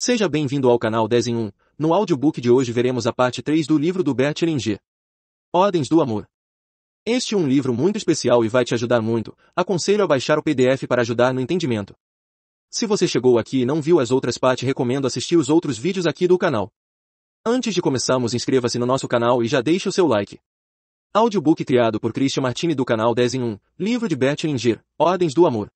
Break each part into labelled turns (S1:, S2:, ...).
S1: Seja bem-vindo ao canal 10 em 1. No audiobook de hoje veremos a parte 3 do livro do Bert Hellinger, Ordens do Amor. Este é um livro muito especial e vai te ajudar muito. Aconselho a baixar o PDF para ajudar no entendimento. Se você chegou aqui e não viu as outras partes, recomendo assistir os outros vídeos aqui do canal. Antes de começarmos, inscreva-se no nosso canal e já deixe o seu like. Audiobook criado por Christian Martini do canal 10 em 1, livro de Bert Hellinger, Ordens do Amor.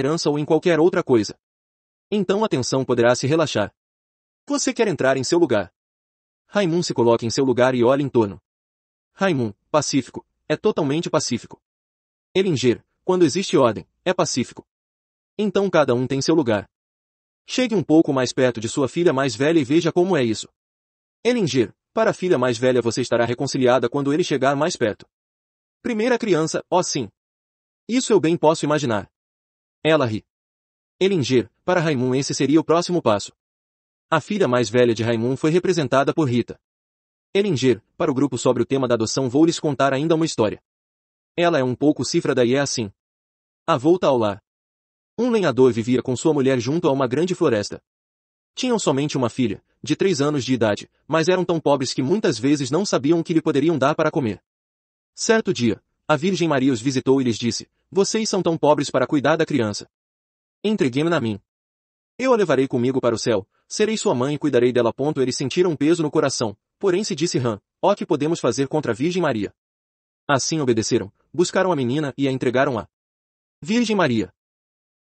S1: herança ou em qualquer outra coisa. Então a tensão poderá se relaxar. Você quer entrar em seu lugar. Raimund se coloca em seu lugar e olha em torno. Raimund, pacífico, é totalmente pacífico. Elinger, quando existe ordem, é pacífico. Então cada um tem seu lugar. Chegue um pouco mais perto de sua filha mais velha e veja como é isso. Elinger, para a filha mais velha você estará reconciliada quando ele chegar mais perto. Primeira criança, ó oh sim. Isso eu bem posso imaginar. Ela ri. Elingir, para Raimund esse seria o próximo passo. A filha mais velha de Raimund foi representada por Rita. Elingir, para o grupo sobre o tema da adoção vou lhes contar ainda uma história. Ela é um pouco cifrada e é assim. A volta ao lar. Um lenhador vivia com sua mulher junto a uma grande floresta. Tinham somente uma filha, de três anos de idade, mas eram tão pobres que muitas vezes não sabiam o que lhe poderiam dar para comer. Certo dia, a Virgem Maria os visitou e lhes disse, vocês são tão pobres para cuidar da criança. entreguem me a mim. Eu a levarei comigo para o céu, serei sua mãe e cuidarei dela. Ponto eles sentiram um peso no coração, porém se disse Ram, ó que podemos fazer contra a Virgem Maria. Assim obedeceram, buscaram a menina e a entregaram a Virgem Maria.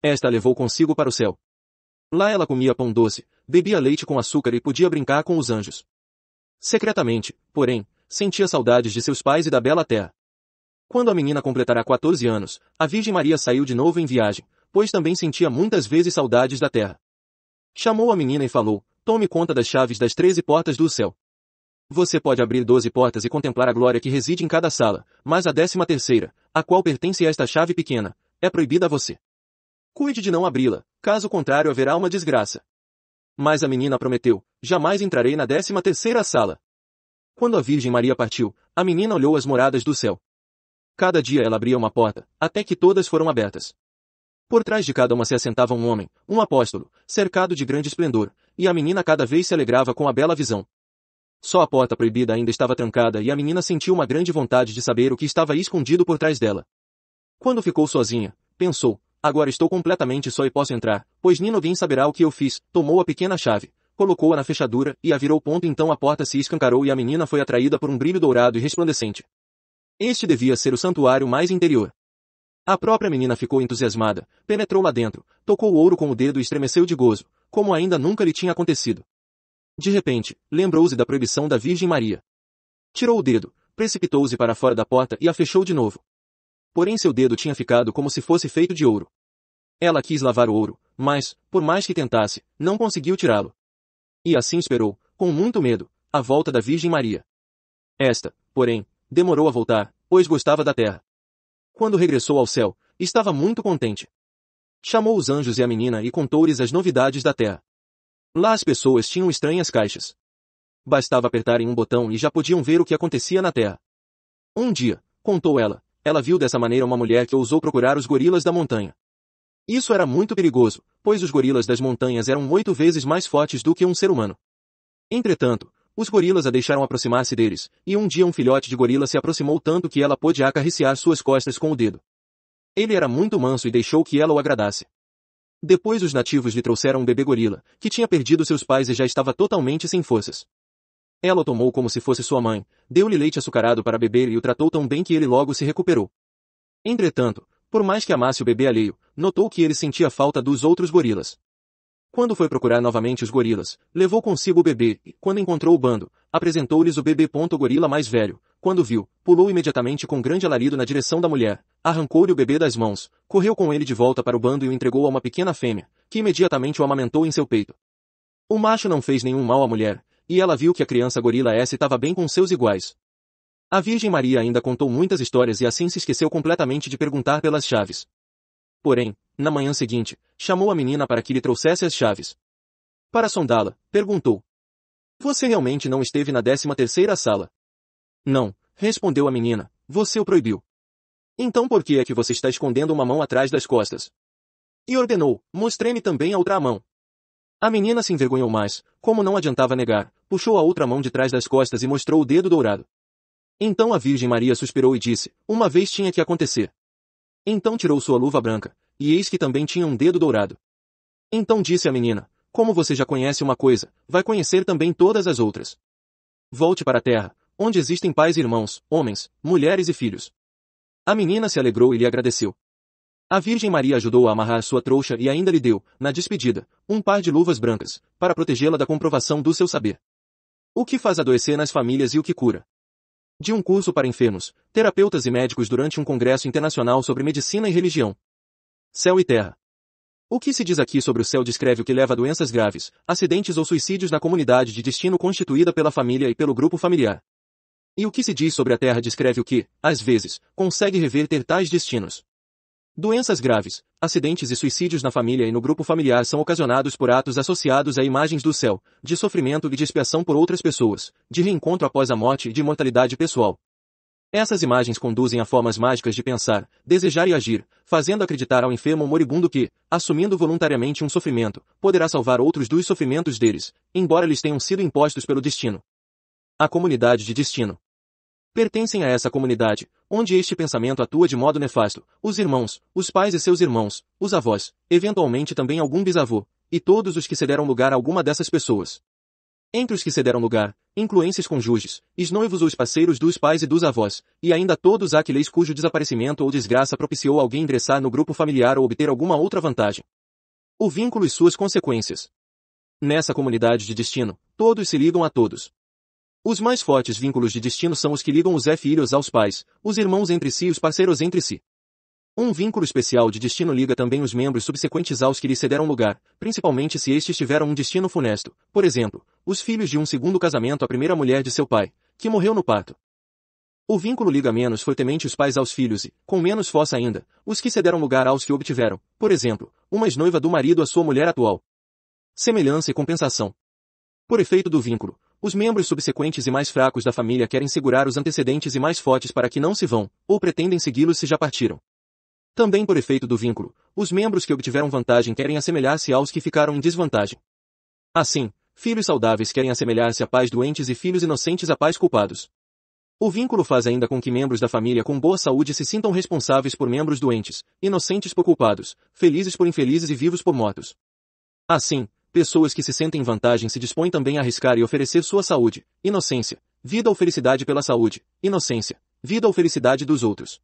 S1: Esta a levou consigo para o céu. Lá ela comia pão doce, bebia leite com açúcar e podia brincar com os anjos. Secretamente, porém, sentia saudades de seus pais e da bela terra. Quando a menina completará 14 anos, a Virgem Maria saiu de novo em viagem, pois também sentia muitas vezes saudades da terra. Chamou a menina e falou, tome conta das chaves das 13 portas do céu. Você pode abrir 12 portas e contemplar a glória que reside em cada sala, mas a décima terceira, a qual pertence a esta chave pequena, é proibida a você. Cuide de não abri-la, caso contrário haverá uma desgraça. Mas a menina prometeu, jamais entrarei na décima terceira sala. Quando a Virgem Maria partiu, a menina olhou as moradas do céu. Cada dia ela abria uma porta, até que todas foram abertas. Por trás de cada uma se assentava um homem, um apóstolo, cercado de grande esplendor, e a menina cada vez se alegrava com a bela visão. Só a porta proibida ainda estava trancada e a menina sentiu uma grande vontade de saber o que estava escondido por trás dela. Quando ficou sozinha, pensou, agora estou completamente só e posso entrar, pois Ninovin saberá o que eu fiz, tomou a pequena chave, colocou-a na fechadura e a virou ponto então a porta se escancarou e a menina foi atraída por um brilho dourado e resplandecente. Este devia ser o santuário mais interior. A própria menina ficou entusiasmada, penetrou lá dentro, tocou o ouro com o dedo e estremeceu de gozo, como ainda nunca lhe tinha acontecido. De repente, lembrou-se da proibição da Virgem Maria. Tirou o dedo, precipitou-se para fora da porta e a fechou de novo. Porém seu dedo tinha ficado como se fosse feito de ouro. Ela quis lavar o ouro, mas, por mais que tentasse, não conseguiu tirá-lo. E assim esperou, com muito medo, a volta da Virgem Maria. Esta, porém, demorou a voltar, pois gostava da terra. Quando regressou ao céu, estava muito contente. Chamou os anjos e a menina e contou-lhes as novidades da terra. Lá as pessoas tinham estranhas caixas. Bastava apertarem um botão e já podiam ver o que acontecia na terra. Um dia, contou ela, ela viu dessa maneira uma mulher que ousou procurar os gorilas da montanha. Isso era muito perigoso, pois os gorilas das montanhas eram oito vezes mais fortes do que um ser humano. Entretanto, os gorilas a deixaram aproximar-se deles, e um dia um filhote de gorila se aproximou tanto que ela pôde acariciar suas costas com o dedo. Ele era muito manso e deixou que ela o agradasse. Depois os nativos lhe trouxeram um bebê gorila, que tinha perdido seus pais e já estava totalmente sem forças. Ela o tomou como se fosse sua mãe, deu-lhe leite açucarado para beber e o tratou tão bem que ele logo se recuperou. Entretanto, por mais que amasse o bebê alheio, notou que ele sentia falta dos outros gorilas. Quando foi procurar novamente os gorilas, levou consigo o bebê, e, quando encontrou o bando, apresentou-lhes o bebê. O gorila mais velho, quando viu, pulou imediatamente com grande alarido na direção da mulher, arrancou-lhe o bebê das mãos, correu com ele de volta para o bando e o entregou a uma pequena fêmea, que imediatamente o amamentou em seu peito. O macho não fez nenhum mal à mulher, e ela viu que a criança gorila S estava bem com seus iguais. A Virgem Maria ainda contou muitas histórias e assim se esqueceu completamente de perguntar pelas chaves. Porém, na manhã seguinte, chamou a menina para que lhe trouxesse as chaves. Para sondá-la, perguntou. Você realmente não esteve na décima terceira sala? Não, respondeu a menina. Você o proibiu. Então por que é que você está escondendo uma mão atrás das costas? E ordenou, mostre-me também a outra mão. A menina se envergonhou mais, como não adiantava negar, puxou a outra mão de trás das costas e mostrou o dedo dourado. Então a Virgem Maria suspirou e disse, uma vez tinha que acontecer. Então tirou sua luva branca, e eis que também tinha um dedo dourado. Então disse a menina, como você já conhece uma coisa, vai conhecer também todas as outras. Volte para a terra, onde existem pais e irmãos, homens, mulheres e filhos. A menina se alegrou e lhe agradeceu. A Virgem Maria ajudou a amarrar sua trouxa e ainda lhe deu, na despedida, um par de luvas brancas, para protegê-la da comprovação do seu saber. O que faz adoecer nas famílias e o que cura? De um curso para enfermos, terapeutas e médicos durante um congresso internacional sobre medicina e religião, Céu e terra. O que se diz aqui sobre o céu descreve o que leva a doenças graves, acidentes ou suicídios na comunidade de destino constituída pela família e pelo grupo familiar. E o que se diz sobre a terra descreve o que, às vezes, consegue reverter tais destinos. Doenças graves, acidentes e suicídios na família e no grupo familiar são ocasionados por atos associados a imagens do céu, de sofrimento e de expiação por outras pessoas, de reencontro após a morte e de mortalidade pessoal. Essas imagens conduzem a formas mágicas de pensar, desejar e agir, fazendo acreditar ao enfermo moribundo que, assumindo voluntariamente um sofrimento, poderá salvar outros dos sofrimentos deles, embora lhes tenham sido impostos pelo destino. A comunidade de destino. Pertencem a essa comunidade, onde este pensamento atua de modo nefasto, os irmãos, os pais e seus irmãos, os avós, eventualmente também algum bisavô, e todos os que cederam lugar a alguma dessas pessoas. Entre os que cederam lugar, incluem-se conjuges, ex-noivos ou espaceiros dos pais e dos avós, e ainda todos aqueles cujo desaparecimento ou desgraça propiciou alguém ingressar no grupo familiar ou obter alguma outra vantagem. O vínculo e suas consequências. Nessa comunidade de destino, todos se ligam a todos. Os mais fortes vínculos de destino são os que ligam os filhos aos pais, os irmãos entre si e os parceiros entre si. Um vínculo especial de destino liga também os membros subsequentes aos que lhe cederam lugar, principalmente se estes tiveram um destino funesto, por exemplo, os filhos de um segundo casamento à primeira mulher de seu pai, que morreu no parto. O vínculo liga menos fortemente os pais aos filhos e, com menos força ainda, os que cederam lugar aos que obtiveram, por exemplo, uma ex-noiva do marido à sua mulher atual. Semelhança e compensação. Por efeito do vínculo, os membros subsequentes e mais fracos da família querem segurar os antecedentes e mais fortes para que não se vão, ou pretendem segui-los se já partiram. Também por efeito do vínculo, os membros que obtiveram vantagem querem assemelhar-se aos que ficaram em desvantagem. Assim, filhos saudáveis querem assemelhar-se a pais doentes e filhos inocentes a pais culpados. O vínculo faz ainda com que membros da família com boa saúde se sintam responsáveis por membros doentes, inocentes por culpados, felizes por infelizes e vivos por mortos. Assim, pessoas que se sentem em vantagem se dispõem também a arriscar e oferecer sua saúde, inocência, vida ou felicidade pela saúde, inocência, vida ou felicidade dos outros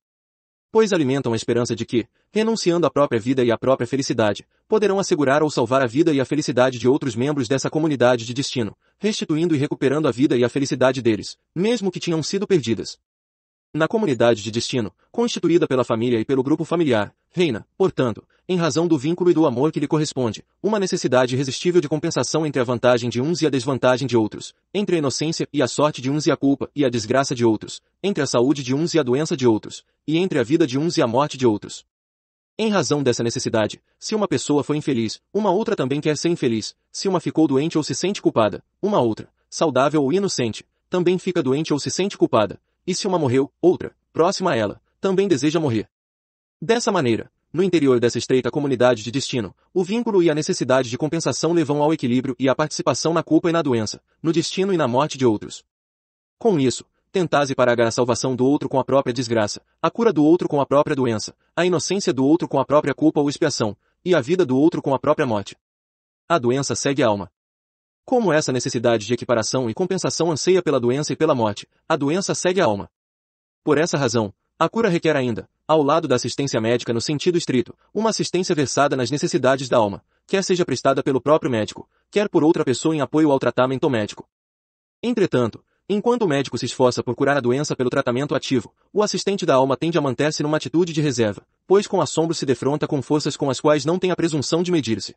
S1: pois alimentam a esperança de que, renunciando à própria vida e à própria felicidade, poderão assegurar ou salvar a vida e a felicidade de outros membros dessa comunidade de destino, restituindo e recuperando a vida e a felicidade deles, mesmo que tinham sido perdidas na comunidade de destino, constituída pela família e pelo grupo familiar, reina, portanto, em razão do vínculo e do amor que lhe corresponde, uma necessidade irresistível de compensação entre a vantagem de uns e a desvantagem de outros, entre a inocência e a sorte de uns e a culpa e a desgraça de outros, entre a saúde de uns e a doença de outros, e entre a vida de uns e a morte de outros. Em razão dessa necessidade, se uma pessoa foi infeliz, uma outra também quer ser infeliz, se uma ficou doente ou se sente culpada, uma outra, saudável ou inocente, também fica doente ou se sente culpada, e se uma morreu, outra, próxima a ela, também deseja morrer. Dessa maneira, no interior dessa estreita comunidade de destino, o vínculo e a necessidade de compensação levam ao equilíbrio e à participação na culpa e na doença, no destino e na morte de outros. Com isso, tentase parar a salvação do outro com a própria desgraça, a cura do outro com a própria doença, a inocência do outro com a própria culpa ou expiação, e a vida do outro com a própria morte. A doença segue a alma. Como essa necessidade de equiparação e compensação anseia pela doença e pela morte, a doença segue a alma. Por essa razão, a cura requer ainda, ao lado da assistência médica no sentido estrito, uma assistência versada nas necessidades da alma, quer seja prestada pelo próprio médico, quer por outra pessoa em apoio ao tratamento médico. Entretanto, enquanto o médico se esforça por curar a doença pelo tratamento ativo, o assistente da alma tende a manter-se numa atitude de reserva, pois com assombro se defronta com forças com as quais não tem a presunção de medir-se.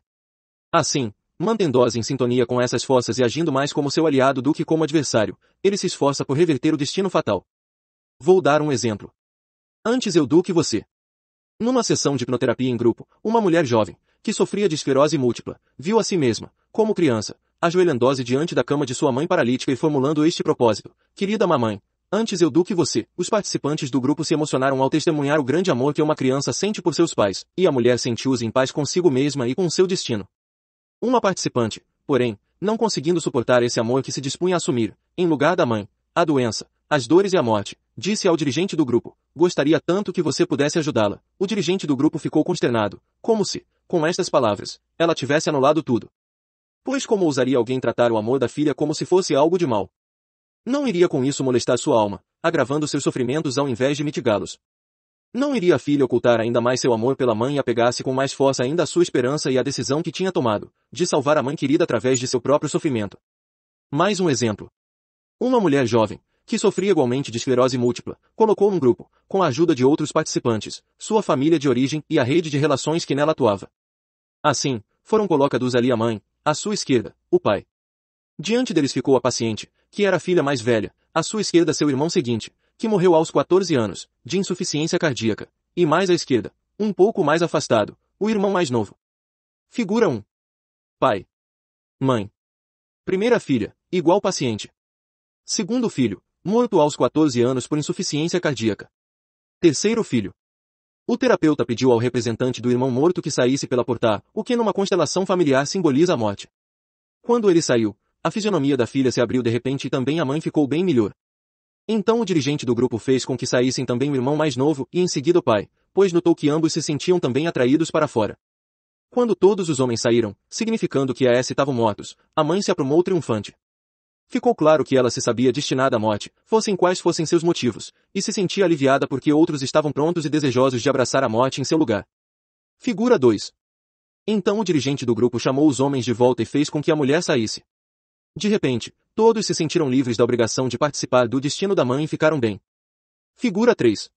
S1: Assim, Mantendo-as em sintonia com essas forças e agindo mais como seu aliado do que como adversário, ele se esforça por reverter o destino fatal. Vou dar um exemplo. Antes eu do que você. Numa sessão de hipnoterapia em grupo, uma mulher jovem, que sofria de esferose múltipla, viu a si mesma, como criança, ajoelhando-se diante da cama de sua mãe paralítica e formulando este propósito. Querida mamãe, antes eu do que você. Os participantes do grupo se emocionaram ao testemunhar o grande amor que uma criança sente por seus pais, e a mulher sentiu-se em paz consigo mesma e com seu destino. Uma participante, porém, não conseguindo suportar esse amor que se dispunha a assumir, em lugar da mãe, a doença, as dores e a morte, disse ao dirigente do grupo, gostaria tanto que você pudesse ajudá-la. O dirigente do grupo ficou consternado, como se, com estas palavras, ela tivesse anulado tudo. Pois como ousaria alguém tratar o amor da filha como se fosse algo de mal? Não iria com isso molestar sua alma, agravando seus sofrimentos ao invés de mitigá-los. Não iria a filha ocultar ainda mais seu amor pela mãe e apegasse com mais força ainda a sua esperança e a decisão que tinha tomado, de salvar a mãe querida através de seu próprio sofrimento. Mais um exemplo. Uma mulher jovem, que sofria igualmente de esclerose múltipla, colocou um grupo, com a ajuda de outros participantes, sua família de origem e a rede de relações que nela atuava. Assim, foram colocados ali a mãe, à sua esquerda, o pai. Diante deles ficou a paciente, que era a filha mais velha, à sua esquerda seu irmão seguinte, que morreu aos 14 anos, de insuficiência cardíaca, e mais à esquerda, um pouco mais afastado, o irmão mais novo. Figura 1. Pai. Mãe. Primeira filha, igual paciente. Segundo filho, morto aos 14 anos por insuficiência cardíaca. Terceiro filho. O terapeuta pediu ao representante do irmão morto que saísse pela porta, o que numa constelação familiar simboliza a morte. Quando ele saiu, a fisionomia da filha se abriu de repente e também a mãe ficou bem melhor. Então o dirigente do grupo fez com que saíssem também o irmão mais novo e em seguida o pai, pois notou que ambos se sentiam também atraídos para fora. Quando todos os homens saíram, significando que a S estavam mortos, a mãe se aprumou triunfante. Ficou claro que ela se sabia destinada à morte, fossem quais fossem seus motivos, e se sentia aliviada porque outros estavam prontos e desejosos de abraçar a morte em seu lugar. Figura 2. Então o dirigente do grupo chamou os homens de volta e fez com que a mulher saísse. De repente, Todos se sentiram livres da obrigação de participar do destino da mãe e ficaram bem. Figura 3.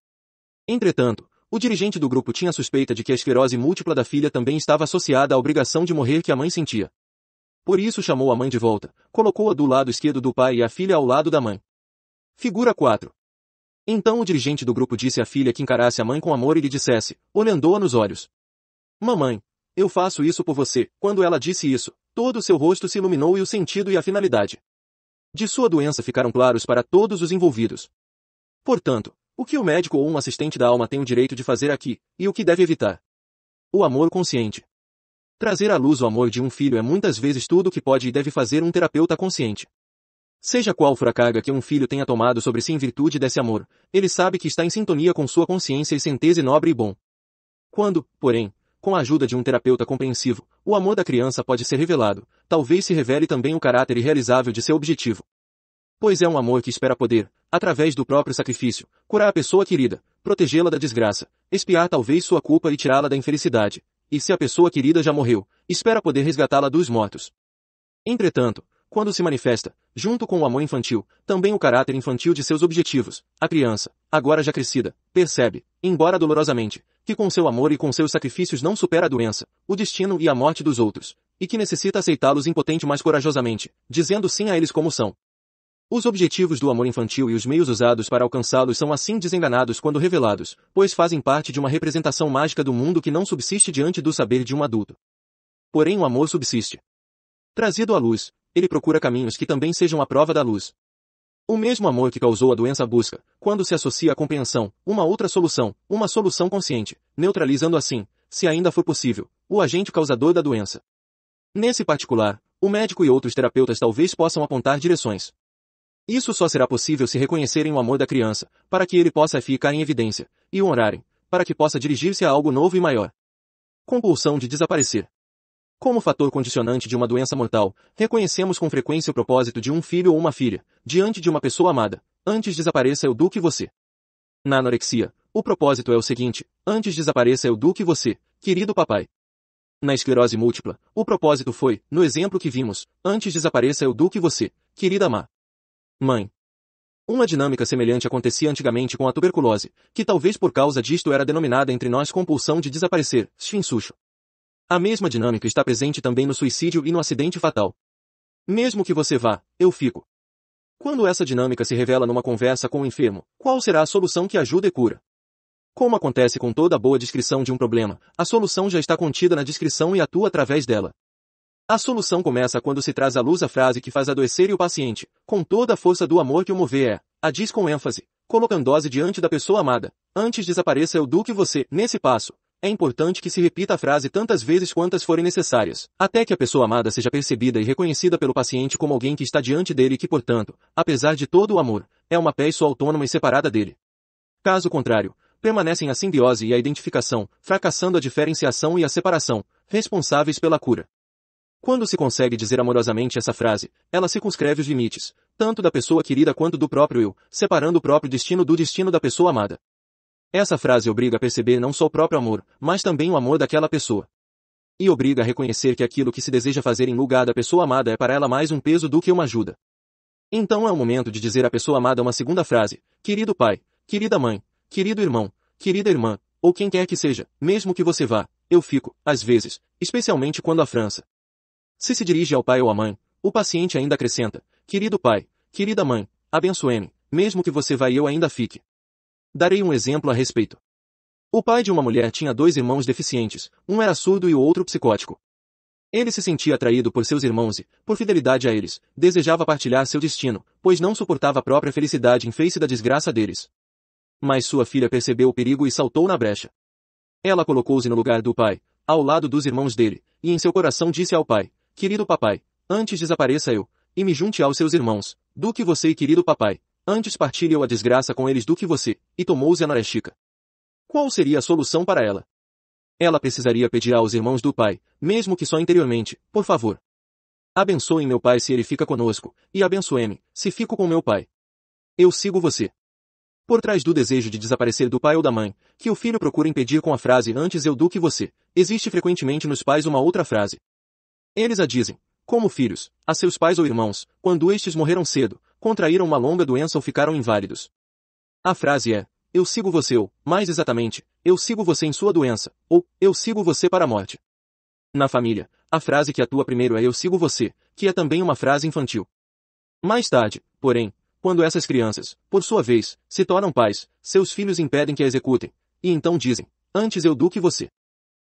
S1: Entretanto, o dirigente do grupo tinha suspeita de que a esclerose múltipla da filha também estava associada à obrigação de morrer que a mãe sentia. Por isso chamou a mãe de volta, colocou-a do lado esquerdo do pai e a filha ao lado da mãe. Figura 4. Então o dirigente do grupo disse à filha que encarasse a mãe com amor e lhe dissesse, olhando-a nos olhos. Mamãe, eu faço isso por você. Quando ela disse isso, todo seu rosto se iluminou e o sentido e a finalidade de sua doença ficaram claros para todos os envolvidos. Portanto, o que o médico ou um assistente da alma tem o direito de fazer aqui, e o que deve evitar? O amor consciente. Trazer à luz o amor de um filho é muitas vezes tudo o que pode e deve fazer um terapeuta consciente. Seja qual for a carga que um filho tenha tomado sobre si em virtude desse amor, ele sabe que está em sintonia com sua consciência e sente-se nobre e bom. Quando, porém, com a ajuda de um terapeuta compreensivo, o amor da criança pode ser revelado, talvez se revele também o caráter irrealizável de seu objetivo. Pois é um amor que espera poder, através do próprio sacrifício, curar a pessoa querida, protegê-la da desgraça, expiar talvez sua culpa e tirá-la da infelicidade. E se a pessoa querida já morreu, espera poder resgatá-la dos mortos. Entretanto, quando se manifesta, junto com o amor infantil, também o caráter infantil de seus objetivos, a criança, agora já crescida, percebe, embora dolorosamente, que com seu amor e com seus sacrifícios não supera a doença, o destino e a morte dos outros, e que necessita aceitá-los impotente mas corajosamente, dizendo sim a eles como são. Os objetivos do amor infantil e os meios usados para alcançá-los são assim desenganados quando revelados, pois fazem parte de uma representação mágica do mundo que não subsiste diante do saber de um adulto. Porém o amor subsiste. Trazido à luz, ele procura caminhos que também sejam a prova da luz, o mesmo amor que causou a doença busca, quando se associa à compreensão, uma outra solução, uma solução consciente, neutralizando assim, se ainda for possível, o agente causador da doença. Nesse particular, o médico e outros terapeutas talvez possam apontar direções. Isso só será possível se reconhecerem o amor da criança, para que ele possa ficar em evidência, e o honrarem, para que possa dirigir-se a algo novo e maior. Compulsão de desaparecer. Como fator condicionante de uma doença mortal, reconhecemos com frequência o propósito de um filho ou uma filha, diante de uma pessoa amada, antes desapareça eu do que você. Na anorexia, o propósito é o seguinte, antes desapareça eu do que você, querido papai. Na esclerose múltipla, o propósito foi, no exemplo que vimos, antes desapareça eu do que você, querida má. Mãe. Uma dinâmica semelhante acontecia antigamente com a tuberculose, que talvez por causa disto era denominada entre nós compulsão de desaparecer, esfinsucho. A mesma dinâmica está presente também no suicídio e no acidente fatal. Mesmo que você vá, eu fico. Quando essa dinâmica se revela numa conversa com o enfermo, qual será a solução que ajuda e cura? Como acontece com toda boa descrição de um problema, a solução já está contida na descrição e atua através dela. A solução começa quando se traz à luz a frase que faz adoecer o paciente, com toda a força do amor que o mover é, a diz com ênfase, colocando dose diante da pessoa amada, antes desapareça eu do que você, nesse passo, é importante que se repita a frase tantas vezes quantas forem necessárias, até que a pessoa amada seja percebida e reconhecida pelo paciente como alguém que está diante dele e que, portanto, apesar de todo o amor, é uma pessoa autônoma e separada dele. Caso contrário, permanecem a simbiose e a identificação, fracassando a diferenciação e a separação, responsáveis pela cura. Quando se consegue dizer amorosamente essa frase, ela circunscreve os limites, tanto da pessoa querida quanto do próprio eu, separando o próprio destino do destino da pessoa amada. Essa frase obriga a perceber não só o próprio amor, mas também o amor daquela pessoa. E obriga a reconhecer que aquilo que se deseja fazer em lugar da pessoa amada é para ela mais um peso do que uma ajuda. Então é o momento de dizer à pessoa amada uma segunda frase, querido pai, querida mãe, querido irmão, querida irmã, ou quem quer que seja, mesmo que você vá, eu fico, às vezes, especialmente quando a França. Se se dirige ao pai ou à mãe, o paciente ainda acrescenta, querido pai, querida mãe, abençoe-me, mesmo que você vá e eu ainda fique. Darei um exemplo a respeito. O pai de uma mulher tinha dois irmãos deficientes, um era surdo e o outro psicótico. Ele se sentia atraído por seus irmãos e, por fidelidade a eles, desejava partilhar seu destino, pois não suportava a própria felicidade em face da desgraça deles. Mas sua filha percebeu o perigo e saltou na brecha. Ela colocou-se no lugar do pai, ao lado dos irmãos dele, e em seu coração disse ao pai, querido papai, antes desapareça eu, e me junte aos seus irmãos, do que você querido papai, Antes partilhou a desgraça com eles do que você, e tomou-se a Narashika. Qual seria a solução para ela? Ela precisaria pedir aos irmãos do pai, mesmo que só interiormente, por favor. Abençoe meu pai se ele fica conosco, e abençoe-me, se fico com meu pai. Eu sigo você. Por trás do desejo de desaparecer do pai ou da mãe, que o filho procura impedir com a frase antes eu do que você, existe frequentemente nos pais uma outra frase. Eles a dizem, como filhos, a seus pais ou irmãos, quando estes morreram cedo, contraíram uma longa doença ou ficaram inválidos. A frase é, eu sigo você ou, mais exatamente, eu sigo você em sua doença, ou, eu sigo você para a morte. Na família, a frase que atua primeiro é eu sigo você, que é também uma frase infantil. Mais tarde, porém, quando essas crianças, por sua vez, se tornam pais, seus filhos impedem que a executem, e então dizem, antes eu do que você.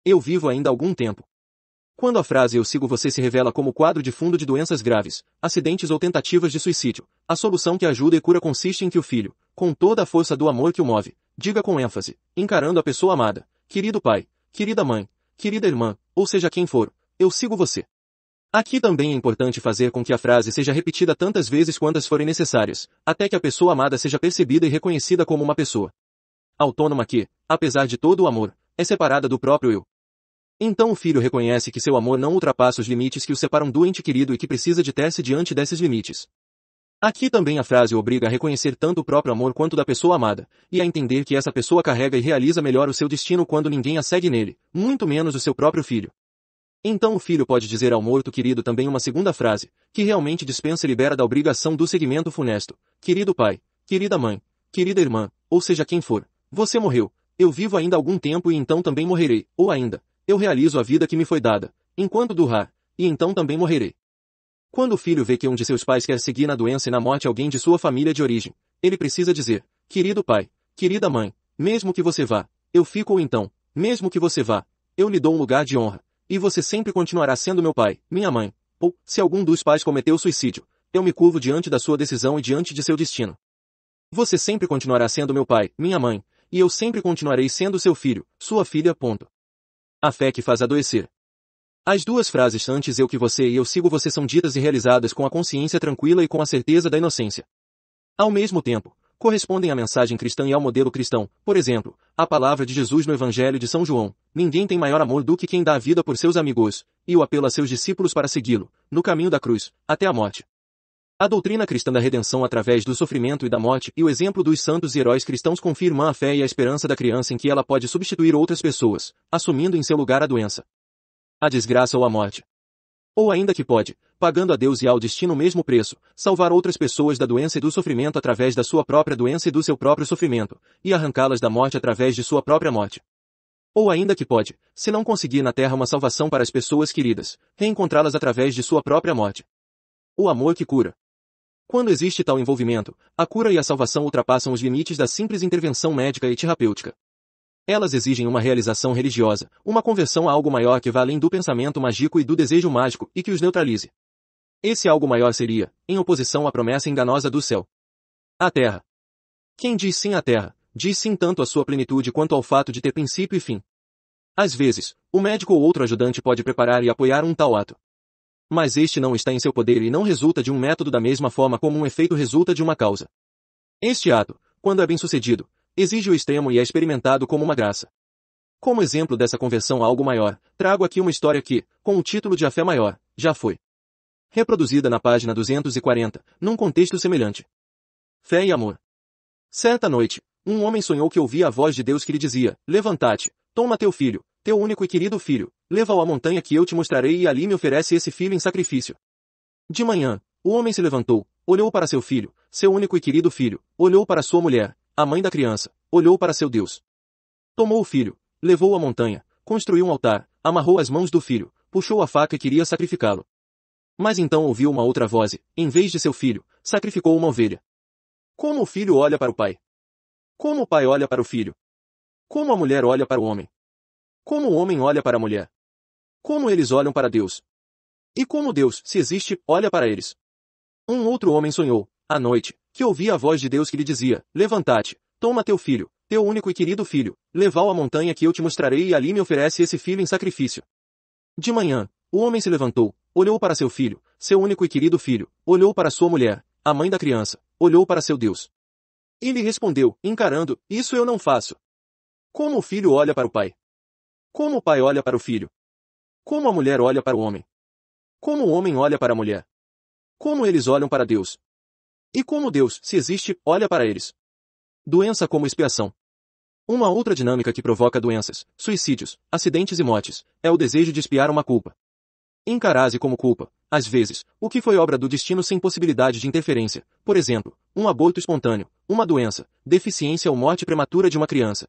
S1: Eu vivo ainda algum tempo. Quando a frase eu sigo você se revela como quadro de fundo de doenças graves, acidentes ou tentativas de suicídio, a solução que ajuda e cura consiste em que o filho, com toda a força do amor que o move, diga com ênfase, encarando a pessoa amada, querido pai, querida mãe, querida irmã, ou seja quem for, eu sigo você. Aqui também é importante fazer com que a frase seja repetida tantas vezes quantas forem necessárias, até que a pessoa amada seja percebida e reconhecida como uma pessoa autônoma que, apesar de todo o amor, é separada do próprio eu. Então o filho reconhece que seu amor não ultrapassa os limites que o separam do ente querido e que precisa de ter-se diante desses limites. Aqui também a frase obriga a reconhecer tanto o próprio amor quanto da pessoa amada, e a entender que essa pessoa carrega e realiza melhor o seu destino quando ninguém a segue nele, muito menos o seu próprio filho. Então o filho pode dizer ao morto querido também uma segunda frase, que realmente dispensa e libera da obrigação do segmento funesto. Querido pai, querida mãe, querida irmã, ou seja quem for, você morreu, eu vivo ainda algum tempo e então também morrerei, ou ainda, eu realizo a vida que me foi dada, enquanto durar, e então também morrerei. Quando o filho vê que um de seus pais quer seguir na doença e na morte alguém de sua família de origem, ele precisa dizer, querido pai, querida mãe, mesmo que você vá, eu fico ou então, mesmo que você vá, eu lhe dou um lugar de honra, e você sempre continuará sendo meu pai, minha mãe, ou, se algum dos pais cometeu suicídio, eu me curvo diante da sua decisão e diante de seu destino. Você sempre continuará sendo meu pai, minha mãe, e eu sempre continuarei sendo seu filho, sua filha. Ponto. A fé que faz adoecer, as duas frases antes eu que você e eu sigo você são ditas e realizadas com a consciência tranquila e com a certeza da inocência. Ao mesmo tempo, correspondem à mensagem cristã e ao modelo cristão, por exemplo, a palavra de Jesus no Evangelho de São João, ninguém tem maior amor do que quem dá a vida por seus amigos, e o apelo a seus discípulos para segui-lo, no caminho da cruz, até a morte. A doutrina cristã da redenção através do sofrimento e da morte e o exemplo dos santos e heróis cristãos confirmam a fé e a esperança da criança em que ela pode substituir outras pessoas, assumindo em seu lugar a doença a desgraça ou a morte. Ou ainda que pode, pagando a Deus e ao destino o mesmo preço, salvar outras pessoas da doença e do sofrimento através da sua própria doença e do seu próprio sofrimento, e arrancá-las da morte através de sua própria morte. Ou ainda que pode, se não conseguir na terra uma salvação para as pessoas queridas, reencontrá-las através de sua própria morte. O amor que cura. Quando existe tal envolvimento, a cura e a salvação ultrapassam os limites da simples intervenção médica e terapêutica. Elas exigem uma realização religiosa, uma conversão a algo maior que vá além do pensamento mágico e do desejo mágico e que os neutralize. Esse algo maior seria, em oposição à promessa enganosa do céu. A Terra. Quem diz sim à Terra, diz sim tanto à sua plenitude quanto ao fato de ter princípio e fim. Às vezes, o médico ou outro ajudante pode preparar e apoiar um tal ato. Mas este não está em seu poder e não resulta de um método da mesma forma como um efeito resulta de uma causa. Este ato, quando é bem sucedido, exige o extremo e é experimentado como uma graça. Como exemplo dessa conversão a algo maior, trago aqui uma história que, com o título de A Fé Maior, já foi reproduzida na página 240, num contexto semelhante. Fé e amor. Certa noite, um homem sonhou que ouvia a voz de Deus que lhe dizia, levanta-te, toma teu filho, teu único e querido filho, leva-o à montanha que eu te mostrarei e ali me oferece esse filho em sacrifício. De manhã, o homem se levantou, olhou para seu filho, seu único e querido filho, olhou para sua mulher, a mãe da criança olhou para seu Deus. Tomou o filho, levou-o à montanha, construiu um altar, amarrou as mãos do filho, puxou a faca e queria sacrificá-lo. Mas então ouviu uma outra voz e, em vez de seu filho, sacrificou uma ovelha. Como o filho olha para o pai? Como o pai olha para o filho? Como a mulher olha para o homem? Como o homem olha para a mulher? Como eles olham para Deus? E como Deus, se existe, olha para eles? Um outro homem sonhou, à noite, que ouvia a voz de Deus que lhe dizia, Levantate, toma teu filho, teu único e querido filho, levá o à montanha que eu te mostrarei e ali me oferece esse filho em sacrifício. De manhã, o homem se levantou, olhou para seu filho, seu único e querido filho, olhou para sua mulher, a mãe da criança, olhou para seu Deus. E lhe respondeu, encarando, isso eu não faço. Como o filho olha para o pai? Como o pai olha para o filho? Como a mulher olha para o homem? Como o homem olha para a mulher? Como eles olham para Deus? E como Deus, se existe, olha para eles. Doença como expiação. Uma outra dinâmica que provoca doenças, suicídios, acidentes e mortes, é o desejo de expiar uma culpa. Encarar-se como culpa, às vezes, o que foi obra do destino sem possibilidade de interferência, por exemplo, um aborto espontâneo, uma doença, deficiência ou morte prematura de uma criança.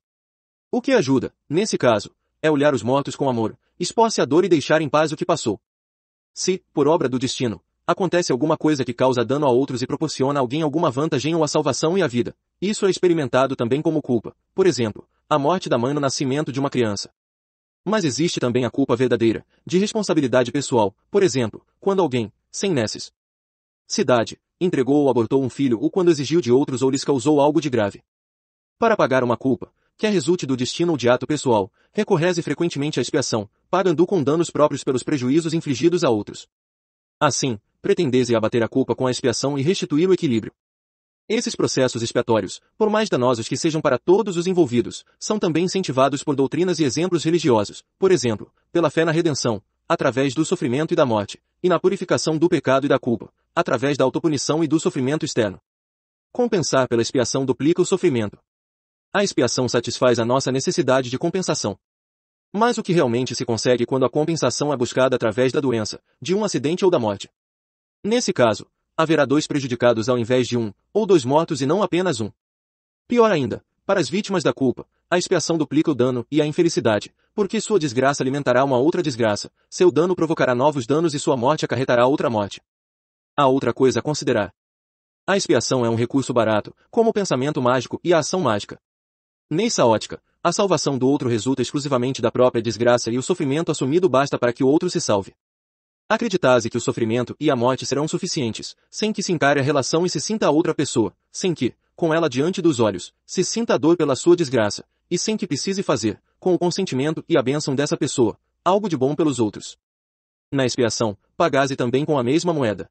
S1: O que ajuda, nesse caso, é olhar os mortos com amor, expor-se à dor e deixar em paz o que passou. Se, por obra do destino, Acontece alguma coisa que causa dano a outros e proporciona a alguém alguma vantagem ou a salvação e a vida. Isso é experimentado também como culpa. Por exemplo, a morte da mãe no nascimento de uma criança. Mas existe também a culpa verdadeira, de responsabilidade pessoal, por exemplo, quando alguém, sem nesses cidade, entregou ou abortou um filho ou quando exigiu de outros ou lhes causou algo de grave. Para pagar uma culpa, quer resulte do destino ou de ato pessoal, recorrese frequentemente à expiação, pagando com danos próprios pelos prejuízos infligidos a outros. Assim, pretendesse abater a culpa com a expiação e restituir o equilíbrio. Esses processos expiatórios, por mais danosos que sejam para todos os envolvidos, são também incentivados por doutrinas e exemplos religiosos, por exemplo, pela fé na redenção, através do sofrimento e da morte, e na purificação do pecado e da culpa, através da autopunição e do sofrimento externo. Compensar pela expiação duplica o sofrimento. A expiação satisfaz a nossa necessidade de compensação. Mas o que realmente se consegue quando a compensação é buscada através da doença, de um acidente ou da morte? Nesse caso, haverá dois prejudicados ao invés de um, ou dois mortos e não apenas um. Pior ainda, para as vítimas da culpa, a expiação duplica o dano e a infelicidade, porque sua desgraça alimentará uma outra desgraça, seu dano provocará novos danos e sua morte acarretará outra morte. Há outra coisa a considerar. A expiação é um recurso barato, como o pensamento mágico e a ação mágica. Nessa ótica, a salvação do outro resulta exclusivamente da própria desgraça e o sofrimento assumido basta para que o outro se salve. Acreditase que o sofrimento e a morte serão suficientes, sem que se encare a relação e se sinta a outra pessoa, sem que, com ela diante dos olhos, se sinta a dor pela sua desgraça, e sem que precise fazer, com o consentimento e a bênção dessa pessoa, algo de bom pelos outros. Na expiação, pagase também com a mesma moeda.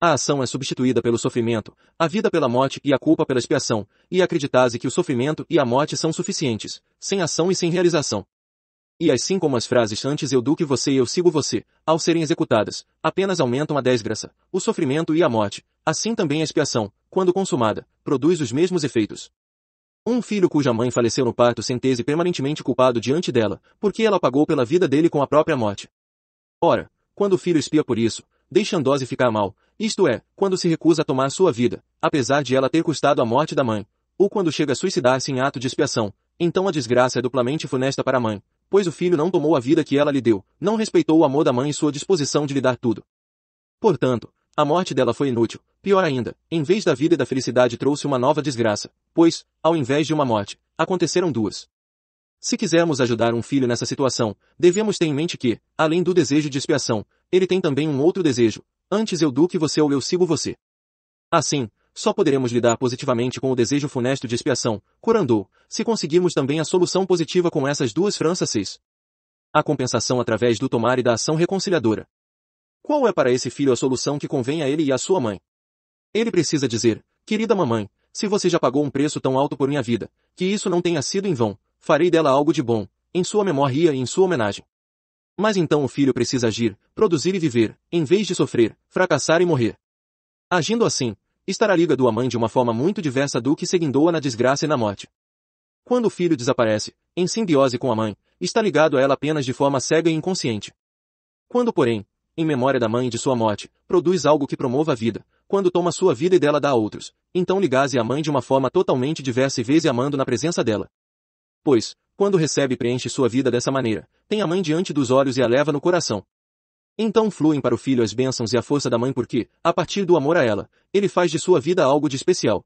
S1: A ação é substituída pelo sofrimento, a vida pela morte e a culpa pela expiação, e acreditase que o sofrimento e a morte são suficientes, sem ação e sem realização. E assim como as frases antes eu do que você e eu sigo você, ao serem executadas, apenas aumentam a desgraça, o sofrimento e a morte, assim também a expiação, quando consumada, produz os mesmos efeitos. Um filho cuja mãe faleceu no parto sente-se permanentemente culpado diante dela, porque ela pagou pela vida dele com a própria morte. Ora, quando o filho espia por isso, deixa dose ficar mal, isto é, quando se recusa a tomar sua vida, apesar de ela ter custado a morte da mãe, ou quando chega a suicidar-se em ato de expiação, então a desgraça é duplamente funesta para a mãe, pois o filho não tomou a vida que ela lhe deu, não respeitou o amor da mãe e sua disposição de lhe dar tudo. Portanto, a morte dela foi inútil. Pior ainda, em vez da vida e da felicidade trouxe uma nova desgraça, pois, ao invés de uma morte, aconteceram duas. Se quisermos ajudar um filho nessa situação, devemos ter em mente que, além do desejo de expiação, ele tem também um outro desejo. Antes eu do que você ou eu sigo você. Assim, só poderemos lidar positivamente com o desejo funesto de expiação, curando, se conseguirmos também a solução positiva com essas duas Francis. A compensação através do tomar e da ação reconciliadora. Qual é para esse filho a solução que convém a ele e à sua mãe? Ele precisa dizer, querida mamãe, se você já pagou um preço tão alto por minha vida, que isso não tenha sido em vão, farei dela algo de bom, em sua memória e em sua homenagem. Mas então o filho precisa agir, produzir e viver, em vez de sofrer, fracassar e morrer. Agindo assim, estará liga do mãe de uma forma muito diversa do que seguindo-a na desgraça e na morte. Quando o filho desaparece, em simbiose com a mãe, está ligado a ela apenas de forma cega e inconsciente. Quando, porém, em memória da mãe e de sua morte, produz algo que promova a vida, quando toma sua vida e dela dá a outros, então ligase à mãe de uma forma totalmente diversa e vez e amando na presença dela. Pois, quando recebe e preenche sua vida dessa maneira, tem a mãe diante dos olhos e a leva no coração. Então fluem para o filho as bênçãos e a força da mãe porque, a partir do amor a ela, ele faz de sua vida algo de especial.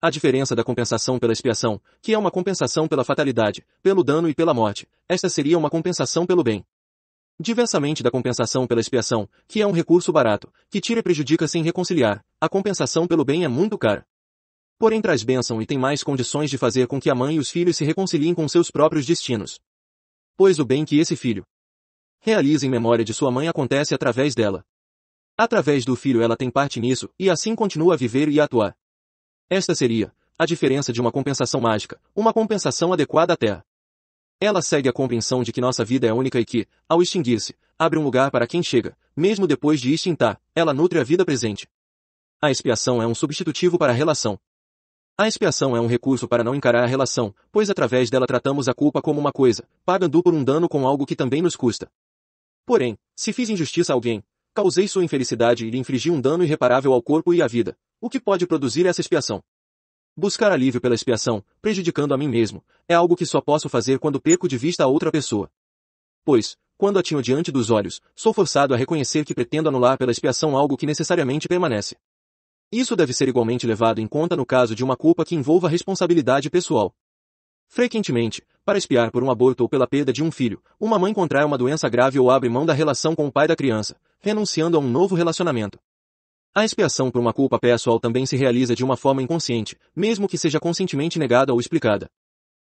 S1: A diferença da compensação pela expiação, que é uma compensação pela fatalidade, pelo dano e pela morte, esta seria uma compensação pelo bem. Diversamente da compensação pela expiação, que é um recurso barato, que tira e prejudica sem reconciliar, a compensação pelo bem é muito cara. Porém traz bênção e tem mais condições de fazer com que a mãe e os filhos se reconciliem com seus próprios destinos. Pois o bem que esse filho, realiza em memória de sua mãe acontece através dela. Através do filho ela tem parte nisso, e assim continua a viver e a atuar. Esta seria a diferença de uma compensação mágica, uma compensação adequada à Terra. Ela segue a compreensão de que nossa vida é única e que, ao extinguir-se, abre um lugar para quem chega, mesmo depois de extintar, ela nutre a vida presente. A expiação é um substitutivo para a relação. A expiação é um recurso para não encarar a relação, pois através dela tratamos a culpa como uma coisa, pagando por um dano com algo que também nos custa. Porém, se fiz injustiça a alguém, causei sua infelicidade e lhe infligi um dano irreparável ao corpo e à vida, o que pode produzir essa expiação? Buscar alívio pela expiação, prejudicando a mim mesmo, é algo que só posso fazer quando perco de vista a outra pessoa. Pois, quando a tinho diante dos olhos, sou forçado a reconhecer que pretendo anular pela expiação algo que necessariamente permanece. Isso deve ser igualmente levado em conta no caso de uma culpa que envolva responsabilidade pessoal. Frequentemente, para espiar por um aborto ou pela perda de um filho, uma mãe contrai uma doença grave ou abre mão da relação com o pai da criança, renunciando a um novo relacionamento. A expiação por uma culpa pessoal também se realiza de uma forma inconsciente, mesmo que seja conscientemente negada ou explicada.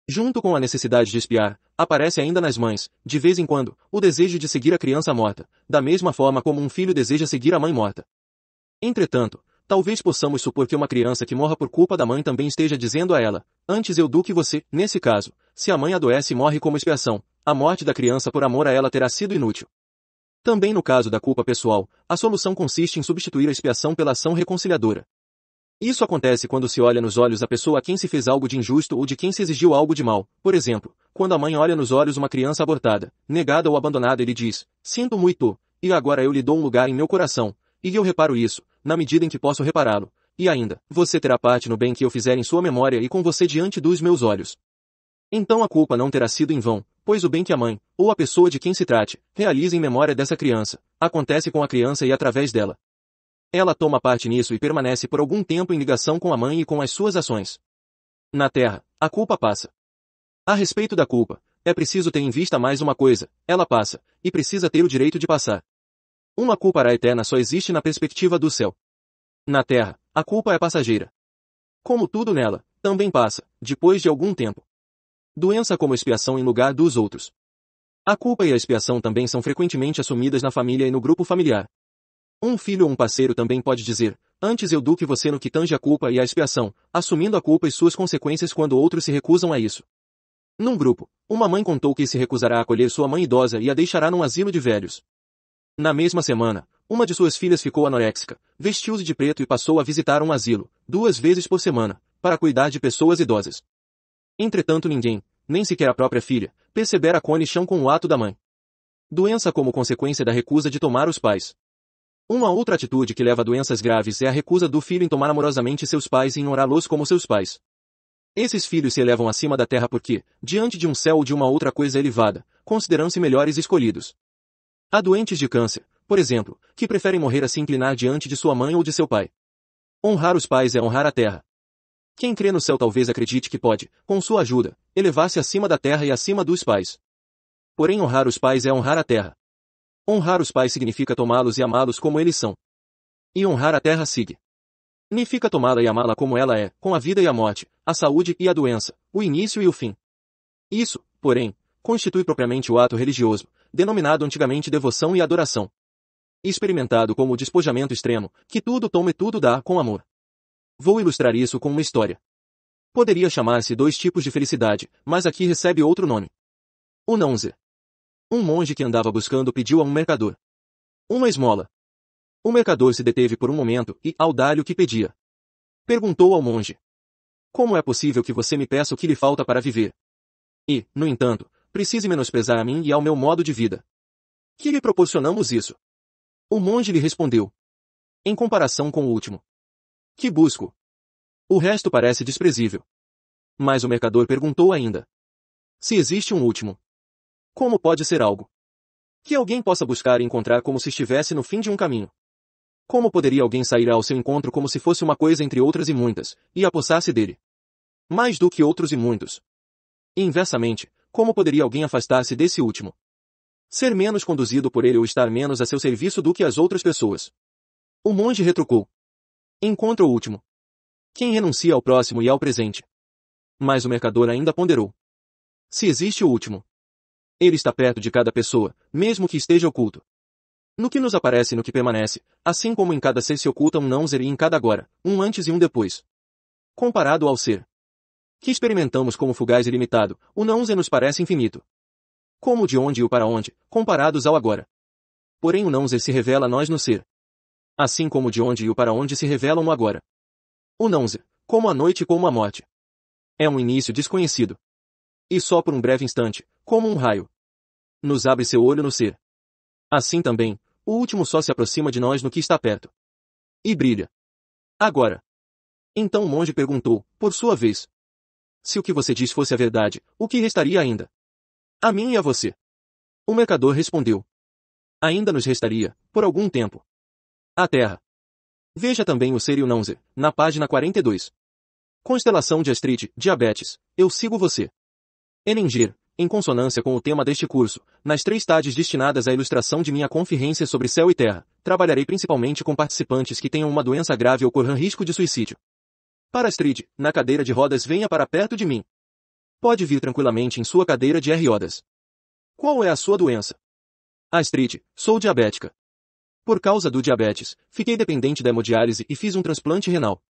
S1: Junto com a necessidade de espiar, aparece ainda nas mães, de vez em quando, o desejo de seguir a criança morta, da mesma forma como um filho deseja seguir a mãe morta. Entretanto, Talvez possamos supor que uma criança que morra por culpa da mãe também esteja dizendo a ela, antes eu do que você, nesse caso, se a mãe adoece e morre como expiação, a morte da criança por amor a ela terá sido inútil. Também no caso da culpa pessoal, a solução consiste em substituir a expiação pela ação reconciliadora. Isso acontece quando se olha nos olhos a pessoa a quem se fez algo de injusto ou de quem se exigiu algo de mal. Por exemplo, quando a mãe olha nos olhos uma criança abortada, negada ou abandonada e lhe diz, sinto muito, e agora eu lhe dou um lugar em meu coração, e eu reparo isso, na medida em que posso repará-lo. E ainda, você terá parte no bem que eu fizer em sua memória e com você diante dos meus olhos. Então a culpa não terá sido em vão, pois o bem que a mãe, ou a pessoa de quem se trate, realiza em memória dessa criança, acontece com a criança e através dela. Ela toma parte nisso e permanece por algum tempo em ligação com a mãe e com as suas ações. Na Terra, a culpa passa. A respeito da culpa, é preciso ter em vista mais uma coisa, ela passa, e precisa ter o direito de passar. Uma culpa a eterna só existe na perspectiva do céu. Na terra, a culpa é passageira. Como tudo nela, também passa, depois de algum tempo. Doença como expiação em lugar dos outros. A culpa e a expiação também são frequentemente assumidas na família e no grupo familiar. Um filho ou um parceiro também pode dizer, antes eu do que você no que tange a culpa e a expiação, assumindo a culpa e suas consequências quando outros se recusam a isso. Num grupo, uma mãe contou que se recusará a acolher sua mãe idosa e a deixará num asilo de velhos. Na mesma semana, uma de suas filhas ficou anoréxica, vestiu-se de preto e passou a visitar um asilo, duas vezes por semana, para cuidar de pessoas idosas. Entretanto ninguém, nem sequer a própria filha, percebera conexão com o ato da mãe. Doença como consequência da recusa de tomar os pais. Uma outra atitude que leva a doenças graves é a recusa do filho em tomar amorosamente seus pais e ignorá-los como seus pais. Esses filhos se elevam acima da terra porque, diante de um céu ou de uma outra coisa elevada, consideram-se melhores escolhidos. Há doentes de câncer, por exemplo, que preferem morrer a se inclinar diante de sua mãe ou de seu pai. Honrar os pais é honrar a terra. Quem crê no céu talvez acredite que pode, com sua ajuda, elevar-se acima da terra e acima dos pais. Porém honrar os pais é honrar a terra. Honrar os pais significa tomá-los e amá-los como eles são. E honrar a terra sigue. Significa tomá-la e amá-la como ela é, com a vida e a morte, a saúde e a doença, o início e o fim. Isso, porém, constitui propriamente o ato religioso, denominado antigamente devoção e adoração. Experimentado como o despojamento extremo, que tudo toma e tudo dá com amor. Vou ilustrar isso com uma história. Poderia chamar-se dois tipos de felicidade, mas aqui recebe outro nome. O Nonze. Um monge que andava buscando pediu a um mercador. Uma esmola. O mercador se deteve por um momento e, ao dar-lhe o que pedia, perguntou ao monge. Como é possível que você me peça o que lhe falta para viver? E, no entanto, precise menosprezar a mim e ao meu modo de vida. Que lhe proporcionamos isso? O monge lhe respondeu. Em comparação com o último. Que busco? O resto parece desprezível. Mas o mercador perguntou ainda. Se existe um último. Como pode ser algo? Que alguém possa buscar e encontrar como se estivesse no fim de um caminho. Como poderia alguém sair ao seu encontro como se fosse uma coisa entre outras e muitas, e apossar-se dele? Mais do que outros e muitos. E inversamente, como poderia alguém afastar-se desse último? Ser menos conduzido por ele ou estar menos a seu serviço do que as outras pessoas. O monge retrucou. Encontra o último. Quem renuncia ao próximo e ao presente. Mas o mercador ainda ponderou. Se existe o último. Ele está perto de cada pessoa, mesmo que esteja oculto. No que nos aparece e no que permanece, assim como em cada ser se oculta um não ser e em cada agora, um antes e um depois. Comparado ao ser, que experimentamos como fugaz ilimitado, o não nos parece infinito. Como de onde e o para onde, comparados ao agora. Porém o não se revela a nós no ser. Assim como de onde e o para onde se revelam no agora. O não como a noite e como a morte. É um início desconhecido. E só por um breve instante, como um raio. Nos abre seu olho no ser. Assim também, o último só se aproxima de nós no que está perto. E brilha. Agora. Então o monge perguntou, por sua vez, se o que você diz fosse a verdade, o que restaria ainda? A mim e a você. O mercador respondeu. Ainda nos restaria, por algum tempo. A Terra. Veja também o Serial Nonze, na página 42. Constelação de Astrid, Diabetes, Eu Sigo Você. Enengir, em consonância com o tema deste curso, nas três tardes destinadas à ilustração de minha conferência sobre céu e terra, trabalharei principalmente com participantes que tenham uma doença grave ou corram risco de suicídio. Para Astrid, na cadeira de rodas venha para perto de mim. Pode vir tranquilamente em sua cadeira de R-rodas. Qual é a sua doença? Astrid, sou diabética. Por causa do diabetes, fiquei dependente da hemodiálise e fiz um transplante renal.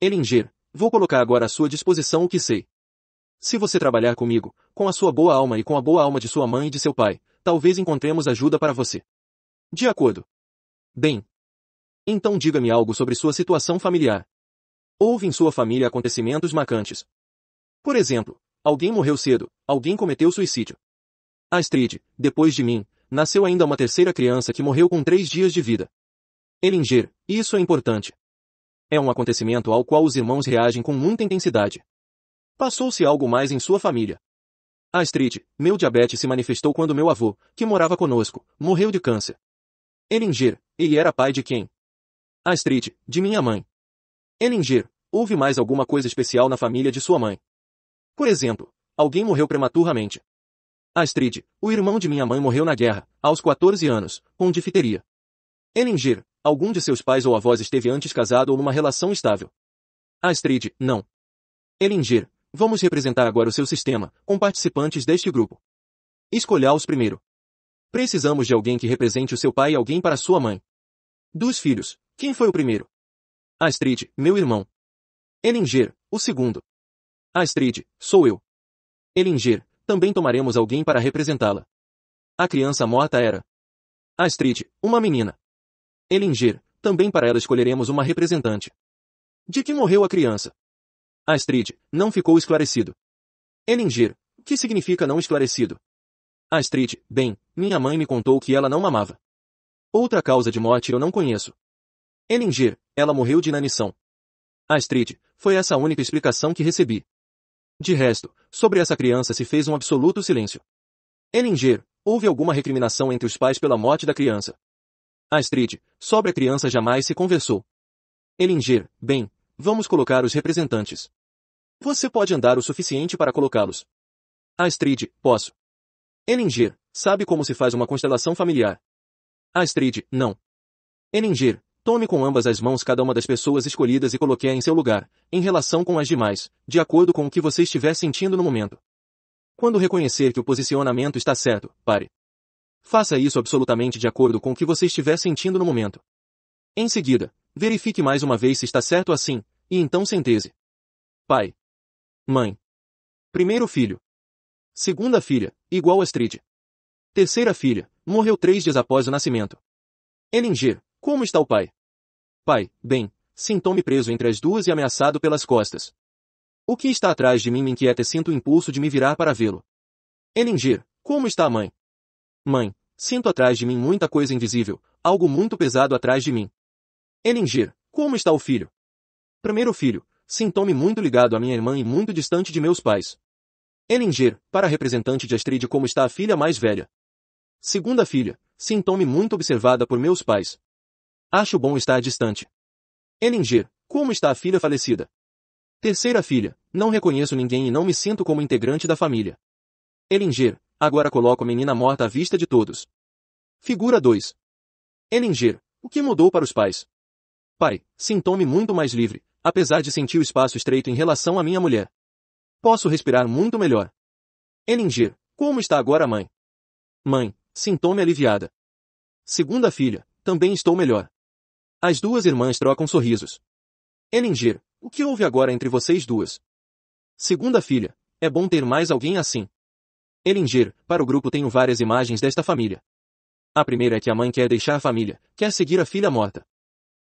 S1: Elinger, vou colocar agora à sua disposição o que sei. Se você trabalhar comigo, com a sua boa alma e com a boa alma de sua mãe e de seu pai, talvez encontremos ajuda para você. De acordo. Bem. Então diga-me algo sobre sua situação familiar. Houve em sua família acontecimentos marcantes. Por exemplo, alguém morreu cedo, alguém cometeu suicídio. Astrid, depois de mim, nasceu ainda uma terceira criança que morreu com três dias de vida. Elinger, isso é importante. É um acontecimento ao qual os irmãos reagem com muita intensidade. Passou-se algo mais em sua família. Astrid, meu diabetes se manifestou quando meu avô, que morava conosco, morreu de câncer. Elinger, ele era pai de quem? Astrid, de minha mãe. Elinger, houve mais alguma coisa especial na família de sua mãe. Por exemplo, alguém morreu prematuramente. Astrid, o irmão de minha mãe morreu na guerra, aos 14 anos, com difteria. Elinger, algum de seus pais ou avós esteve antes casado ou numa relação estável. Astrid, não. Elinger, vamos representar agora o seu sistema, com participantes deste grupo. Escolha-os primeiro. Precisamos de alguém que represente o seu pai e alguém para sua mãe. Dos filhos, quem foi o primeiro? Astrid, meu irmão. Elinger, o segundo. Astrid, sou eu. Elinger, também tomaremos alguém para representá-la. A criança morta era. Astrid, uma menina. Elinger, também para ela escolheremos uma representante. De que morreu a criança? Astrid, não ficou esclarecido. Elinger, o que significa não esclarecido? Astrid, bem, minha mãe me contou que ela não mamava. Outra causa de morte eu não conheço. Elinger, ela morreu de inanição. Astrid, foi essa a única explicação que recebi. De resto, sobre essa criança se fez um absoluto silêncio. Elinger, houve alguma recriminação entre os pais pela morte da criança. Astrid, sobre a criança jamais se conversou. Elinger, bem, vamos colocar os representantes. Você pode andar o suficiente para colocá-los. Astrid, posso. Elinger, sabe como se faz uma constelação familiar? Astrid, não. Elinger, Tome com ambas as mãos cada uma das pessoas escolhidas e coloque-a em seu lugar, em relação com as demais, de acordo com o que você estiver sentindo no momento. Quando reconhecer que o posicionamento está certo, pare. Faça isso absolutamente de acordo com o que você estiver sentindo no momento. Em seguida, verifique mais uma vez se está certo assim, e então sentese. Pai. Mãe. Primeiro filho. Segunda filha, igual a Astrid. Terceira filha, morreu três dias após o nascimento. Elinger, como está o pai? Pai, bem, sinto-me preso entre as duas e ameaçado pelas costas. O que está atrás de mim me inquieta e sinto o impulso de me virar para vê-lo. Elingir, como está a mãe? Mãe, sinto atrás de mim muita coisa invisível, algo muito pesado atrás de mim. Elingir, como está o filho? Primeiro filho, sinto-me muito ligado à minha irmã e muito distante de meus pais. Elingir, para representante de Astrid como está a filha mais velha. Segunda filha, sinto-me muito observada por meus pais. Acho bom estar distante. Elinger, como está a filha falecida? Terceira filha, não reconheço ninguém e não me sinto como integrante da família. Elinger, agora coloco a menina morta à vista de todos. Figura 2. Elinger, o que mudou para os pais? Pai, sinto-me muito mais livre, apesar de sentir o espaço estreito em relação à minha mulher. Posso respirar muito melhor. Elinger, como está agora a mãe? Mãe, sinto-me aliviada. Segunda filha, também estou melhor. As duas irmãs trocam sorrisos. Elingir, o que houve agora entre vocês duas? Segunda filha, é bom ter mais alguém assim. Elingir, para o grupo tenho várias imagens desta família. A primeira é que a mãe quer deixar a família, quer seguir a filha morta.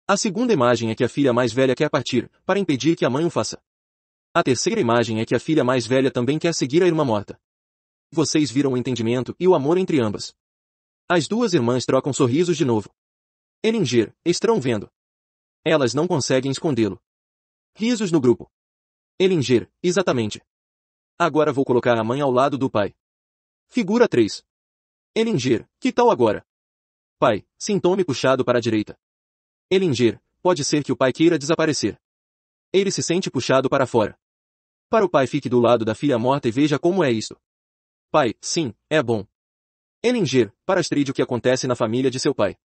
S1: A segunda imagem é que a filha mais velha quer partir, para impedir que a mãe o faça. A terceira imagem é que a filha mais velha também quer seguir a irmã morta. Vocês viram o entendimento e o amor entre ambas. As duas irmãs trocam sorrisos de novo. Elinger, estão vendo. Elas não conseguem escondê-lo. Risos no grupo. Elinger, exatamente. Agora vou colocar a mãe ao lado do pai. Figura 3. Elinger, que tal agora? Pai, sintome puxado para a direita. Elinger, pode ser que o pai queira desaparecer. Ele se sente puxado para fora. Para o pai fique do lado da filha morta e veja como é isto. Pai, sim, é bom. Elinger, para Astrid o que acontece na família de seu pai.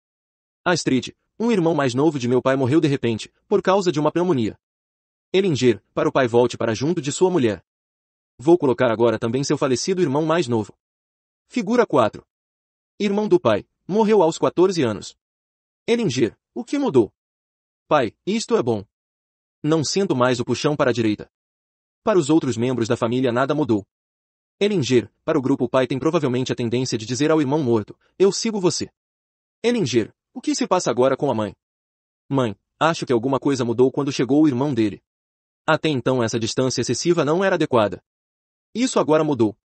S1: Astrid, um irmão mais novo de meu pai morreu de repente, por causa de uma pneumonia. Elinger, para o pai volte para junto de sua mulher. Vou colocar agora também seu falecido irmão mais novo. Figura 4. Irmão do pai, morreu aos 14 anos. Elinger, o que mudou? Pai, isto é bom. Não sendo mais o puxão para a direita. Para os outros membros da família nada mudou. Elinger, para o grupo pai tem provavelmente a tendência de dizer ao irmão morto, eu sigo você. Elinger, o que se passa agora com a mãe? Mãe, acho que alguma coisa mudou quando chegou o irmão dele. Até então essa distância excessiva não era adequada. Isso agora mudou.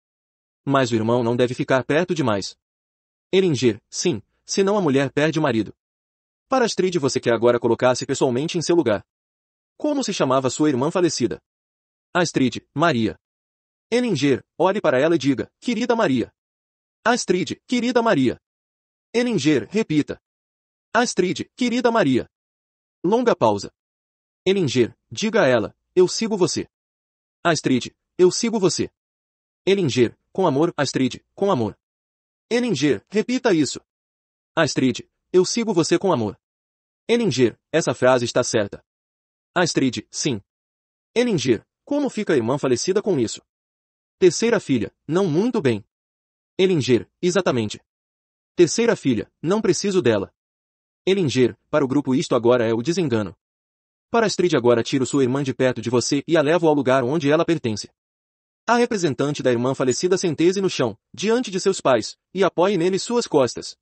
S1: Mas o irmão não deve ficar perto demais. Eringer, sim, senão a mulher perde o marido. Para Astrid você quer agora colocar-se pessoalmente em seu lugar. Como se chamava sua irmã falecida? Astrid, Maria. Elinger, olhe para ela e diga, querida Maria. Astrid, querida Maria. Elinger, repita. Astrid, querida Maria. Longa pausa. Elinger, diga a ela, eu sigo você. Astrid, eu sigo você. Elinger, com amor, Astrid, com amor. Elinger, repita isso. Astrid, eu sigo você com amor. Elinger, essa frase está certa. Astrid, sim. Elinger, como fica a irmã falecida com isso? Terceira filha, não muito bem. Elinger, exatamente. Terceira filha, não preciso dela. Elinger, para o grupo isto agora é o desengano. Para Astrid agora tiro sua irmã de perto de você e a levo ao lugar onde ela pertence. A representante da irmã falecida sentese no chão, diante de seus pais, e apoie nele suas costas.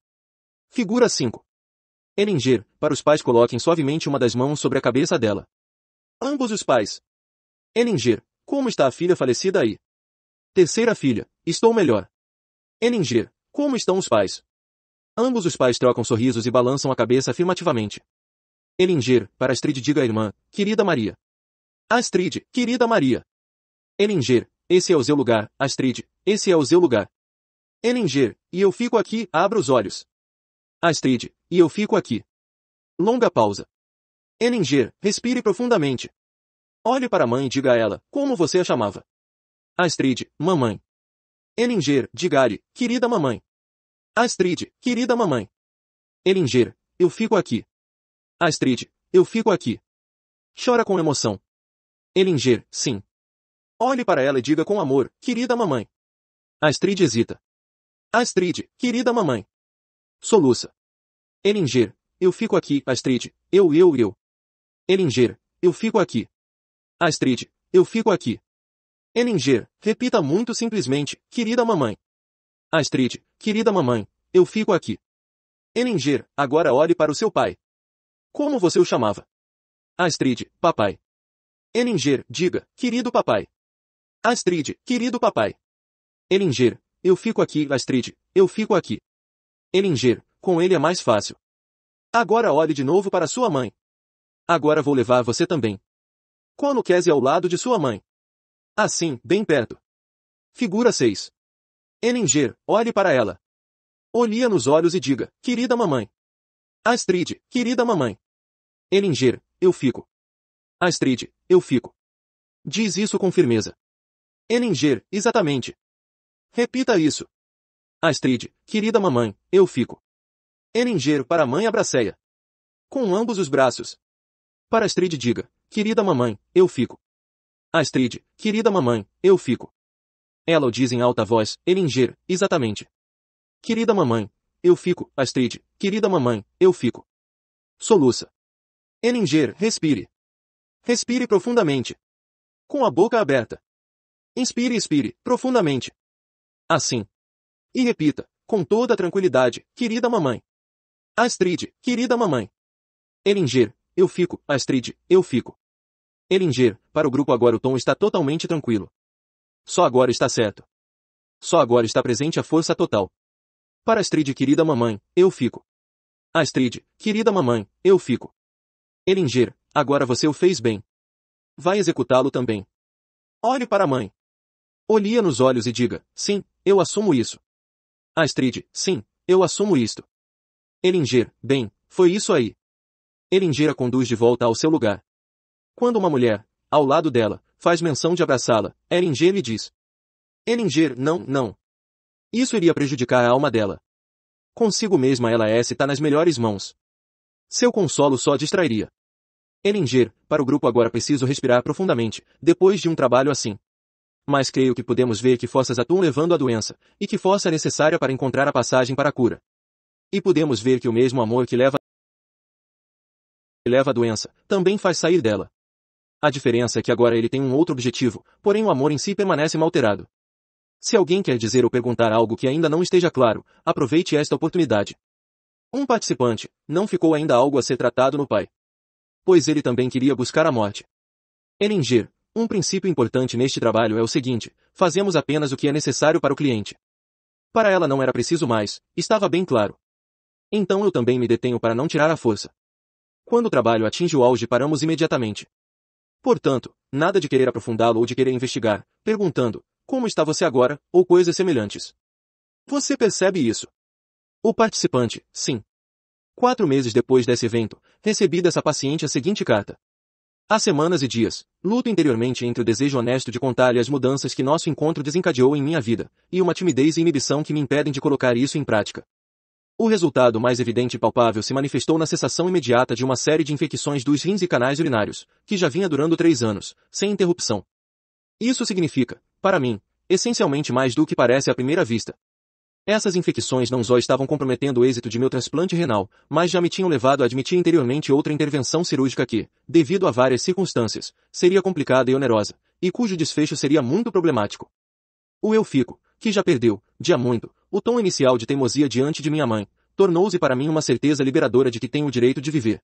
S1: Figura 5. Elinger, para os pais coloquem suavemente uma das mãos sobre a cabeça dela. Ambos os pais. Elinger, como está a filha falecida aí? Terceira filha, estou melhor. Elinger, como estão os pais? Ambos os pais trocam sorrisos e balançam a cabeça afirmativamente. Elinger, para Astrid diga a irmã, querida Maria. Astrid, querida Maria. Elinger, esse é o seu lugar, Astrid, esse é o seu lugar. Elinger, e eu fico aqui, abra os olhos. Astrid, e eu fico aqui. Longa pausa. Elinger, respire profundamente. Olhe para a mãe e diga a ela, como você a chamava. Astrid, mamãe. Elinger, diga-lhe, querida mamãe. Astrid, querida mamãe. Elinger, eu fico aqui. Astrid, eu fico aqui. Chora com emoção. Elinger, sim. Olhe para ela e diga com amor, querida mamãe. Astrid hesita. Astrid, querida mamãe. Soluça. Elinger, eu fico aqui, Astrid, eu, eu, eu. Elinger, eu fico aqui. Astrid, eu fico aqui. Elinger, repita muito simplesmente, querida mamãe. Astrid, querida mamãe, eu fico aqui. Elinger, agora olhe para o seu pai. Como você o chamava? Astrid, papai. Elinger, diga, querido papai. Astrid, querido papai. Elinger, eu fico aqui, Astrid, eu fico aqui. Elinger, com ele é mais fácil. Agora olhe de novo para sua mãe. Agora vou levar você também. Coloquese ao lado de sua mãe. Assim, bem perto. Figura 6. Elinger, olhe para ela. Olhe-a nos olhos e diga, querida mamãe. Astrid, querida mamãe. Elinger, eu fico. Astrid, eu fico. Diz isso com firmeza. Elinger, exatamente. Repita isso. Astrid, querida mamãe, eu fico. Elinger para a mãe abraceia. Com ambos os braços. Para Astrid diga, querida mamãe, eu fico. Astrid, querida mamãe, eu fico. Ela o diz em alta voz, Elinger, exatamente. Querida mamãe, eu fico, Astrid, querida mamãe, eu fico. Soluça. Elinger, respire. Respire profundamente. Com a boca aberta. Inspire e expire, profundamente. Assim. E repita, com toda tranquilidade, querida mamãe. Astrid, querida mamãe. Elinger, eu fico, Astrid, eu fico. Elinger, para o grupo agora o tom está totalmente tranquilo. Só agora está certo. Só agora está presente a força total. Para Astrid, querida mamãe, eu fico. Astrid, querida mamãe, eu fico. Elinger, agora você o fez bem. Vai executá-lo também. Olhe para a mãe. Olhe nos olhos e diga, sim, eu assumo isso. Astrid, sim, eu assumo isto. Elinger, bem, foi isso aí. Elinger a conduz de volta ao seu lugar. Quando uma mulher, ao lado dela, faz menção de abraçá-la, Eringer lhe diz. Eringer, não, não. Isso iria prejudicar a alma dela. Consigo mesma ela é está nas melhores mãos. Seu consolo só distrairia. Elinger, para o grupo agora preciso respirar profundamente, depois de um trabalho assim. Mas creio que podemos ver que forças atuam levando a doença, e que força é necessária para encontrar a passagem para a cura. E podemos ver que o mesmo amor que leva leva a doença, também faz sair dela. A diferença é que agora ele tem um outro objetivo, porém o amor em si permanece malterado. Se alguém quer dizer ou perguntar algo que ainda não esteja claro, aproveite esta oportunidade. Um participante, não ficou ainda algo a ser tratado no pai. Pois ele também queria buscar a morte. Elinger, um princípio importante neste trabalho é o seguinte, fazemos apenas o que é necessário para o cliente. Para ela não era preciso mais, estava bem claro. Então eu também me detenho para não tirar a força. Quando o trabalho atinge o auge paramos imediatamente. Portanto, nada de querer aprofundá-lo ou de querer investigar, perguntando, como está você agora, ou coisas semelhantes. Você percebe isso? O participante, sim. Quatro meses depois desse evento, recebi dessa paciente a seguinte carta. Há semanas e dias, luto interiormente entre o desejo honesto de contar-lhe as mudanças que nosso encontro desencadeou em minha vida, e uma timidez e inibição que me impedem de colocar isso em prática. O resultado mais evidente e palpável se manifestou na cessação imediata de uma série de infecções dos rins e canais urinários, que já vinha durando três anos, sem interrupção. Isso significa, para mim, essencialmente mais do que parece à primeira vista. Essas infecções não só estavam comprometendo o êxito de meu transplante renal, mas já me tinham levado a admitir interiormente outra intervenção cirúrgica que, devido a várias circunstâncias, seria complicada e onerosa, e cujo desfecho seria muito problemático. O eu fico, que já perdeu, dia muito, o tom inicial de teimosia diante de minha mãe, tornou-se para mim uma certeza liberadora de que tenho o direito de viver.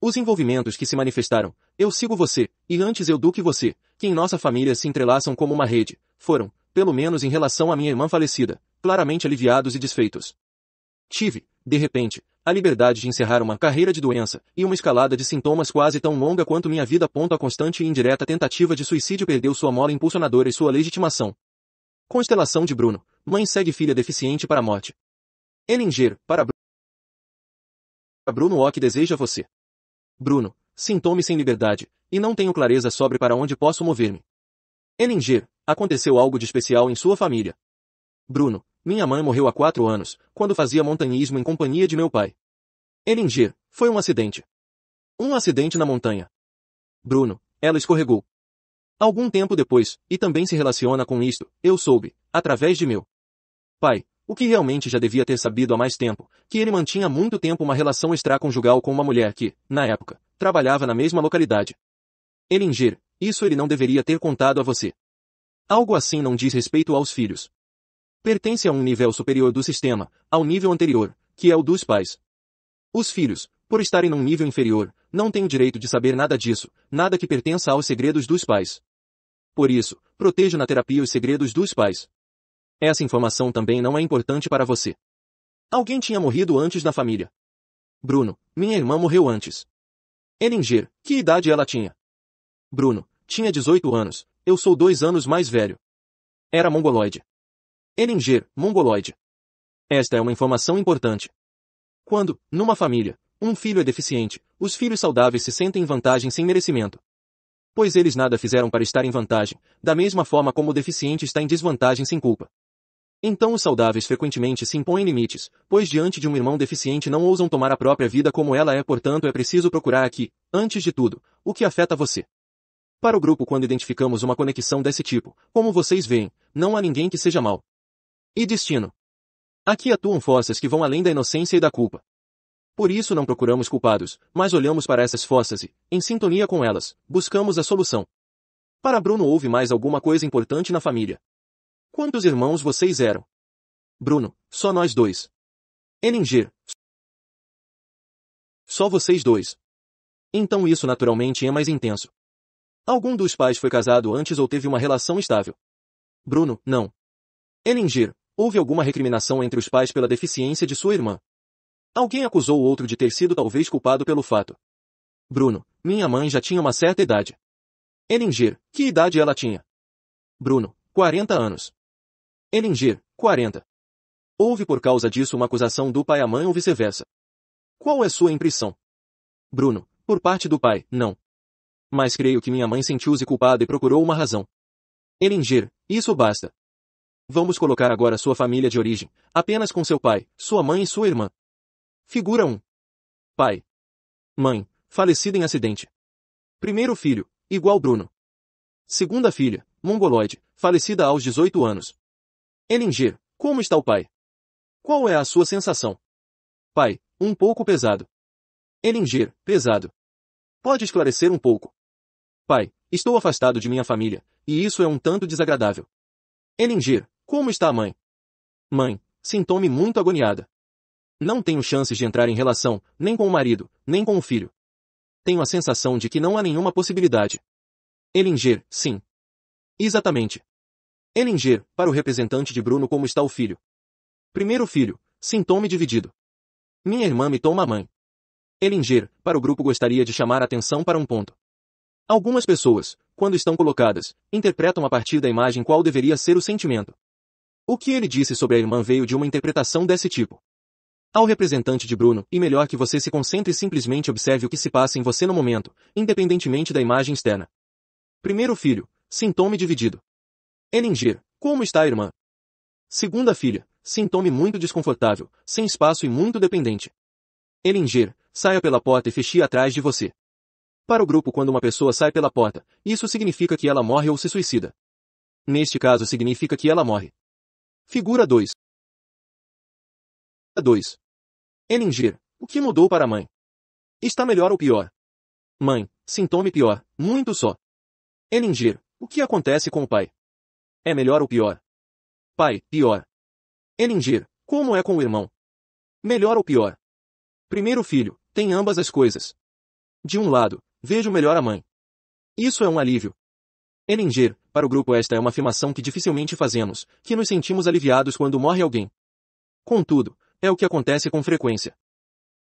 S1: Os envolvimentos que se manifestaram, eu sigo você, e antes eu do que você, que em nossa família se entrelaçam como uma rede, foram, pelo menos em relação à minha irmã falecida, claramente aliviados e desfeitos. Tive, de repente, a liberdade de encerrar uma carreira de doença e uma escalada de sintomas quase tão longa quanto minha vida. Ponto a constante e indireta tentativa de suicídio perdeu sua mola impulsionadora e sua legitimação, Constelação de Bruno. Mãe segue filha deficiente para a morte. Elinger, para Bruno O que deseja você. Bruno, sinto-me sem liberdade, e não tenho clareza sobre para onde posso mover-me. Elinger, aconteceu algo de especial em sua família. Bruno, minha mãe morreu há quatro anos, quando fazia montanhismo em companhia de meu pai. Elinger, foi um acidente. Um acidente na montanha. Bruno, ela escorregou. Algum tempo depois, e também se relaciona com isto, eu soube, através de meu pai, o que realmente já devia ter sabido há mais tempo, que ele mantinha há muito tempo uma relação extraconjugal com uma mulher que, na época, trabalhava na mesma localidade. Elinger, isso ele não deveria ter contado a você. Algo assim não diz respeito aos filhos. Pertence a um nível superior do sistema, ao nível anterior, que é o dos pais. Os filhos, por estarem num nível inferior, não têm o direito de saber nada disso, nada que pertença aos segredos dos pais. Por isso, proteja na terapia os segredos dos pais. Essa informação também não é importante para você. Alguém tinha morrido antes na família. Bruno, minha irmã morreu antes. Elinger, que idade ela tinha? Bruno, tinha 18 anos, eu sou dois anos mais velho. Era mongoloide. Elinger, mongoloide. Esta é uma informação importante. Quando, numa família, um filho é deficiente, os filhos saudáveis se sentem em vantagem sem merecimento pois eles nada fizeram para estar em vantagem, da mesma forma como o deficiente está em desvantagem sem culpa. Então os saudáveis frequentemente se impõem limites, pois diante de um irmão deficiente não ousam tomar a própria vida como ela é, portanto é preciso procurar aqui, antes de tudo, o que afeta você. Para o grupo quando identificamos uma conexão desse tipo, como vocês veem, não há ninguém que seja mal. E destino. Aqui atuam forças que vão além da inocência e da culpa, por isso não procuramos culpados, mas olhamos para essas fossas e, em sintonia com elas, buscamos a solução. Para Bruno houve mais alguma coisa importante na família. Quantos irmãos vocês eram? Bruno, só nós dois. Eninger, só vocês dois. Então isso naturalmente é mais intenso. Algum dos pais foi casado antes ou teve uma relação estável. Bruno, não. Eninger, houve alguma recriminação entre os pais pela deficiência de sua irmã. Alguém acusou o outro de ter sido talvez culpado pelo fato. Bruno, minha mãe já tinha uma certa idade. Elinger, que idade ela tinha? Bruno, 40 anos. Elinger, 40. Houve por causa disso uma acusação do pai à mãe ou vice-versa. Qual é sua impressão? Bruno, por parte do pai, não. Mas creio que minha mãe sentiu-se culpada e procurou uma razão. Elinger, isso basta. Vamos colocar agora sua família de origem, apenas com seu pai, sua mãe e sua irmã. Figura 1. Pai. Mãe, falecida em acidente. Primeiro filho, igual Bruno. Segunda filha, mongoloide, falecida aos 18 anos. Elinger, como está o pai? Qual é a sua sensação? Pai, um pouco pesado. Elinger, pesado. Pode esclarecer um pouco. Pai, estou afastado de minha família, e isso é um tanto desagradável. Elinger, como está a mãe? Mãe, sintome muito agoniada. Não tenho chances de entrar em relação, nem com o marido, nem com o filho. Tenho a sensação de que não há nenhuma possibilidade. Elinger, sim. Exatamente. Elinger, para o representante de Bruno como está o filho. Primeiro filho, sintoma dividido. Minha irmã me toma a mãe. Elinger, para o grupo gostaria de chamar a atenção para um ponto. Algumas pessoas, quando estão colocadas, interpretam a partir da imagem qual deveria ser o sentimento. O que ele disse sobre a irmã veio de uma interpretação desse tipo ao representante de Bruno, e melhor que você se concentre e simplesmente observe o que se passa em você no momento, independentemente da imagem externa. Primeiro filho, sintome dividido. Elinger, como está a irmã? Segunda filha, sintome muito desconfortável, sem espaço e muito dependente. Elinger, saia pela porta e feche atrás de você. Para o grupo quando uma pessoa sai pela porta, isso significa que ela morre ou se suicida. Neste caso significa que ela morre. Figura 2. 2. Elingir, o que mudou para a mãe? Está melhor ou pior? Mãe, sintoma pior, muito só. Elingir, o que acontece com o pai? É melhor ou pior? Pai, pior. Elingir, como é com o irmão? Melhor ou pior? Primeiro filho, tem ambas as coisas. De um lado, vejo melhor a mãe. Isso é um alívio. Elingir, para o grupo esta é uma afirmação que dificilmente fazemos, que nos sentimos aliviados quando morre alguém. Contudo, é o que acontece com frequência.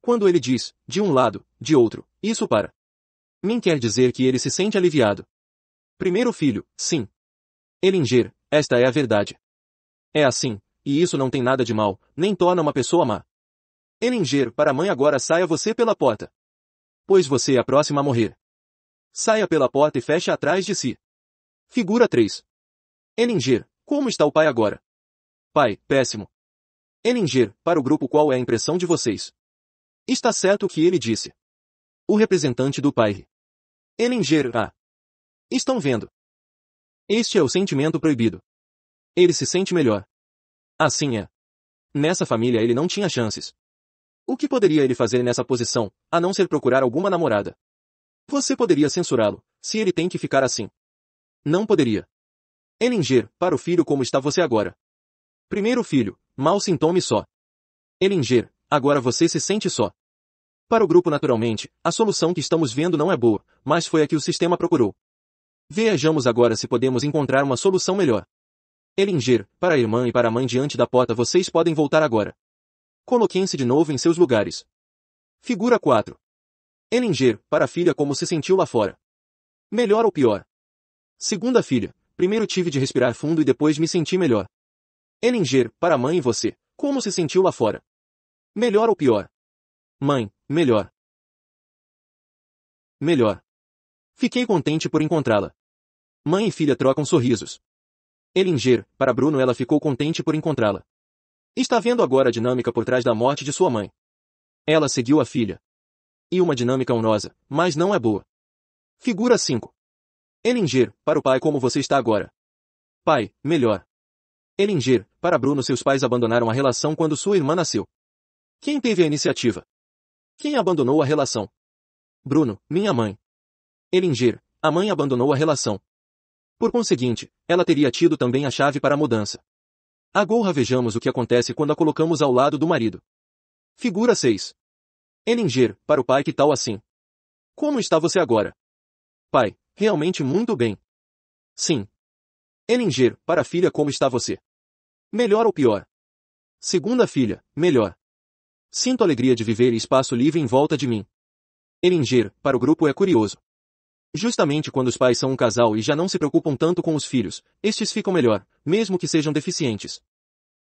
S1: Quando ele diz, de um lado, de outro, isso para mim quer dizer que ele se sente aliviado. Primeiro filho, sim. Elinger, esta é a verdade. É assim, e isso não tem nada de mal, nem torna uma pessoa má. Elinger, para mãe agora saia você pela porta. Pois você é a próxima a morrer. Saia pela porta e feche atrás de si. Figura 3. Elinger, como está o pai agora? Pai, péssimo. Eninger, para o grupo qual é a impressão de vocês? Está certo o que ele disse. O representante do pai. Eninger, ah. Estão vendo. Este é o sentimento proibido. Ele se sente melhor. Assim é. Nessa família ele não tinha chances. O que poderia ele fazer nessa posição, a não ser procurar alguma namorada? Você poderia censurá-lo, se ele tem que ficar assim. Não poderia. Eninger, para o filho como está você agora. Primeiro filho, Mal sintome só. Elinger, agora você se sente só. Para o grupo naturalmente, a solução que estamos vendo não é boa, mas foi a que o sistema procurou. Vejamos agora se podemos encontrar uma solução melhor. Elinger, para a irmã e para a mãe diante da porta vocês podem voltar agora. Coloquem-se de novo em seus lugares. Figura 4. Elinger, para a filha como se sentiu lá fora. Melhor ou pior? Segunda filha, primeiro tive de respirar fundo e depois me senti melhor. Ellinger, para a mãe e você, como se sentiu lá fora? Melhor ou pior? Mãe, melhor. Melhor. Fiquei contente por encontrá-la. Mãe e filha trocam sorrisos. Ellinger, para Bruno ela ficou contente por encontrá-la. Está vendo agora a dinâmica por trás da morte de sua mãe. Ela seguiu a filha. E uma dinâmica onosa, mas não é boa. Figura 5. Ellinger, para o pai como você está agora. Pai, melhor. Elinger, para Bruno seus pais abandonaram a relação quando sua irmã nasceu. Quem teve a iniciativa? Quem abandonou a relação? Bruno, minha mãe. Elinger, a mãe abandonou a relação. Por conseguinte, ela teria tido também a chave para a mudança. Agora vejamos o que acontece quando a colocamos ao lado do marido. Figura 6. Elinger, para o pai que tal assim? Como está você agora? Pai, realmente muito bem. Sim. Elinger, para a filha como está você? Melhor ou pior? Segunda filha, melhor. Sinto alegria de viver e espaço livre em volta de mim. Eringer, para o grupo é curioso. Justamente quando os pais são um casal e já não se preocupam tanto com os filhos, estes ficam melhor, mesmo que sejam deficientes.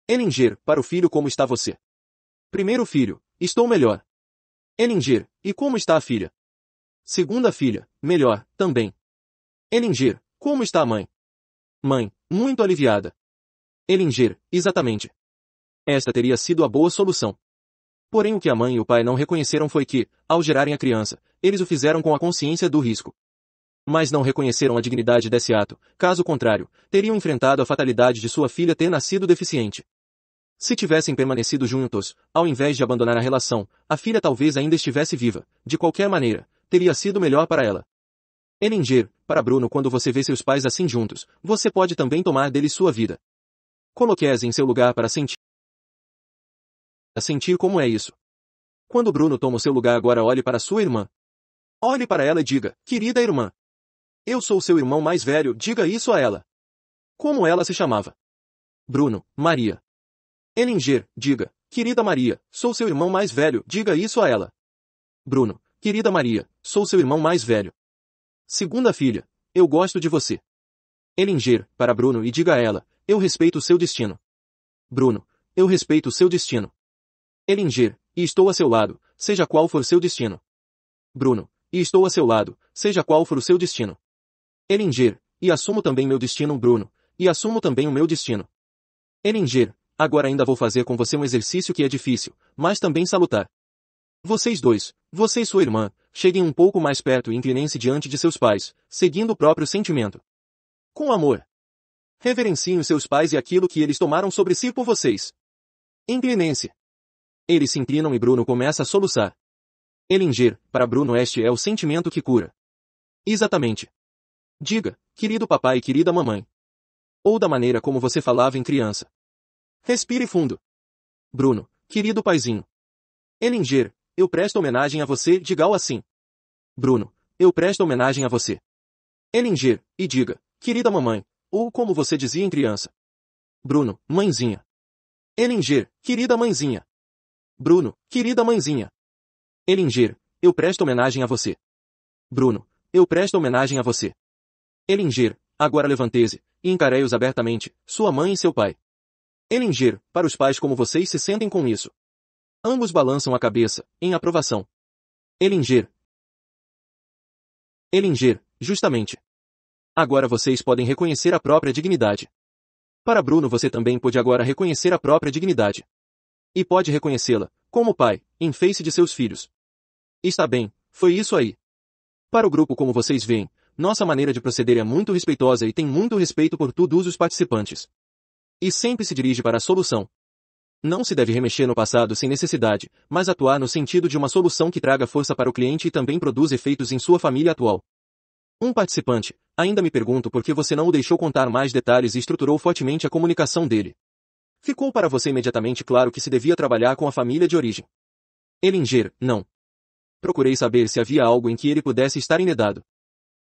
S1: Elinger, para o filho como está você? Primeiro filho, estou melhor. Elinger, e como está a filha? Segunda filha, melhor, também. Elinger, como está a mãe? Mãe, muito aliviada. Elinger, exatamente. Esta teria sido a boa solução. Porém o que a mãe e o pai não reconheceram foi que, ao gerarem a criança, eles o fizeram com a consciência do risco. Mas não reconheceram a dignidade desse ato, caso contrário, teriam enfrentado a fatalidade de sua filha ter nascido deficiente. Se tivessem permanecido juntos, ao invés de abandonar a relação, a filha talvez ainda estivesse viva, de qualquer maneira, teria sido melhor para ela. Elinger, para Bruno quando você vê seus pais assim juntos, você pode também tomar deles sua vida. Coloque-as em seu lugar para sentir. A sentir como é isso. Quando Bruno toma o seu lugar agora olhe para sua irmã. Olhe para ela e diga, querida irmã. Eu sou seu irmão mais velho, diga isso a ela. Como ela se chamava? Bruno, Maria. Elinger, diga, querida Maria, sou seu irmão mais velho, diga isso a ela. Bruno, querida Maria, sou seu irmão mais velho. Segunda filha, eu gosto de você. Elinger, para Bruno e diga a ela, eu respeito seu destino. Bruno, eu respeito seu destino. Elinger, e estou a seu lado, seja qual for seu destino. Bruno, e estou a seu lado, seja qual for o seu destino. Elinger, e assumo também meu destino, Bruno, e assumo também o meu destino. Elinger, agora ainda vou fazer com você um exercício que é difícil, mas também salutar. Vocês dois, você e sua irmã, cheguem um pouco mais perto e inclinem-se diante de seus pais, seguindo o próprio sentimento. Com amor. Reverenciem os seus pais e aquilo que eles tomaram sobre si por vocês. Inclinem-se. Eles se inclinam e Bruno começa a soluçar. Elinger, para Bruno este é o sentimento que cura. Exatamente. Diga, querido papai e querida mamãe. Ou da maneira como você falava em criança. Respire fundo. Bruno, querido paizinho. Elinger, eu presto homenagem a você, diga assim. Bruno, eu presto homenagem a você. Elinger, e diga, querida mamãe, ou como você dizia em criança. Bruno, mãezinha. Elinger, querida mãezinha. Bruno, querida mãezinha. Elinger, eu presto homenagem a você. Bruno, eu presto homenagem a você. Elinger, agora levantei-se, e encarei-os abertamente, sua mãe e seu pai. Elinger, para os pais como vocês se sentem com isso. Ambos balançam a cabeça, em aprovação. Elinger. Elinger, justamente. Agora vocês podem reconhecer a própria dignidade. Para Bruno você também pode agora reconhecer a própria dignidade. E pode reconhecê-la, como pai, em face de seus filhos. Está bem, foi isso aí. Para o grupo como vocês veem, nossa maneira de proceder é muito respeitosa e tem muito respeito por todos os participantes. E sempre se dirige para a solução. Não se deve remexer no passado sem necessidade, mas atuar no sentido de uma solução que traga força para o cliente e também produza efeitos em sua família atual. Um participante, Ainda me pergunto por que você não o deixou contar mais detalhes e estruturou fortemente a comunicação dele. Ficou para você imediatamente claro que se devia trabalhar com a família de origem. Elinger, não. Procurei saber se havia algo em que ele pudesse estar enredado.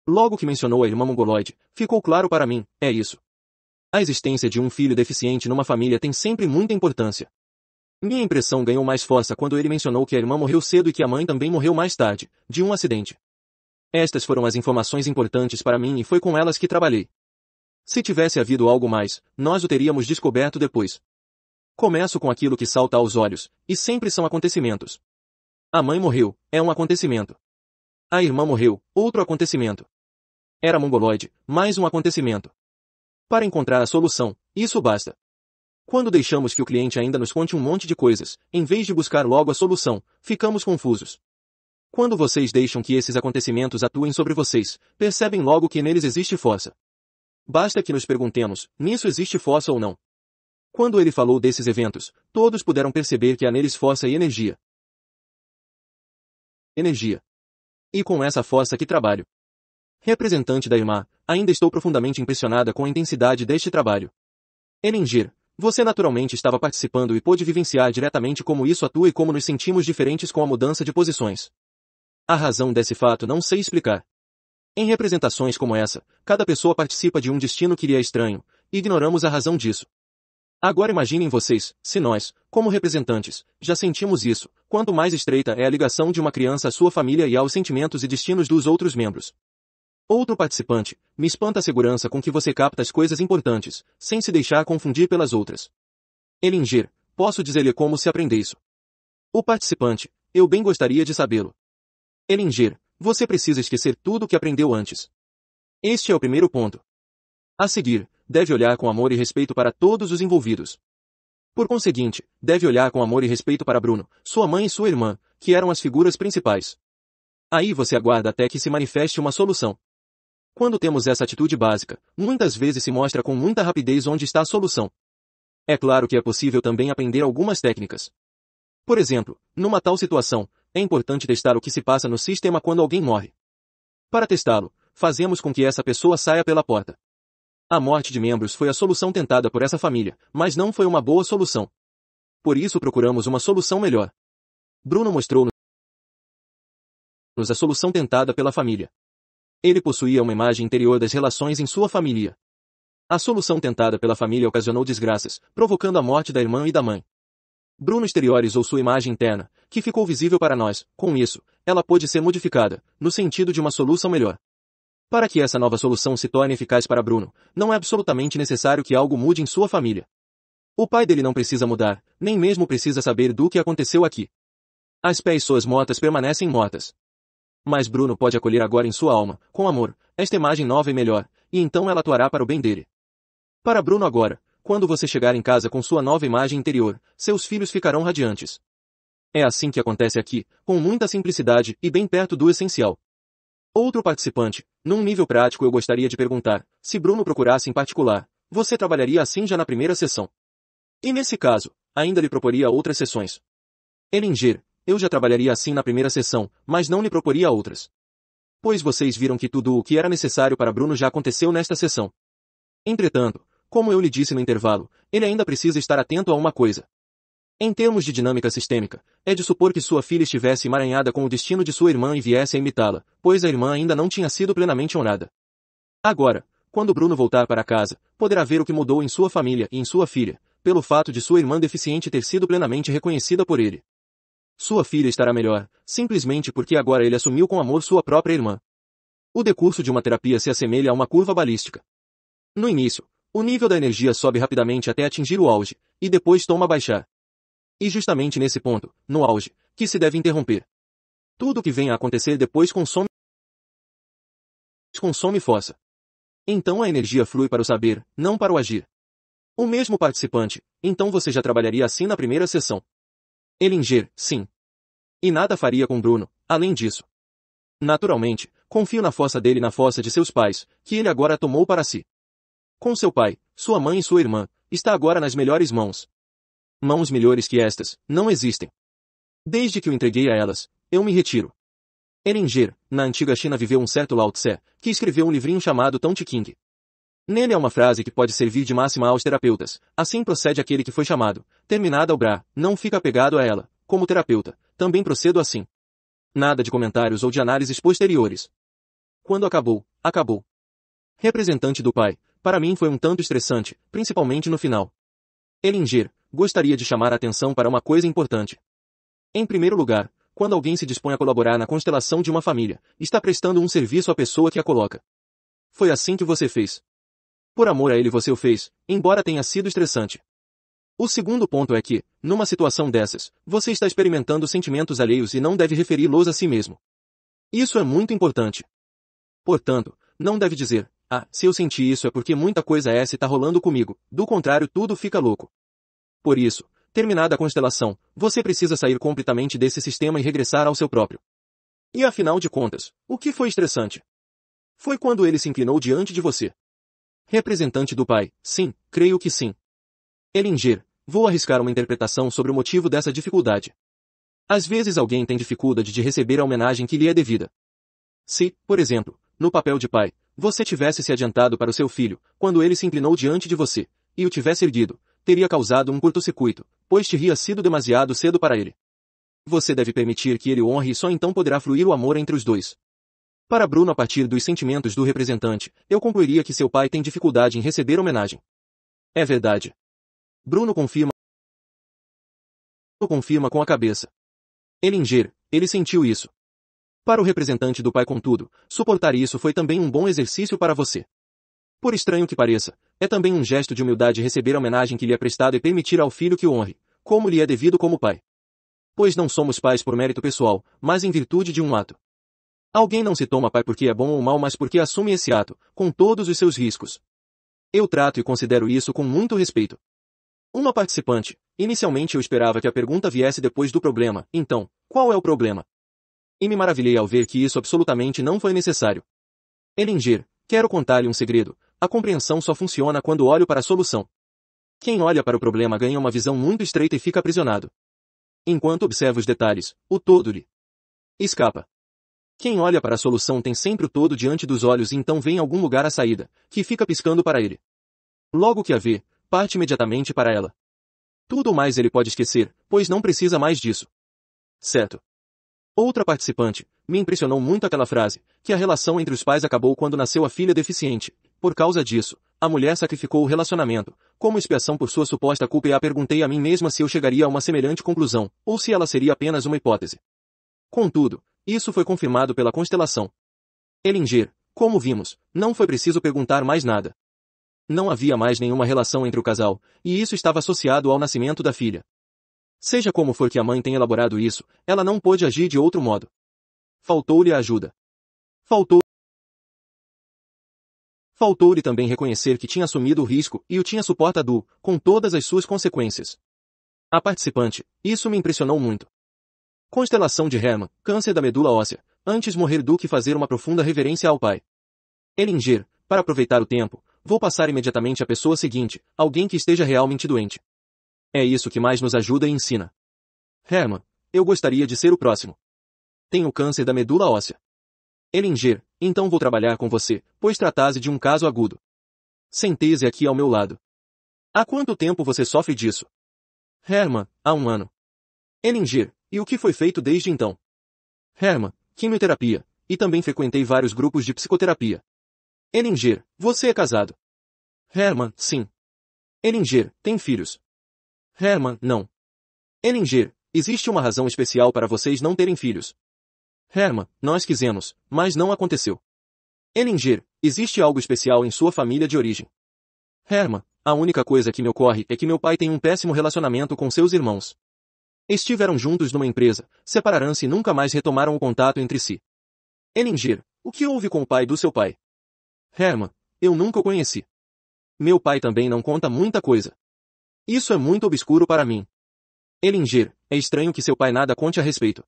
S1: Logo que mencionou a irmã mongoloide, ficou claro para mim, é isso. A existência de um filho deficiente numa família tem sempre muita importância. Minha impressão ganhou mais força quando ele mencionou que a irmã morreu cedo e que a mãe também morreu mais tarde, de um acidente. Estas foram as informações importantes para mim e foi com elas que trabalhei. Se tivesse havido algo mais, nós o teríamos descoberto depois. Começo com aquilo que salta aos olhos, e sempre são acontecimentos. A mãe morreu, é um acontecimento. A irmã morreu, outro acontecimento. Era mongoloide, mais um acontecimento. Para encontrar a solução, isso basta. Quando deixamos que o cliente ainda nos conte um monte de coisas, em vez de buscar logo a solução, ficamos confusos. Quando vocês deixam que esses acontecimentos atuem sobre vocês, percebem logo que neles existe força. Basta que nos perguntemos, nisso existe força ou não. Quando ele falou desses eventos, todos puderam perceber que há neles força e energia. Energia. E com essa força que trabalho. Representante da irmã, ainda estou profundamente impressionada com a intensidade deste trabalho. Eningir, você naturalmente estava participando e pôde vivenciar diretamente como isso atua e como nos sentimos diferentes com a mudança de posições. A razão desse fato não sei explicar. Em representações como essa, cada pessoa participa de um destino que lhe é estranho, e ignoramos a razão disso. Agora imaginem vocês, se nós, como representantes, já sentimos isso, quanto mais estreita é a ligação de uma criança à sua família e aos sentimentos e destinos dos outros membros. Outro participante, me espanta a segurança com que você capta as coisas importantes, sem se deixar confundir pelas outras. Elingir, posso dizer-lhe como se aprende isso. O participante, eu bem gostaria de sabê-lo. Elinger, você precisa esquecer tudo o que aprendeu antes. Este é o primeiro ponto. A seguir, deve olhar com amor e respeito para todos os envolvidos. Por conseguinte, deve olhar com amor e respeito para Bruno, sua mãe e sua irmã, que eram as figuras principais. Aí você aguarda até que se manifeste uma solução. Quando temos essa atitude básica, muitas vezes se mostra com muita rapidez onde está a solução. É claro que é possível também aprender algumas técnicas. Por exemplo, numa tal situação, é importante testar o que se passa no sistema quando alguém morre. Para testá-lo, fazemos com que essa pessoa saia pela porta. A morte de membros foi a solução tentada por essa família, mas não foi uma boa solução. Por isso procuramos uma solução melhor. Bruno mostrou-nos a solução tentada pela família. Ele possuía uma imagem interior das relações em sua família. A solução tentada pela família ocasionou desgraças, provocando a morte da irmã e da mãe. Bruno exteriores ou sua imagem interna, que ficou visível para nós, com isso, ela pôde ser modificada, no sentido de uma solução melhor. Para que essa nova solução se torne eficaz para Bruno, não é absolutamente necessário que algo mude em sua família. O pai dele não precisa mudar, nem mesmo precisa saber do que aconteceu aqui. As pessoas mortas permanecem mortas. Mas Bruno pode acolher agora em sua alma, com amor, esta imagem nova e melhor, e então ela atuará para o bem dele. Para Bruno agora, quando você chegar em casa com sua nova imagem interior, seus filhos ficarão radiantes. É assim que acontece aqui, com muita simplicidade e bem perto do essencial. Outro participante, num nível prático eu gostaria de perguntar, se Bruno procurasse em particular, você trabalharia assim já na primeira sessão. E nesse caso, ainda lhe proporia outras sessões. Elinger, eu já trabalharia assim na primeira sessão, mas não lhe proporia outras. Pois vocês viram que tudo o que era necessário para Bruno já aconteceu nesta sessão. Entretanto, como eu lhe disse no intervalo, ele ainda precisa estar atento a uma coisa. Em termos de dinâmica sistêmica, é de supor que sua filha estivesse emaranhada com o destino de sua irmã e viesse a imitá-la, pois a irmã ainda não tinha sido plenamente honrada. Agora, quando Bruno voltar para casa, poderá ver o que mudou em sua família e em sua filha, pelo fato de sua irmã deficiente ter sido plenamente reconhecida por ele. Sua filha estará melhor, simplesmente porque agora ele assumiu com amor sua própria irmã. O decurso de uma terapia se assemelha a uma curva balística. No início, o nível da energia sobe rapidamente até atingir o auge, e depois toma a baixar. E justamente nesse ponto, no auge, que se deve interromper. Tudo o que vem a acontecer depois consome consome força. Então a energia flui para o saber, não para o agir. O mesmo participante, então você já trabalharia assim na primeira sessão. Elinger, sim. E nada faria com Bruno, além disso. Naturalmente, confio na força dele e na força de seus pais, que ele agora tomou para si com seu pai, sua mãe e sua irmã, está agora nas melhores mãos. Mãos melhores que estas, não existem. Desde que o entreguei a elas, eu me retiro. Eringer, na antiga China viveu um certo Lao Tse, que escreveu um livrinho chamado Tao Te King. Nele há uma frase que pode servir de máxima aos terapeutas, assim procede aquele que foi chamado, terminada o bra, não fica apegado a ela, como terapeuta, também procedo assim. Nada de comentários ou de análises posteriores. Quando acabou, acabou. Representante do pai, para mim foi um tanto estressante, principalmente no final. Elinger, gostaria de chamar a atenção para uma coisa importante. Em primeiro lugar, quando alguém se dispõe a colaborar na constelação de uma família, está prestando um serviço à pessoa que a coloca. Foi assim que você fez. Por amor a ele você o fez, embora tenha sido estressante. O segundo ponto é que, numa situação dessas, você está experimentando sentimentos alheios e não deve referi-los a si mesmo. Isso é muito importante. Portanto, não deve dizer, ah, se eu senti isso é porque muita coisa é essa tá rolando comigo, do contrário tudo fica louco. Por isso, terminada a constelação, você precisa sair completamente desse sistema e regressar ao seu próprio. E afinal de contas, o que foi estressante? Foi quando ele se inclinou diante de você. Representante do pai, sim, creio que sim. Elinger, vou arriscar uma interpretação sobre o motivo dessa dificuldade. Às vezes alguém tem dificuldade de receber a homenagem que lhe é devida. Se, por exemplo, no papel de pai, você tivesse se adiantado para o seu filho, quando ele se inclinou diante de você, e o tivesse erguido, teria causado um curto-circuito, pois teria sido demasiado cedo para ele. Você deve permitir que ele honre e só então poderá fluir o amor entre os dois. Para Bruno, a partir dos sentimentos do representante, eu concluiria que seu pai tem dificuldade em receber homenagem. É verdade. Bruno confirma confirma com a cabeça. Elinger, ele sentiu isso. Para o representante do pai contudo, suportar isso foi também um bom exercício para você. Por estranho que pareça, é também um gesto de humildade receber a homenagem que lhe é prestada e permitir ao filho que o honre, como lhe é devido como pai. Pois não somos pais por mérito pessoal, mas em virtude de um ato. Alguém não se toma pai porque é bom ou mal, mas porque assume esse ato, com todos os seus riscos. Eu trato e considero isso com muito respeito. Uma participante, inicialmente eu esperava que a pergunta viesse depois do problema, então, qual é o problema? e me maravilhei ao ver que isso absolutamente não foi necessário. Elinger, quero contar-lhe um segredo, a compreensão só funciona quando olho para a solução. Quem olha para o problema ganha uma visão muito estreita e fica aprisionado. Enquanto observa os detalhes, o todo lhe escapa. Quem olha para a solução tem sempre o todo diante dos olhos e então vem algum lugar a saída, que fica piscando para ele. Logo que a vê, parte imediatamente para ela. Tudo mais ele pode esquecer, pois não precisa mais disso. Certo. Outra participante, me impressionou muito aquela frase, que a relação entre os pais acabou quando nasceu a filha deficiente. Por causa disso, a mulher sacrificou o relacionamento, como expiação por sua suposta culpa e a perguntei a mim mesma se eu chegaria a uma semelhante conclusão, ou se ela seria apenas uma hipótese. Contudo, isso foi confirmado pela constelação. Elinger, como vimos, não foi preciso perguntar mais nada. Não havia mais nenhuma relação entre o casal, e isso estava associado ao nascimento da filha. Seja como for que a mãe tenha elaborado isso, ela não pôde agir de outro modo. Faltou-lhe a ajuda. Faltou Faltou-lhe também reconhecer que tinha assumido o risco e o tinha suportado, com todas as suas consequências. A participante, isso me impressionou muito. Constelação de Herman, câncer da medula óssea, antes morrer do que fazer uma profunda reverência ao pai. Elinger, para aproveitar o tempo, vou passar imediatamente à pessoa seguinte, alguém que esteja realmente doente. É isso que mais nos ajuda e ensina. Herman, eu gostaria de ser o próximo. Tenho câncer da medula óssea. Elinger, então vou trabalhar com você, pois tratase de um caso agudo. sente se aqui ao meu lado. Há quanto tempo você sofre disso? Herman, há um ano. Elinger, e o que foi feito desde então? Herman, quimioterapia, e também frequentei vários grupos de psicoterapia. Elinger, você é casado? Herman, sim. Elinger, tem filhos, Herman, não. Eninger, existe uma razão especial para vocês não terem filhos. Herman, nós quisemos, mas não aconteceu. Eninger, existe algo especial em sua família de origem. Herman, a única coisa que me ocorre é que meu pai tem um péssimo relacionamento com seus irmãos. Estiveram juntos numa empresa, separaram-se e nunca mais retomaram o contato entre si. Eninger, o que houve com o pai do seu pai? Herman, eu nunca o conheci. Meu pai também não conta muita coisa. Isso é muito obscuro para mim. Elinger, é estranho que seu pai nada conte a respeito.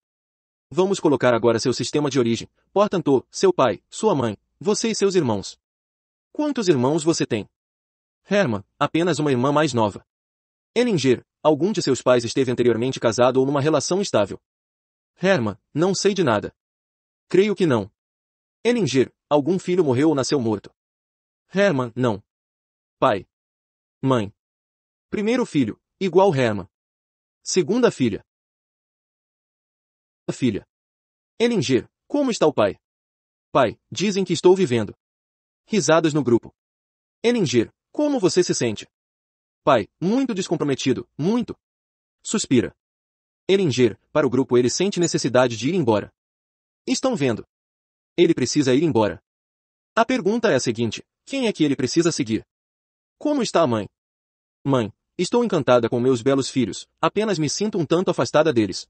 S1: Vamos colocar agora seu sistema de origem. Portanto, seu pai, sua mãe, você e seus irmãos. Quantos irmãos você tem? Herman, apenas uma irmã mais nova. Elinger, algum de seus pais esteve anteriormente casado ou numa relação estável? Herman, não sei de nada. Creio que não. Elinger, algum filho morreu ou nasceu morto? Herman, não. Pai. Mãe. Primeiro filho, igual Herman. Segunda filha. Filha. Elinger, como está o pai? Pai, dizem que estou vivendo. Risadas no grupo. Elinger, como você se sente? Pai, muito descomprometido, muito. Suspira. Elinger, para o grupo ele sente necessidade de ir embora. Estão vendo. Ele precisa ir embora. A pergunta é a seguinte, quem é que ele precisa seguir? Como está a mãe? Mãe, Estou encantada com meus belos filhos, apenas me sinto um tanto afastada deles.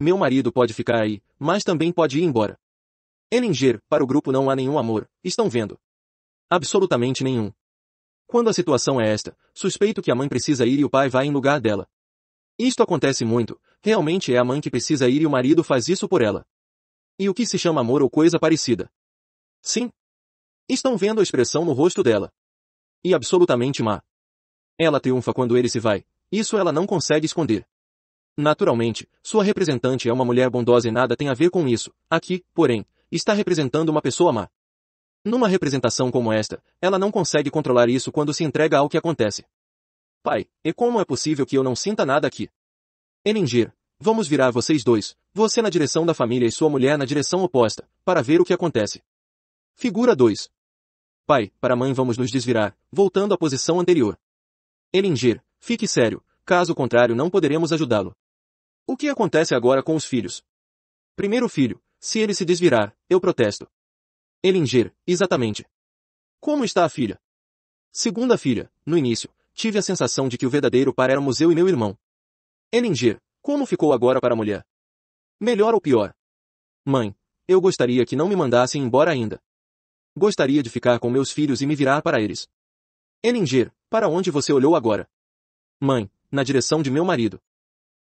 S1: Meu marido pode ficar aí, mas também pode ir embora. Ellinger, para o grupo não há nenhum amor, estão vendo? Absolutamente nenhum. Quando a situação é esta, suspeito que a mãe precisa ir e o pai vai em lugar dela. Isto acontece muito, realmente é a mãe que precisa ir e o marido faz isso por ela. E o que se chama amor ou coisa parecida? Sim. Estão vendo a expressão no rosto dela. E absolutamente má. Ela triunfa quando ele se vai. Isso ela não consegue esconder. Naturalmente, sua representante é uma mulher bondosa e nada tem a ver com isso. Aqui, porém, está representando uma pessoa má. Numa representação como esta, ela não consegue controlar isso quando se entrega ao que acontece. Pai, e como é possível que eu não sinta nada aqui? Eninger, vamos virar vocês dois, você na direção da família e sua mulher na direção oposta, para ver o que acontece. Figura 2. Pai, para mãe vamos nos desvirar, voltando à posição anterior. Elinger, fique sério, caso contrário não poderemos ajudá-lo. O que acontece agora com os filhos? Primeiro filho, se ele se desvirar, eu protesto. Elinger, exatamente. Como está a filha? Segunda filha, no início, tive a sensação de que o verdadeiro par era o museu e meu irmão. Elinger, como ficou agora para a mulher? Melhor ou pior? Mãe, eu gostaria que não me mandassem embora ainda. Gostaria de ficar com meus filhos e me virar para eles. Elinger, para onde você olhou agora? Mãe, na direção de meu marido.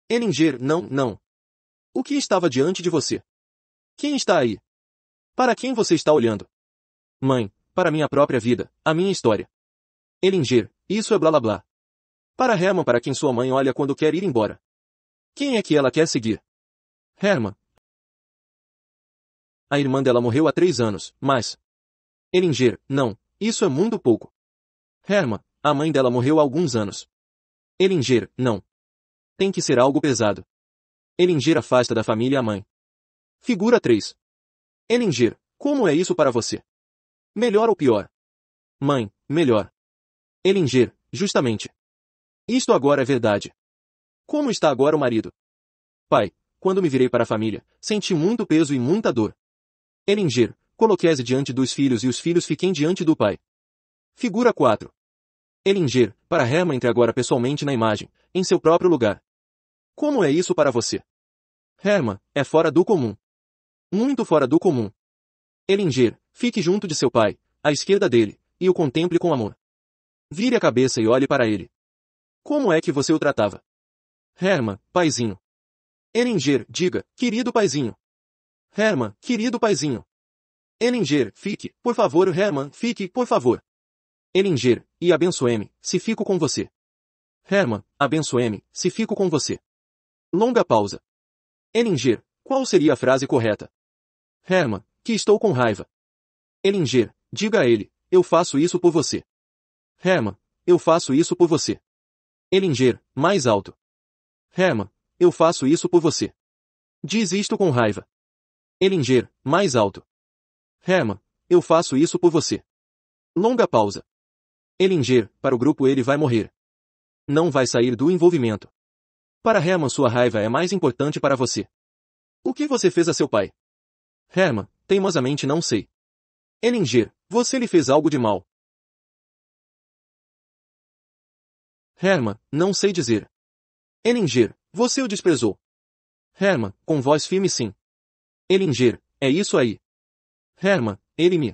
S1: Elinger, não, não. O que estava diante de você? Quem está aí? Para quem você está olhando? Mãe, para minha própria vida, a minha história. Elinger, isso é blá blá blá. Para Herman para quem sua mãe olha quando quer ir embora. Quem é que ela quer seguir? Herman. A irmã dela morreu há três anos, mas... Elinger, não, isso é muito pouco. Herma, a mãe dela morreu há alguns anos. Elinger, não. Tem que ser algo pesado. Elinger afasta da família a mãe. Figura 3. Elinger, como é isso para você? Melhor ou pior? Mãe, melhor. Elinger, justamente. Isto agora é verdade. Como está agora o marido? Pai, quando me virei para a família, senti muito peso e muita dor. Elinger, coloquei-se diante dos filhos e os filhos fiquem diante do pai. Figura 4. Elinger, para Herman entre agora pessoalmente na imagem, em seu próprio lugar. Como é isso para você? Herman, é fora do comum. Muito fora do comum. Elinger, fique junto de seu pai, à esquerda dele, e o contemple com amor. Vire a cabeça e olhe para ele. Como é que você o tratava? Herman, paizinho. Elinger, diga, querido paizinho. Herman, querido paizinho. Elinger, fique, por favor, Herman, fique, por favor. Elinger, e abençoe-me, se fico com você. Herman, abençoe-me, se fico com você. Longa pausa. Elinger, qual seria a frase correta? Herman, que estou com raiva. Elinger, diga a ele, eu faço isso por você. Herman, eu faço isso por você. Elinger, mais alto. Herman, eu faço isso por você. Diz isto com raiva. Elinger, mais alto. Herman, eu faço isso por você. Longa pausa. Elinger, para o grupo ele vai morrer. Não vai sair do envolvimento. Para Herman sua raiva é mais importante para você. O que você fez a seu pai? Herman, teimosamente não sei. Elinger, você lhe fez algo de mal. Herman, não sei dizer. Elinger, você o desprezou. Herman, com voz firme sim. Elinger, é isso aí. Herman, ele me.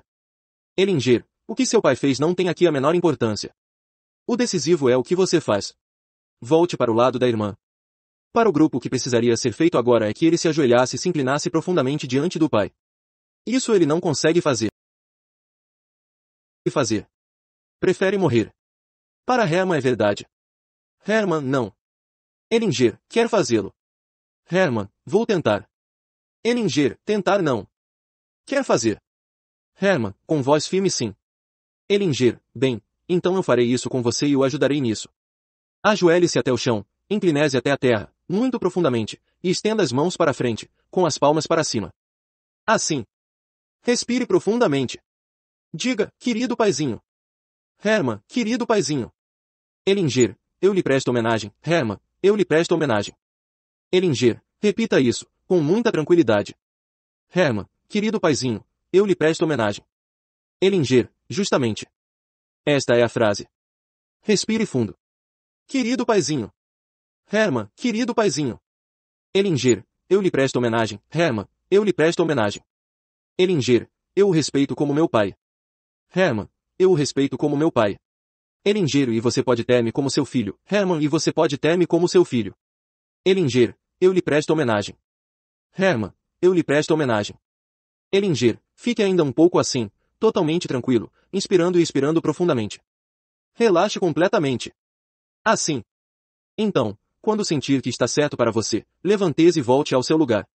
S1: Elinger, o que seu pai fez não tem aqui a menor importância. O decisivo é o que você faz. Volte para o lado da irmã. Para o grupo que precisaria ser feito agora é que ele se ajoelhasse e se inclinasse profundamente diante do pai. Isso ele não consegue fazer. E fazer. Prefere morrer. Para Herman é verdade. Herman, não. Elinger, quer fazê-lo. Herman, vou tentar. Elinger, tentar não. Quer fazer. Herman, com voz firme sim. Elingir, bem, então eu farei isso com você e o ajudarei nisso. Ajoelhe-se até o chão, incline-se até a terra, muito profundamente, e estenda as mãos para frente, com as palmas para cima. Assim. Respire profundamente. Diga, querido paizinho. Herman, querido paizinho. Elingir, eu lhe presto homenagem, Herman, eu lhe presto homenagem. Elingir, repita isso, com muita tranquilidade. Herman, querido paizinho, eu lhe presto homenagem. Elinger, justamente. Esta é a frase. Respire fundo. Querido paizinho. Herman, querido paizinho. Elinger, eu lhe presto homenagem. Herman, eu lhe presto homenagem. Elinger, eu o respeito como meu pai. Herman, eu o respeito como meu pai. Elinger e você pode ter-me como seu filho. Herman e você pode ter-me como seu filho. Elinger, eu lhe presto homenagem. Herman, eu lhe presto homenagem. Elinger, fique ainda um pouco assim, totalmente tranquilo, inspirando e expirando profundamente. Relaxe completamente. Assim. Então, quando sentir que está certo para você, levante-se e volte ao seu lugar.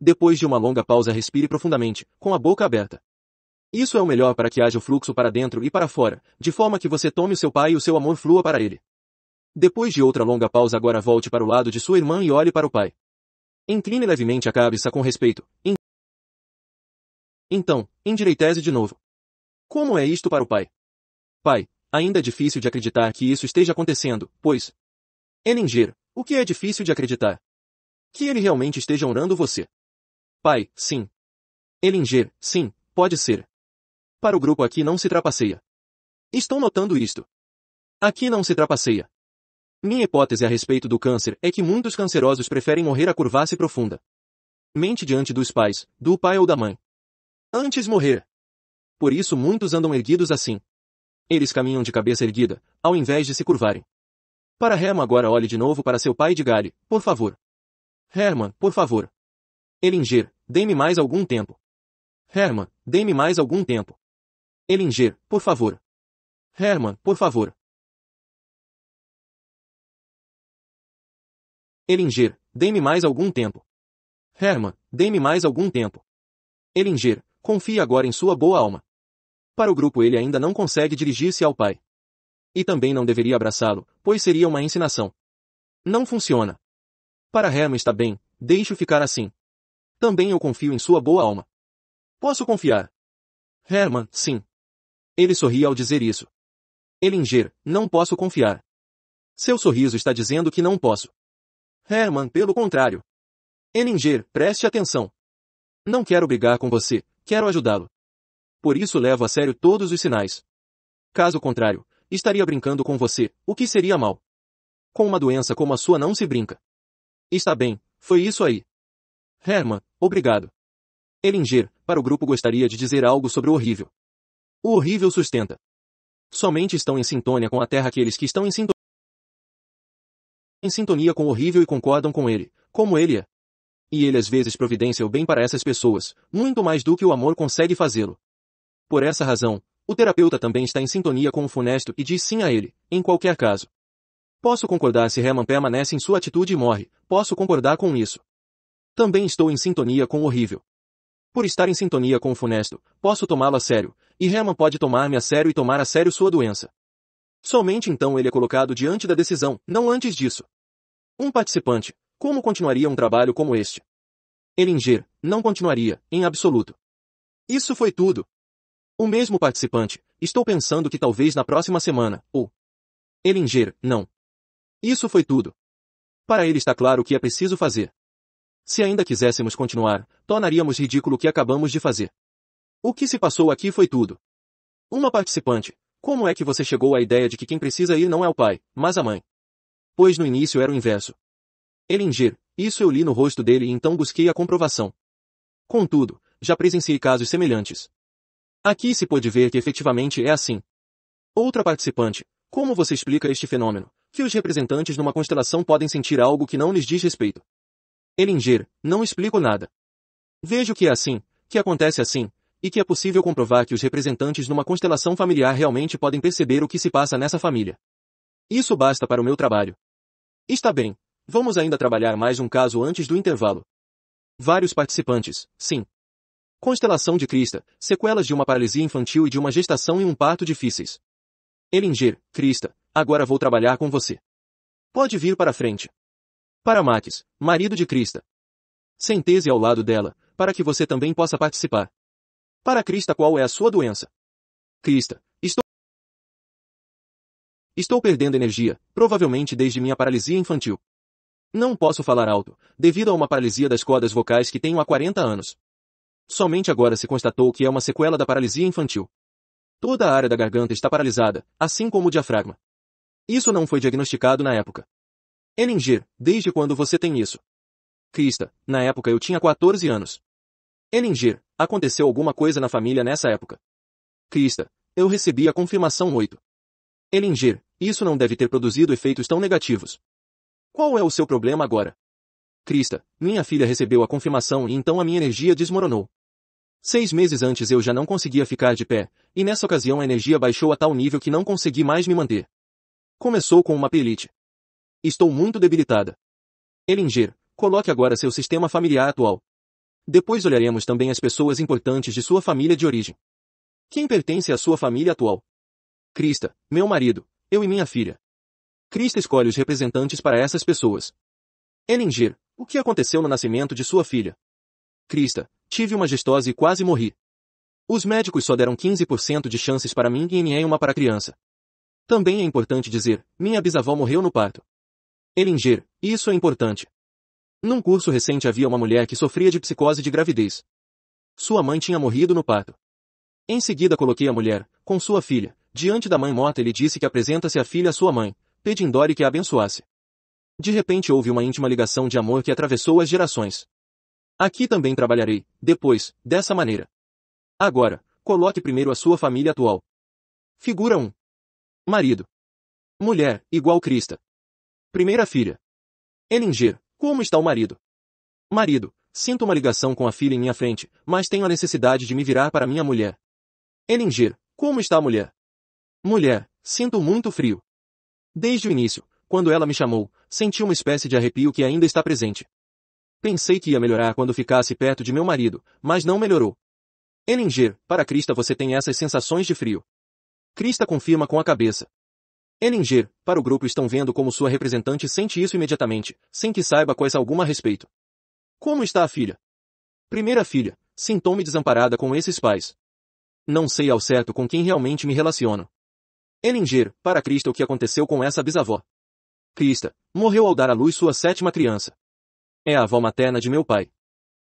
S1: Depois de uma longa pausa, respire profundamente, com a boca aberta. Isso é o melhor para que haja o fluxo para dentro e para fora, de forma que você tome o seu pai e o seu amor flua para ele. Depois de outra longa pausa, agora volte para o lado de sua irmã e olhe para o pai. Incline levemente a cabeça com respeito. Então, endireitese se de novo. Como é isto para o pai? Pai, ainda é difícil de acreditar que isso esteja acontecendo, pois... Eninger, o que é difícil de acreditar? Que ele realmente esteja honrando você. Pai, sim. Elinger, sim, pode ser. Para o grupo aqui não se trapaceia. Estou notando isto. Aqui não se trapaceia. Minha hipótese a respeito do câncer é que muitos cancerosos preferem morrer a curvar-se profunda. Mente diante dos pais, do pai ou da mãe antes morrer. Por isso muitos andam erguidos assim. Eles caminham de cabeça erguida, ao invés de se curvarem. Para Herman agora olhe de novo para seu pai de gale, por favor. Herman, por favor. Elinger, dê-me mais algum tempo. Herman, dê-me mais algum tempo. Elinger, por favor. Herman, por favor. Elinger, dê-me mais algum tempo. Herman, dê-me mais algum tempo. Elinger, confia agora em sua boa alma. Para o grupo ele ainda não consegue dirigir-se ao pai. E também não deveria abraçá-lo, pois seria uma ensinação. Não funciona. Para Herman está bem, deixe-o ficar assim. Também eu confio em sua boa alma. Posso confiar? Herman, sim. Ele sorri ao dizer isso. Elinger, não posso confiar. Seu sorriso está dizendo que não posso. Herman, pelo contrário. Elinger, preste atenção. Não quero brigar com você, Quero ajudá-lo. Por isso levo a sério todos os sinais. Caso contrário, estaria brincando com você, o que seria mal. Com uma doença como a sua não se brinca. Está bem, foi isso aí. Herman, obrigado. Elinger, para o grupo gostaria de dizer algo sobre o horrível. O horrível sustenta. Somente estão em sintonia com a Terra aqueles que estão em sintonia, em sintonia com o horrível e concordam com ele, como ele é. E ele às vezes providencia o bem para essas pessoas, muito mais do que o amor consegue fazê-lo. Por essa razão, o terapeuta também está em sintonia com o funesto e diz sim a ele, em qualquer caso. Posso concordar se Herman permanece em sua atitude e morre, posso concordar com isso. Também estou em sintonia com o horrível. Por estar em sintonia com o funesto, posso tomá-lo a sério, e Herman pode tomar-me a sério e tomar a sério sua doença. Somente então ele é colocado diante da decisão, não antes disso. Um participante, como continuaria um trabalho como este? Elinger, não continuaria, em absoluto. Isso foi tudo. O mesmo participante, estou pensando que talvez na próxima semana, ou... Elinger, não. Isso foi tudo. Para ele está claro o que é preciso fazer. Se ainda quiséssemos continuar, tornaríamos ridículo o que acabamos de fazer. O que se passou aqui foi tudo. Uma participante, como é que você chegou à ideia de que quem precisa ir não é o pai, mas a mãe? Pois no início era o inverso. Elingir, isso eu li no rosto dele e então busquei a comprovação. Contudo, já presenciei casos semelhantes. Aqui se pode ver que efetivamente é assim. Outra participante, como você explica este fenômeno, que os representantes numa constelação podem sentir algo que não lhes diz respeito? Elinger, não explico nada. Vejo que é assim, que acontece assim, e que é possível comprovar que os representantes numa constelação familiar realmente podem perceber o que se passa nessa família. Isso basta para o meu trabalho. Está bem, Vamos ainda trabalhar mais um caso antes do intervalo. Vários participantes, sim. Constelação de Crista, sequelas de uma paralisia infantil e de uma gestação e um parto difíceis. Elinger, Crista, agora vou trabalhar com você. Pode vir para frente. Para Max, marido de Crista. se ao lado dela, para que você também possa participar. Para Crista qual é a sua doença? Crista, estou... Estou perdendo energia, provavelmente desde minha paralisia infantil. Não posso falar alto, devido a uma paralisia das cordas vocais que tenho há 40 anos. Somente agora se constatou que é uma sequela da paralisia infantil. Toda a área da garganta está paralisada, assim como o diafragma. Isso não foi diagnosticado na época. Eningir, desde quando você tem isso? Krista, na época eu tinha 14 anos. Eningir, aconteceu alguma coisa na família nessa época? Krista, eu recebi a confirmação 8. Eningir, isso não deve ter produzido efeitos tão negativos. Qual é o seu problema agora? Crista, minha filha recebeu a confirmação e então a minha energia desmoronou. Seis meses antes eu já não conseguia ficar de pé, e nessa ocasião a energia baixou a tal nível que não consegui mais me manter. Começou com uma pelite. Estou muito debilitada. Elinger, coloque agora seu sistema familiar atual. Depois olharemos também as pessoas importantes de sua família de origem. Quem pertence à sua família atual? Crista, meu marido, eu e minha filha. Cristo escolhe os representantes para essas pessoas. Eninger, o que aconteceu no nascimento de sua filha? Crista, tive uma gestose e quase morri. Os médicos só deram 15% de chances para mim e NE uma para a criança. Também é importante dizer, minha bisavó morreu no parto. Elinger, isso é importante. Num curso recente havia uma mulher que sofria de psicose de gravidez. Sua mãe tinha morrido no parto. Em seguida coloquei a mulher, com sua filha, diante da mãe morta e lhe disse que apresenta-se a filha à sua mãe, pedindo-lhe que a abençoasse. De repente houve uma íntima ligação de amor que atravessou as gerações. Aqui também trabalharei, depois, dessa maneira. Agora, coloque primeiro a sua família atual. Figura 1. Marido. Mulher, igual Crista. Primeira filha. Elinger, como está o marido? Marido, sinto uma ligação com a filha em minha frente, mas tenho a necessidade de me virar para minha mulher. Elinger, como está a mulher? Mulher, sinto muito frio. Desde o início, quando ela me chamou, senti uma espécie de arrepio que ainda está presente. Pensei que ia melhorar quando ficasse perto de meu marido, mas não melhorou. Ellinger, para Krista você tem essas sensações de frio. Krista confirma com a cabeça. Ellinger, para o grupo estão vendo como sua representante sente isso imediatamente, sem que saiba coisa alguma a respeito. Como está a filha? Primeira filha, sintome desamparada com esses pais. Não sei ao certo com quem realmente me relaciono. Elinger, para Krista o que aconteceu com essa bisavó. Krista, morreu ao dar à luz sua sétima criança. É a avó materna de meu pai.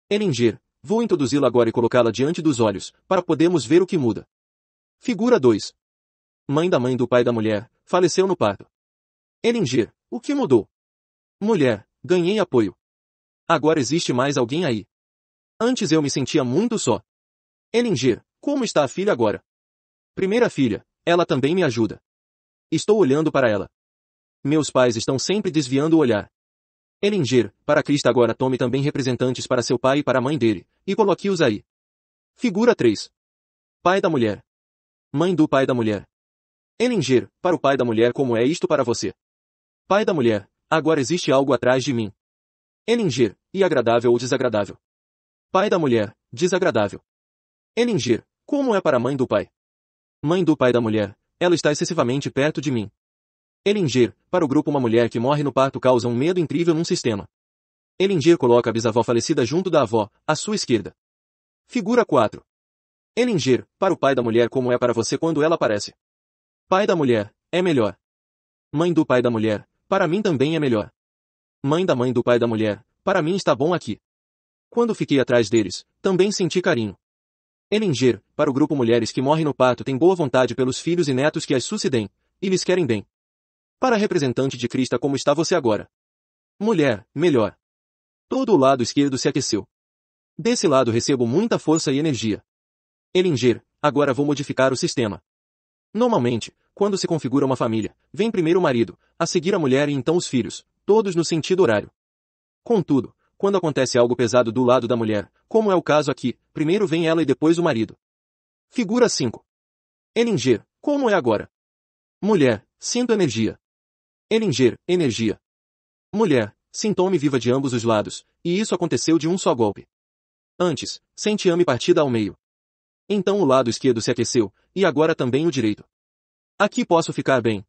S1: Elinger, vou introduzi-la agora e colocá-la diante dos olhos, para podermos ver o que muda. Figura 2. Mãe da mãe do pai da mulher, faleceu no parto. Elinger, o que mudou? Mulher, ganhei apoio. Agora existe mais alguém aí. Antes eu me sentia muito só. Elinger, como está a filha agora? Primeira filha, ela também me ajuda. Estou olhando para ela. Meus pais estão sempre desviando o olhar. Elinger, para Cristo agora tome também representantes para seu pai e para a mãe dele, e coloque-os aí. Figura 3. Pai da mulher. Mãe do pai da mulher. Elinger, para o pai da mulher como é isto para você? Pai da mulher, agora existe algo atrás de mim. Elinger, e agradável ou desagradável? Pai da mulher, desagradável. Elinger, como é para a mãe do pai? mãe do pai da mulher, ela está excessivamente perto de mim. Elingir, para o grupo uma mulher que morre no parto causa um medo incrível num sistema. Elingir coloca a bisavó falecida junto da avó, à sua esquerda. Figura 4. Elingir, para o pai da mulher como é para você quando ela aparece. Pai da mulher, é melhor. Mãe do pai da mulher, para mim também é melhor. Mãe da mãe do pai da mulher, para mim está bom aqui. Quando fiquei atrás deles, também senti carinho. Elinger, para o grupo Mulheres que Morrem no Pato tem boa vontade pelos filhos e netos que as sucedem, e lhes querem bem. Para a representante de Crista como está você agora? Mulher, melhor. Todo o lado esquerdo se aqueceu. Desse lado recebo muita força e energia. Elinger, agora vou modificar o sistema. Normalmente, quando se configura uma família, vem primeiro o marido, a seguir a mulher e então os filhos, todos no sentido horário. Contudo, quando acontece algo pesado do lado da mulher, como é o caso aqui, primeiro vem ela e depois o marido. Figura 5. Elinger, como é agora? Mulher, sinto energia. Elinger, energia. Mulher, sintome viva de ambos os lados, e isso aconteceu de um só golpe. Antes, sente me partida ao meio. Então o lado esquerdo se aqueceu, e agora também o direito. Aqui posso ficar bem.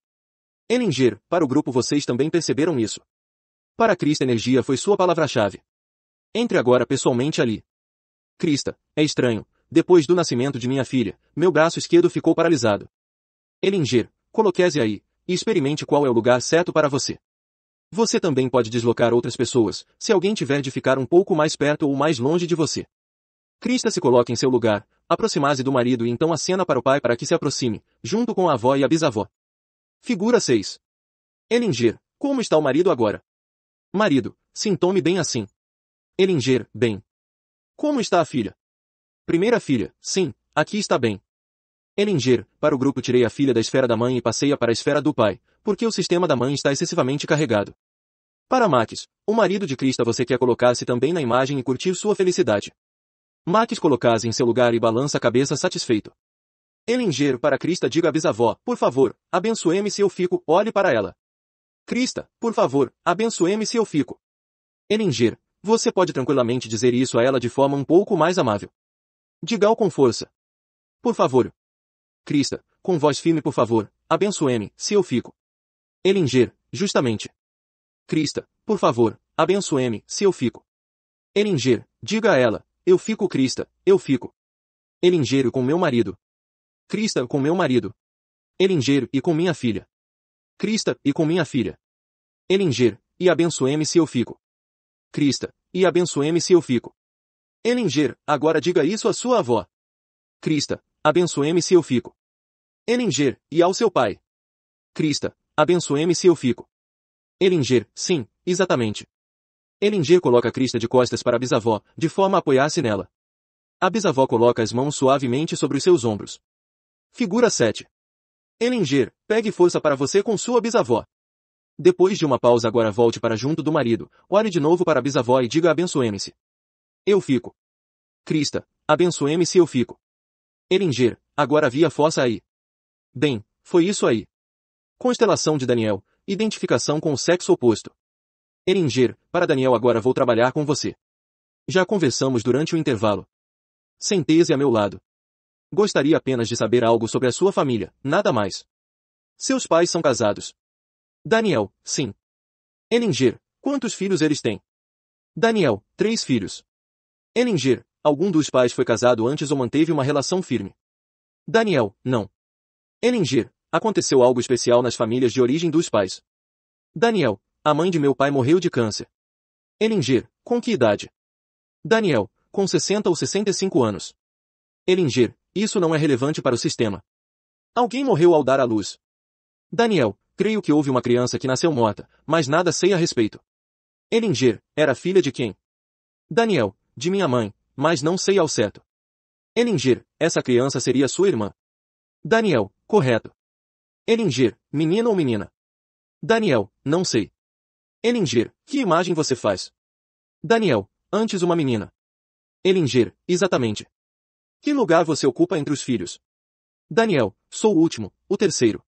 S1: Elinger, para o grupo vocês também perceberam isso. Para Cristo energia foi sua palavra-chave. Entre agora pessoalmente ali. Crista, é estranho. Depois do nascimento de minha filha, meu braço esquerdo ficou paralisado. Elinger, coloque-se aí, e experimente qual é o lugar certo para você. Você também pode deslocar outras pessoas, se alguém tiver de ficar um pouco mais perto ou mais longe de você. Crista se coloca em seu lugar, aproximar-se do marido e então acena para o pai para que se aproxime, junto com a avó e a bisavó. Figura 6. Elinger, como está o marido agora? Marido, sintome bem assim. Elinger, bem, como está a filha? Primeira filha, sim, aqui está bem. Elinger, para o grupo tirei a filha da esfera da mãe e passei-a para a esfera do pai, porque o sistema da mãe está excessivamente carregado. Para Max, o marido de Krista você quer colocar-se também na imagem e curtir sua felicidade. Max coloca-se em seu lugar e balança a cabeça satisfeito. Elinger, para Krista diga à bisavó, por favor, abençoe-me se eu fico, olhe para ela. Krista, por favor, abençoe-me se eu fico. Elinger, você pode tranquilamente dizer isso a ela de forma um pouco mais amável. Diga-o com força. Por favor. Crista, com voz firme por favor, abençoe-me, se eu fico. Elinger, justamente. Crista, por favor, abençoe-me, se eu fico. Elinger, diga a ela, eu fico Crista, eu fico. Elinger com meu marido. Crista com meu marido. Elinger e com minha filha. Crista e com minha filha. Elinger, e abençoe-me se eu fico. Crista, e abençoe-me se eu fico. Elinger, agora diga isso à sua avó. Crista, abençoe-me se eu fico. Elinger, e ao seu pai. Crista, abençoe-me se eu fico. Elinger, sim, exatamente. Elinger coloca Crista de costas para a bisavó, de forma a apoiar-se nela. A bisavó coloca as mãos suavemente sobre os seus ombros. Figura 7. Elinger, pegue força para você com sua bisavó. Depois de uma pausa agora volte para junto do marido, Olhe de novo para a bisavó e diga abençoe-me-se. Eu fico. Crista, abençoe-me-se eu fico. Eringer, agora vi a fossa aí. Bem, foi isso aí. Constelação de Daniel, identificação com o sexo oposto. Eringer, para Daniel agora vou trabalhar com você. Já conversamos durante o intervalo. Sente-se a meu lado. Gostaria apenas de saber algo sobre a sua família, nada mais. Seus pais são casados, Daniel, sim. Eningir, quantos filhos eles têm? Daniel, três filhos. Eningir, algum dos pais foi casado antes ou manteve uma relação firme? Daniel, não. Eningir, aconteceu algo especial nas famílias de origem dos pais. Daniel, a mãe de meu pai morreu de câncer. Eningir, com que idade? Daniel, com 60 ou 65 anos. Eningir, isso não é relevante para o sistema. Alguém morreu ao dar à luz. Daniel, Creio que houve uma criança que nasceu morta, mas nada sei a respeito. Elinger, era filha de quem? Daniel, de minha mãe, mas não sei ao certo. Elinger, essa criança seria sua irmã. Daniel, correto. Elinger, menino ou menina? Daniel, não sei. Elinger, que imagem você faz? Daniel, antes uma menina. Elinger, exatamente. Que lugar você ocupa entre os filhos? Daniel, sou o último, o terceiro.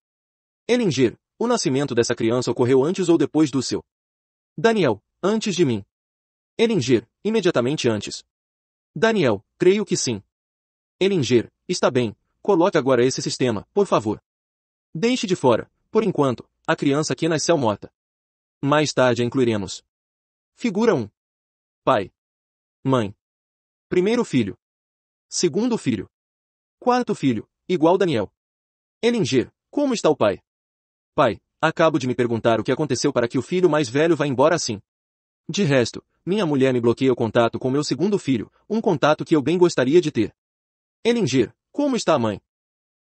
S1: Elinger, o nascimento dessa criança ocorreu antes ou depois do seu. Daniel, antes de mim. Elinger, imediatamente antes. Daniel, creio que sim. Elinger, está bem, coloque agora esse sistema, por favor. Deixe de fora, por enquanto, a criança que nasceu morta. Mais tarde a incluiremos. Figura 1. Pai. Mãe. Primeiro filho. Segundo filho. Quarto filho, igual Daniel. Elinger, como está o pai? Pai, acabo de me perguntar o que aconteceu para que o filho mais velho vá embora assim. De resto, minha mulher me bloqueia o contato com meu segundo filho, um contato que eu bem gostaria de ter. Elingir, como está a mãe?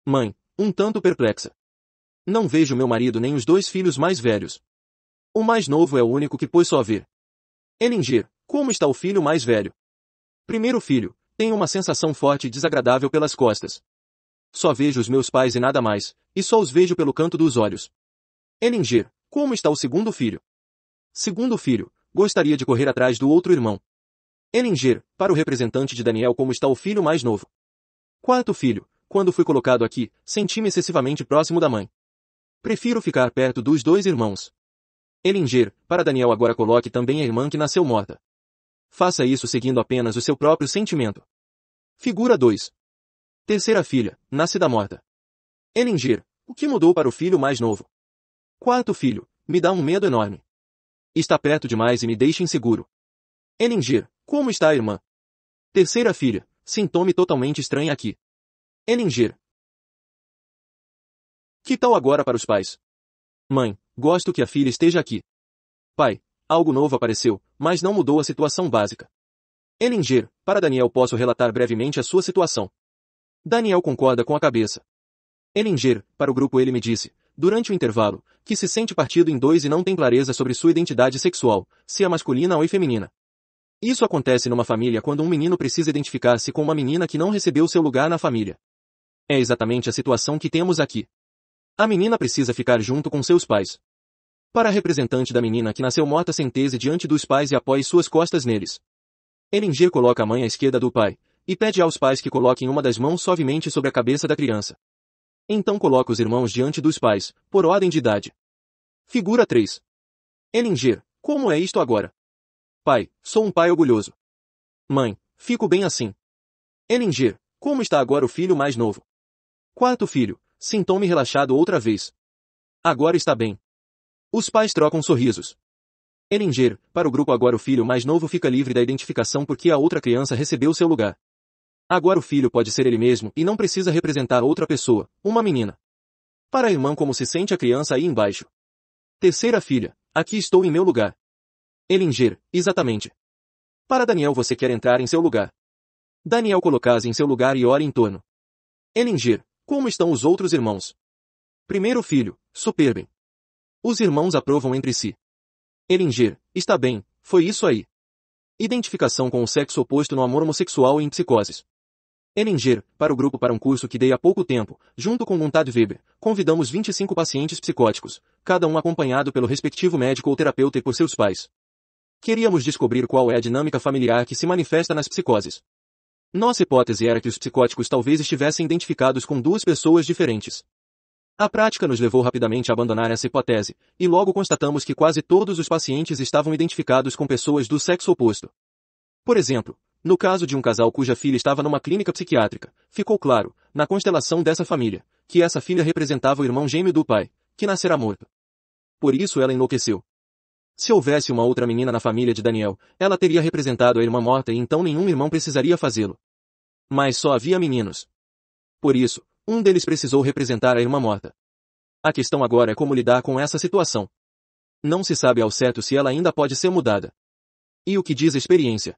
S1: Mãe, um tanto perplexa. Não vejo meu marido nem os dois filhos mais velhos. O mais novo é o único que pôs só ver. Elingir, como está o filho mais velho? Primeiro filho, tem uma sensação forte e desagradável pelas costas. Só vejo os meus pais e nada mais, e só os vejo pelo canto dos olhos. Elinger, como está o segundo filho? Segundo filho, gostaria de correr atrás do outro irmão. Elinger, para o representante de Daniel como está o filho mais novo. Quarto filho, quando fui colocado aqui, senti-me excessivamente próximo da mãe. Prefiro ficar perto dos dois irmãos. Elinger, para Daniel agora coloque também a irmã que nasceu morta. Faça isso seguindo apenas o seu próprio sentimento. Figura 2. Terceira filha, nascida morta. Elingir, o que mudou para o filho mais novo? Quarto filho, me dá um medo enorme. Está perto demais e me deixa inseguro. Elingir, como está a irmã? Terceira filha, sintome totalmente estranho aqui. Elingir. Que tal agora para os pais? Mãe, gosto que a filha esteja aqui. Pai, algo novo apareceu, mas não mudou a situação básica. Elingir, para Daniel posso relatar brevemente a sua situação. Daniel concorda com a cabeça. Ellinger, para o grupo ele me disse, durante o intervalo, que se sente partido em dois e não tem clareza sobre sua identidade sexual, se é masculina ou feminina. Isso acontece numa família quando um menino precisa identificar-se com uma menina que não recebeu seu lugar na família. É exatamente a situação que temos aqui. A menina precisa ficar junto com seus pais. Para a representante da menina que nasceu morta sem tese diante dos pais e após suas costas neles. Elinger coloca a mãe à esquerda do pai, e pede aos pais que coloquem uma das mãos suavemente sobre a cabeça da criança. Então coloca os irmãos diante dos pais, por ordem de idade. Figura 3. Elinger, como é isto agora? Pai, sou um pai orgulhoso. Mãe, fico bem assim. Elinger, como está agora o filho mais novo? Quarto filho, sintome me relaxado outra vez. Agora está bem. Os pais trocam sorrisos. Elinger, para o grupo agora o filho mais novo fica livre da identificação porque a outra criança recebeu seu lugar. Agora o filho pode ser ele mesmo e não precisa representar outra pessoa, uma menina. Para a irmã como se sente a criança aí embaixo. Terceira filha, aqui estou em meu lugar. Elinger, exatamente. Para Daniel você quer entrar em seu lugar. Daniel colocase em seu lugar e olha em torno. Elinger, como estão os outros irmãos? Primeiro filho, superbem. Os irmãos aprovam entre si. Elinger, está bem, foi isso aí. Identificação com o sexo oposto no amor homossexual e em psicoses. Eninger, para o grupo para um curso que dei há pouco tempo, junto com Montad Weber, convidamos 25 pacientes psicóticos, cada um acompanhado pelo respectivo médico ou terapeuta e por seus pais. Queríamos descobrir qual é a dinâmica familiar que se manifesta nas psicoses. Nossa hipótese era que os psicóticos talvez estivessem identificados com duas pessoas diferentes. A prática nos levou rapidamente a abandonar essa hipótese, e logo constatamos que quase todos os pacientes estavam identificados com pessoas do sexo oposto. Por exemplo, no caso de um casal cuja filha estava numa clínica psiquiátrica, ficou claro, na constelação dessa família, que essa filha representava o irmão gêmeo do pai, que nascerá morto. Por isso ela enlouqueceu. Se houvesse uma outra menina na família de Daniel, ela teria representado a irmã morta e então nenhum irmão precisaria fazê-lo. Mas só havia meninos. Por isso, um deles precisou representar a irmã morta. A questão agora é como lidar com essa situação. Não se sabe ao certo se ela ainda pode ser mudada. E o que diz a experiência?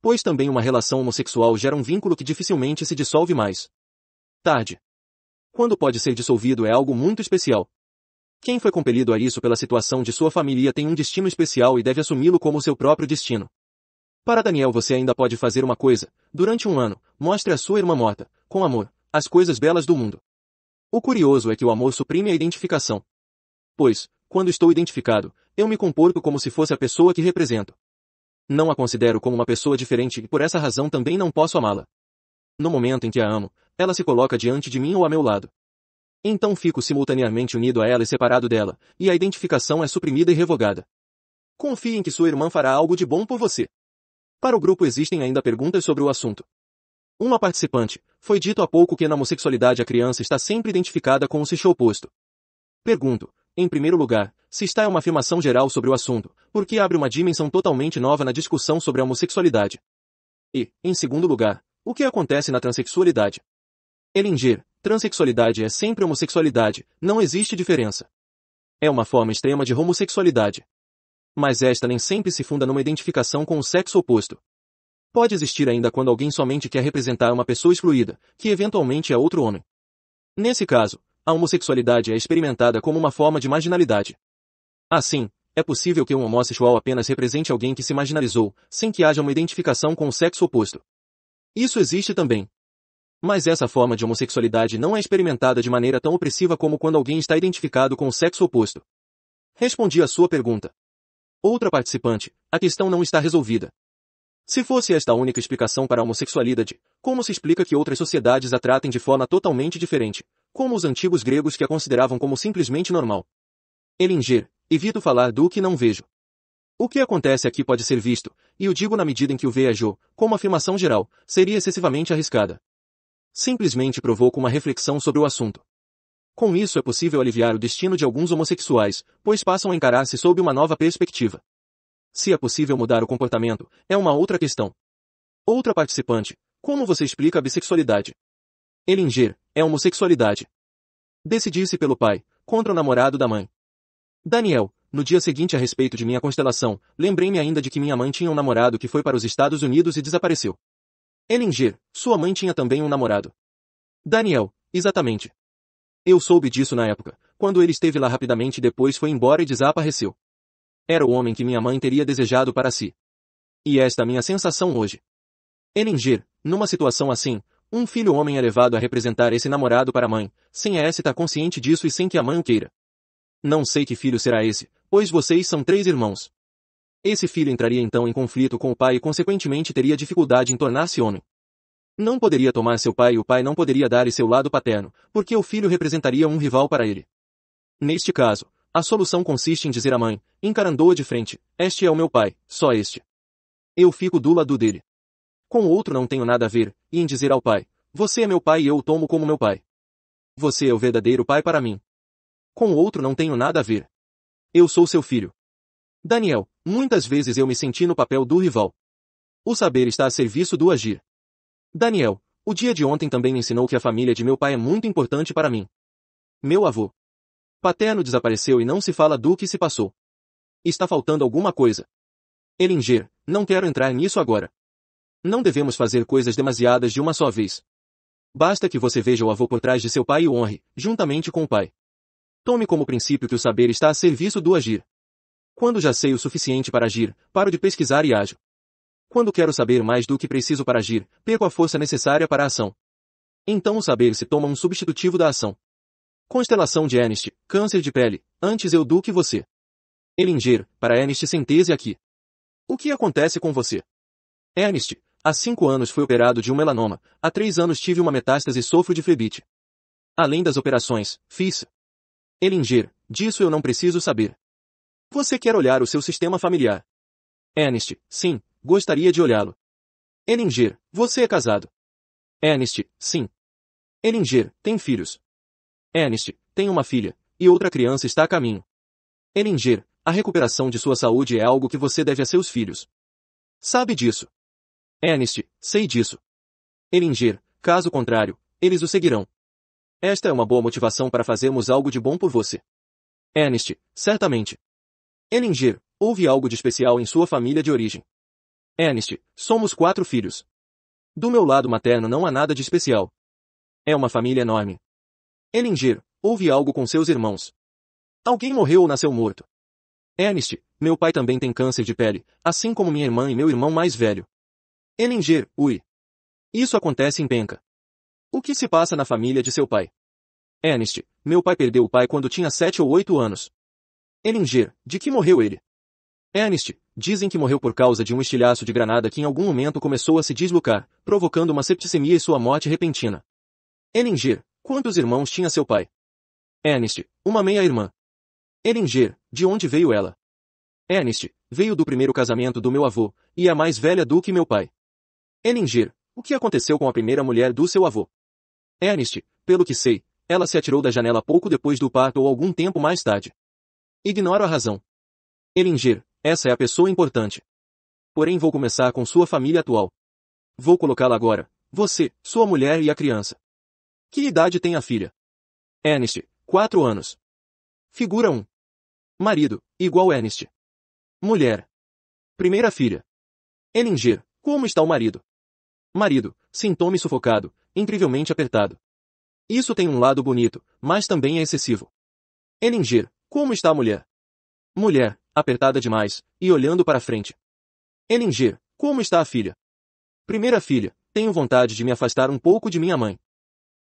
S1: pois também uma relação homossexual gera um vínculo que dificilmente se dissolve mais. Tarde. Quando pode ser dissolvido é algo muito especial. Quem foi compelido a isso pela situação de sua família tem um destino especial e deve assumi-lo como seu próprio destino. Para Daniel você ainda pode fazer uma coisa, durante um ano, mostre a sua irmã morta, com amor, as coisas belas do mundo. O curioso é que o amor suprime a identificação. Pois, quando estou identificado, eu me comporto como se fosse a pessoa que represento. Não a considero como uma pessoa diferente e por essa razão também não posso amá-la. No momento em que a amo, ela se coloca diante de mim ou a meu lado. Então fico simultaneamente unido a ela e separado dela, e a identificação é suprimida e revogada. Confie em que sua irmã fará algo de bom por você. Para o grupo existem ainda perguntas sobre o assunto. Uma participante, foi dito há pouco que na homossexualidade a criança está sempre identificada com o sexo oposto. Pergunto, em primeiro lugar, está é uma afirmação geral sobre o assunto, porque abre uma dimensão totalmente nova na discussão sobre a homossexualidade. E, em segundo lugar, o que acontece na transexualidade? Elinger, transexualidade é sempre homossexualidade, não existe diferença. É uma forma extrema de homossexualidade. Mas esta nem sempre se funda numa identificação com o sexo oposto. Pode existir ainda quando alguém somente quer representar uma pessoa excluída, que eventualmente é outro homem. Nesse caso, a homossexualidade é experimentada como uma forma de marginalidade. Assim, é possível que um homossexual apenas represente alguém que se marginalizou, sem que haja uma identificação com o sexo oposto. Isso existe também. Mas essa forma de homossexualidade não é experimentada de maneira tão opressiva como quando alguém está identificado com o sexo oposto. Respondi à sua pergunta. Outra participante, a questão não está resolvida. Se fosse esta a única explicação para a homossexualidade, como se explica que outras sociedades a tratem de forma totalmente diferente, como os antigos gregos que a consideravam como simplesmente normal. Elinger, evito falar do que não vejo. O que acontece aqui pode ser visto, e o digo na medida em que o vejo, como afirmação geral, seria excessivamente arriscada. Simplesmente provoco uma reflexão sobre o assunto. Com isso é possível aliviar o destino de alguns homossexuais, pois passam a encarar-se sob uma nova perspectiva. Se é possível mudar o comportamento, é uma outra questão. Outra participante, como você explica a bissexualidade? Elinger, é homossexualidade. Decidi-se pelo pai, contra o namorado da mãe. Daniel, no dia seguinte a respeito de minha constelação, lembrei-me ainda de que minha mãe tinha um namorado que foi para os Estados Unidos e desapareceu. Elinger, sua mãe tinha também um namorado. Daniel, exatamente. Eu soube disso na época, quando ele esteve lá rapidamente e depois foi embora e desapareceu. Era o homem que minha mãe teria desejado para si. E esta é minha sensação hoje. Elinger, numa situação assim, um filho homem é levado a representar esse namorado para a mãe, sem a S estar tá consciente disso e sem que a mãe o queira. Não sei que filho será esse, pois vocês são três irmãos. Esse filho entraria então em conflito com o pai e consequentemente teria dificuldade em tornar-se homem. Não poderia tomar seu pai e o pai não poderia dar-lhe seu lado paterno, porque o filho representaria um rival para ele. Neste caso, a solução consiste em dizer à mãe, encarando-a de frente, este é o meu pai, só este. Eu fico do lado dele. Com o outro não tenho nada a ver, e em dizer ao pai, você é meu pai e eu o tomo como meu pai. Você é o verdadeiro pai para mim. Com o outro não tenho nada a ver. Eu sou seu filho. Daniel, muitas vezes eu me senti no papel do rival. O saber está a serviço do agir. Daniel, o dia de ontem também me ensinou que a família de meu pai é muito importante para mim. Meu avô paterno desapareceu e não se fala do que se passou. Está faltando alguma coisa. Elinger, não quero entrar nisso agora. Não devemos fazer coisas demasiadas de uma só vez. Basta que você veja o avô por trás de seu pai e o honre, juntamente com o pai. Tome como princípio que o saber está a serviço do agir. Quando já sei o suficiente para agir, paro de pesquisar e ajo. Quando quero saber mais do que preciso para agir, perco a força necessária para a ação. Então o saber se toma um substitutivo da ação. Constelação de Ernest, câncer de pele, antes eu do que você. Elinger, para Ernest Sentese aqui. O que acontece com você? Ernest, Há cinco anos fui operado de um melanoma, há três anos tive uma metástase e sofro de febite. Além das operações, fiz. Elinger, disso eu não preciso saber. Você quer olhar o seu sistema familiar. Ernest, sim, gostaria de olhá-lo. Elinger, você é casado. Ernest, sim. Elinger, tem filhos. Ernest, tem uma filha, e outra criança está a caminho. Elinger, a recuperação de sua saúde é algo que você deve a seus filhos. Sabe disso. Ernest, sei disso. Elinger, caso contrário, eles o seguirão. Esta é uma boa motivação para fazermos algo de bom por você. Ernest, certamente. Elinger, houve algo de especial em sua família de origem. Ernest, somos quatro filhos. Do meu lado materno não há nada de especial. É uma família enorme. Elinger, houve algo com seus irmãos. Alguém morreu ou nasceu morto. Ernest, meu pai também tem câncer de pele, assim como minha irmã e meu irmão mais velho. Eninger, ui. Isso acontece em Penca. O que se passa na família de seu pai? Ernest, meu pai perdeu o pai quando tinha sete ou oito anos. Eninger, de que morreu ele? Ernest, dizem que morreu por causa de um estilhaço de granada que em algum momento começou a se deslocar, provocando uma septicemia e sua morte repentina. Eninger, quantos irmãos tinha seu pai? Ernest, uma meia-irmã. Eninger, de onde veio ela? Ernest, veio do primeiro casamento do meu avô, e é mais velha do que meu pai. Elinger, o que aconteceu com a primeira mulher do seu avô? Ernest, pelo que sei, ela se atirou da janela pouco depois do parto ou algum tempo mais tarde. Ignoro a razão. Elinger, essa é a pessoa importante. Porém vou começar com sua família atual. Vou colocá-la agora. Você, sua mulher e a criança. Que idade tem a filha? Ernest, 4 anos. Figura 1. Marido, igual Ernest. Mulher. Primeira filha. Elinger, como está o marido? Marido, sintome sufocado, incrivelmente apertado. Isso tem um lado bonito, mas também é excessivo. Elingir, como está a mulher? Mulher, apertada demais, e olhando para frente. Elingir, como está a filha? Primeira filha, tenho vontade de me afastar um pouco de minha mãe.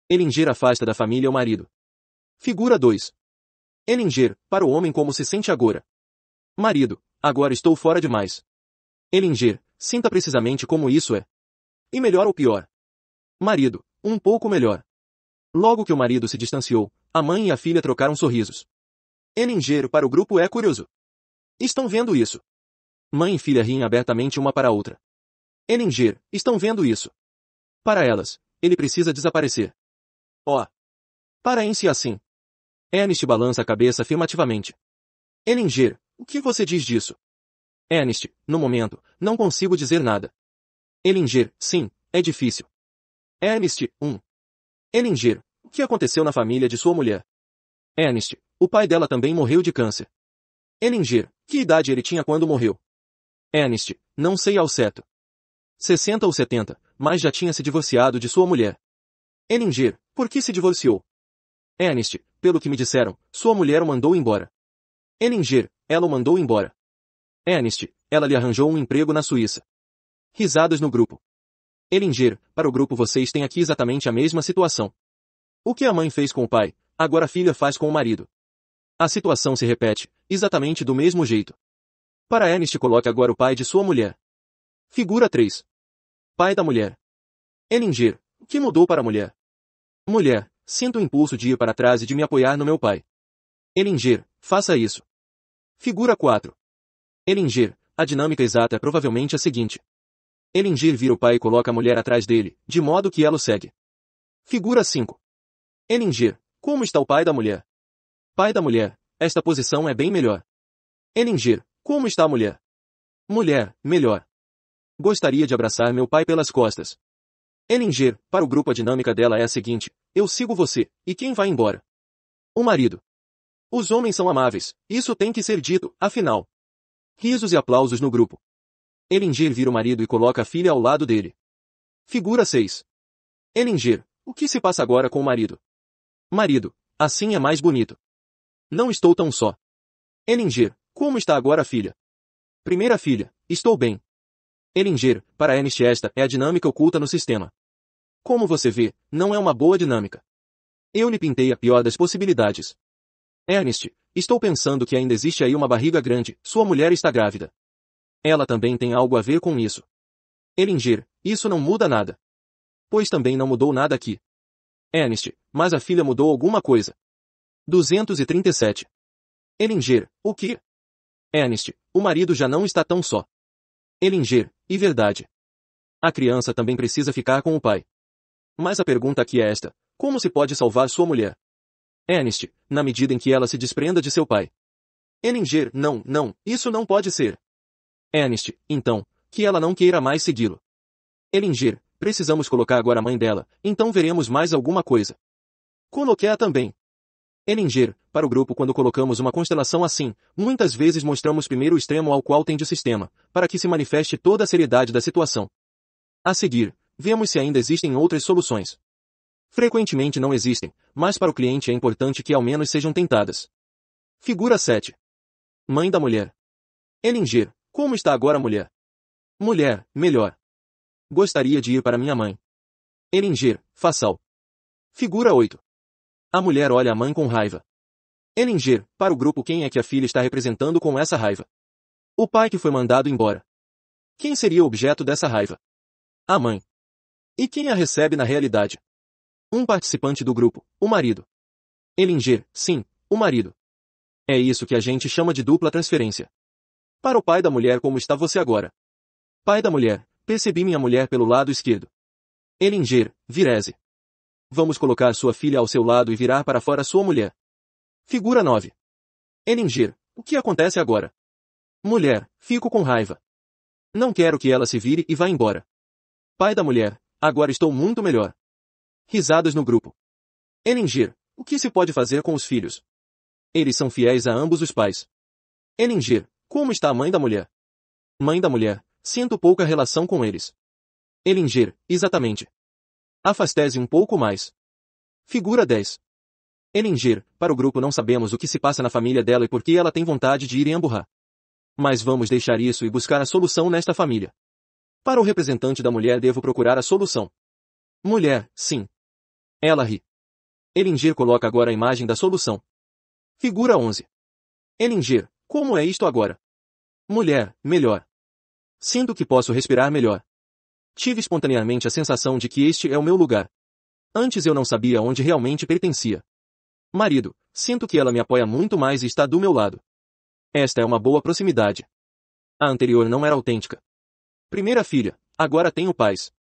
S1: Elingir afasta da família o marido. Figura 2. Elingir, para o homem como se sente agora. Marido, agora estou fora demais. Elingir, sinta precisamente como isso é. E melhor ou pior? Marido, um pouco melhor. Logo que o marido se distanciou, a mãe e a filha trocaram sorrisos. Elingeiro é para o grupo é curioso. Estão vendo isso? Mãe e filha riem abertamente uma para a outra. Eninger, é estão vendo isso? Para elas, ele precisa desaparecer. Ó! Oh. em si assim. Ernest balança a cabeça afirmativamente. Eninger, é o que você diz disso? Ernest, no momento, não consigo dizer nada. Elinger, sim, é difícil. Ernest, 1. Um. Elinger, o que aconteceu na família de sua mulher? Ernest, o pai dela também morreu de câncer. Elinger, que idade ele tinha quando morreu? Ernest, não sei ao certo. 60 ou 70, mas já tinha se divorciado de sua mulher. Elinger, por que se divorciou? Ernest, pelo que me disseram, sua mulher o mandou embora. Elinger, ela o mandou embora. Ernest, ela lhe arranjou um emprego na Suíça. Risadas no grupo. Elinger, para o grupo vocês têm aqui exatamente a mesma situação. O que a mãe fez com o pai, agora a filha faz com o marido. A situação se repete, exatamente do mesmo jeito. Para Ernest coloque agora o pai de sua mulher. Figura 3. Pai da mulher. Elinger, o que mudou para a mulher? Mulher, sinto o impulso de ir para trás e de me apoiar no meu pai. Elinger, faça isso. Figura 4. Elinger, a dinâmica exata é provavelmente a seguinte. Elingir vira o pai e coloca a mulher atrás dele, de modo que ela o segue. Figura 5. Elingir, como está o pai da mulher? Pai da mulher, esta posição é bem melhor. Elingir, como está a mulher? Mulher, melhor. Gostaria de abraçar meu pai pelas costas. Elingir, para o grupo a dinâmica dela é a seguinte, eu sigo você, e quem vai embora? O marido. Os homens são amáveis, isso tem que ser dito, afinal. Risos e aplausos no grupo. Elinger vira o marido e coloca a filha ao lado dele. Figura 6. Elinger, o que se passa agora com o marido? Marido, assim é mais bonito. Não estou tão só. Elinger, como está agora a filha? Primeira filha, estou bem. Elinger, para Ernst esta é a dinâmica oculta no sistema. Como você vê, não é uma boa dinâmica. Eu lhe pintei a pior das possibilidades. Ernest, estou pensando que ainda existe aí uma barriga grande, sua mulher está grávida. Ela também tem algo a ver com isso. Elinger, isso não muda nada. Pois também não mudou nada aqui. Ernest, mas a filha mudou alguma coisa. 237. Elinger, o que? Ernest, o marido já não está tão só. Elinger, e verdade. A criança também precisa ficar com o pai. Mas a pergunta aqui é esta, como se pode salvar sua mulher? Ernest, na medida em que ela se desprenda de seu pai. Elinger, não, não, isso não pode ser. Ernest, então, que ela não queira mais segui-lo. Elinger, precisamos colocar agora a mãe dela, então veremos mais alguma coisa. Coloquei-a também. Elinger, para o grupo quando colocamos uma constelação assim, muitas vezes mostramos primeiro o extremo ao qual tende o sistema, para que se manifeste toda a seriedade da situação. A seguir, vemos se ainda existem outras soluções. Frequentemente não existem, mas para o cliente é importante que ao menos sejam tentadas. Figura 7. Mãe da mulher. Elinger, como está agora a mulher? Mulher, melhor. Gostaria de ir para minha mãe. Elinger, façal. Figura 8. A mulher olha a mãe com raiva. Elinger, para o grupo quem é que a filha está representando com essa raiva? O pai que foi mandado embora. Quem seria o objeto dessa raiva? A mãe. E quem a recebe na realidade? Um participante do grupo, o marido. Elinger, sim, o marido. É isso que a gente chama de dupla transferência. Para o pai da mulher, como está você agora? Pai da mulher, percebi minha mulher pelo lado esquerdo. Elinger, virese. Vamos colocar sua filha ao seu lado e virar para fora sua mulher. Figura 9. Elinger, o que acontece agora? Mulher, fico com raiva. Não quero que ela se vire e vá embora. Pai da mulher, agora estou muito melhor. Risadas no grupo. Elinger, o que se pode fazer com os filhos? Eles são fiéis a ambos os pais. Elinger, como está a mãe da mulher? Mãe da mulher, sinto pouca relação com eles. Elinger, exatamente. Afastese um pouco mais. Figura 10. Elinger, para o grupo não sabemos o que se passa na família dela e por que ela tem vontade de ir em Amburra. Mas vamos deixar isso e buscar a solução nesta família. Para o representante da mulher devo procurar a solução. Mulher, sim. Ela ri. Elinger coloca agora a imagem da solução. Figura 11. Elinger, como é isto agora? Mulher, melhor. Sinto que posso respirar melhor. Tive espontaneamente a sensação de que este é o meu lugar. Antes eu não sabia onde realmente pertencia. Marido, sinto que ela me apoia muito mais e está do meu lado. Esta é uma boa proximidade. A anterior não era autêntica. Primeira filha, agora tenho pais.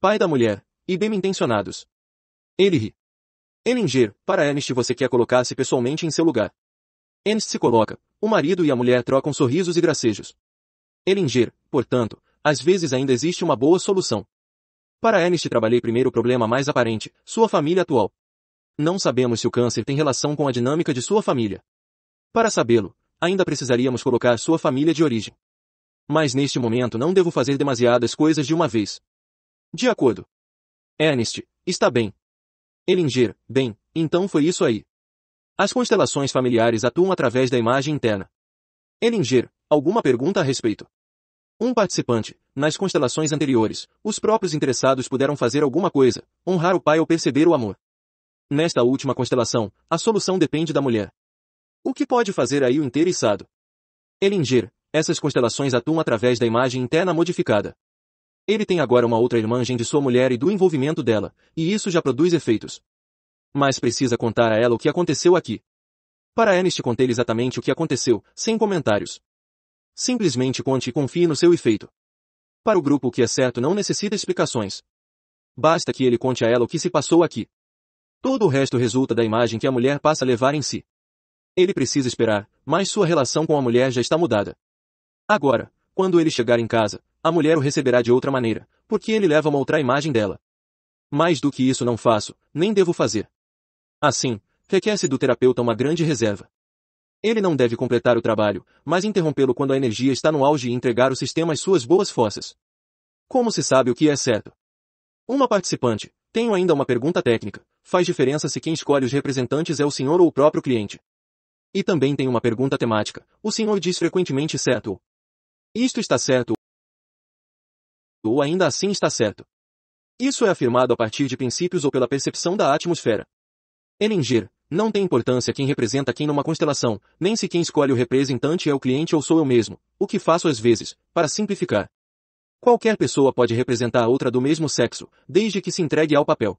S1: Pai da mulher, e bem intencionados. Ele ri. Elinger, para Ernst você quer colocar-se pessoalmente em seu lugar. Ernst se coloca, o marido e a mulher trocam sorrisos e gracejos. Elinger, portanto, às vezes ainda existe uma boa solução. Para Ernest trabalhei primeiro o problema mais aparente, sua família atual. Não sabemos se o câncer tem relação com a dinâmica de sua família. Para sabê-lo, ainda precisaríamos colocar sua família de origem. Mas neste momento não devo fazer demasiadas coisas de uma vez. De acordo. Ernest, está bem. Elinger, bem, então foi isso aí. As constelações familiares atuam através da imagem interna. Elinger, alguma pergunta a respeito? Um participante, nas constelações anteriores, os próprios interessados puderam fazer alguma coisa, honrar o pai ou perceber o amor. Nesta última constelação, a solução depende da mulher. O que pode fazer aí o interessado? Elinger, essas constelações atuam através da imagem interna modificada. Ele tem agora uma outra imagem de sua mulher e do envolvimento dela, e isso já produz efeitos. Mas precisa contar a ela o que aconteceu aqui. Para Ernest contei exatamente o que aconteceu, sem comentários. Simplesmente conte e confie no seu efeito. Para o grupo o que é certo não necessita explicações. Basta que ele conte a ela o que se passou aqui. Todo o resto resulta da imagem que a mulher passa a levar em si. Ele precisa esperar, mas sua relação com a mulher já está mudada. Agora, quando ele chegar em casa, a mulher o receberá de outra maneira, porque ele leva uma outra imagem dela. Mais do que isso não faço, nem devo fazer. Assim, requer-se do terapeuta uma grande reserva. Ele não deve completar o trabalho, mas interrompê-lo quando a energia está no auge e entregar o sistema às suas boas forças. Como se sabe o que é certo? Uma participante, tenho ainda uma pergunta técnica, faz diferença se quem escolhe os representantes é o senhor ou o próprio cliente? E também tem uma pergunta temática, o senhor diz frequentemente certo isto está certo ou ainda assim está certo. Isso é afirmado a partir de princípios ou pela percepção da atmosfera. Elenger. Não tem importância quem representa quem numa constelação, nem se quem escolhe o representante é o cliente ou sou eu mesmo, o que faço às vezes, para simplificar. Qualquer pessoa pode representar a outra do mesmo sexo, desde que se entregue ao papel.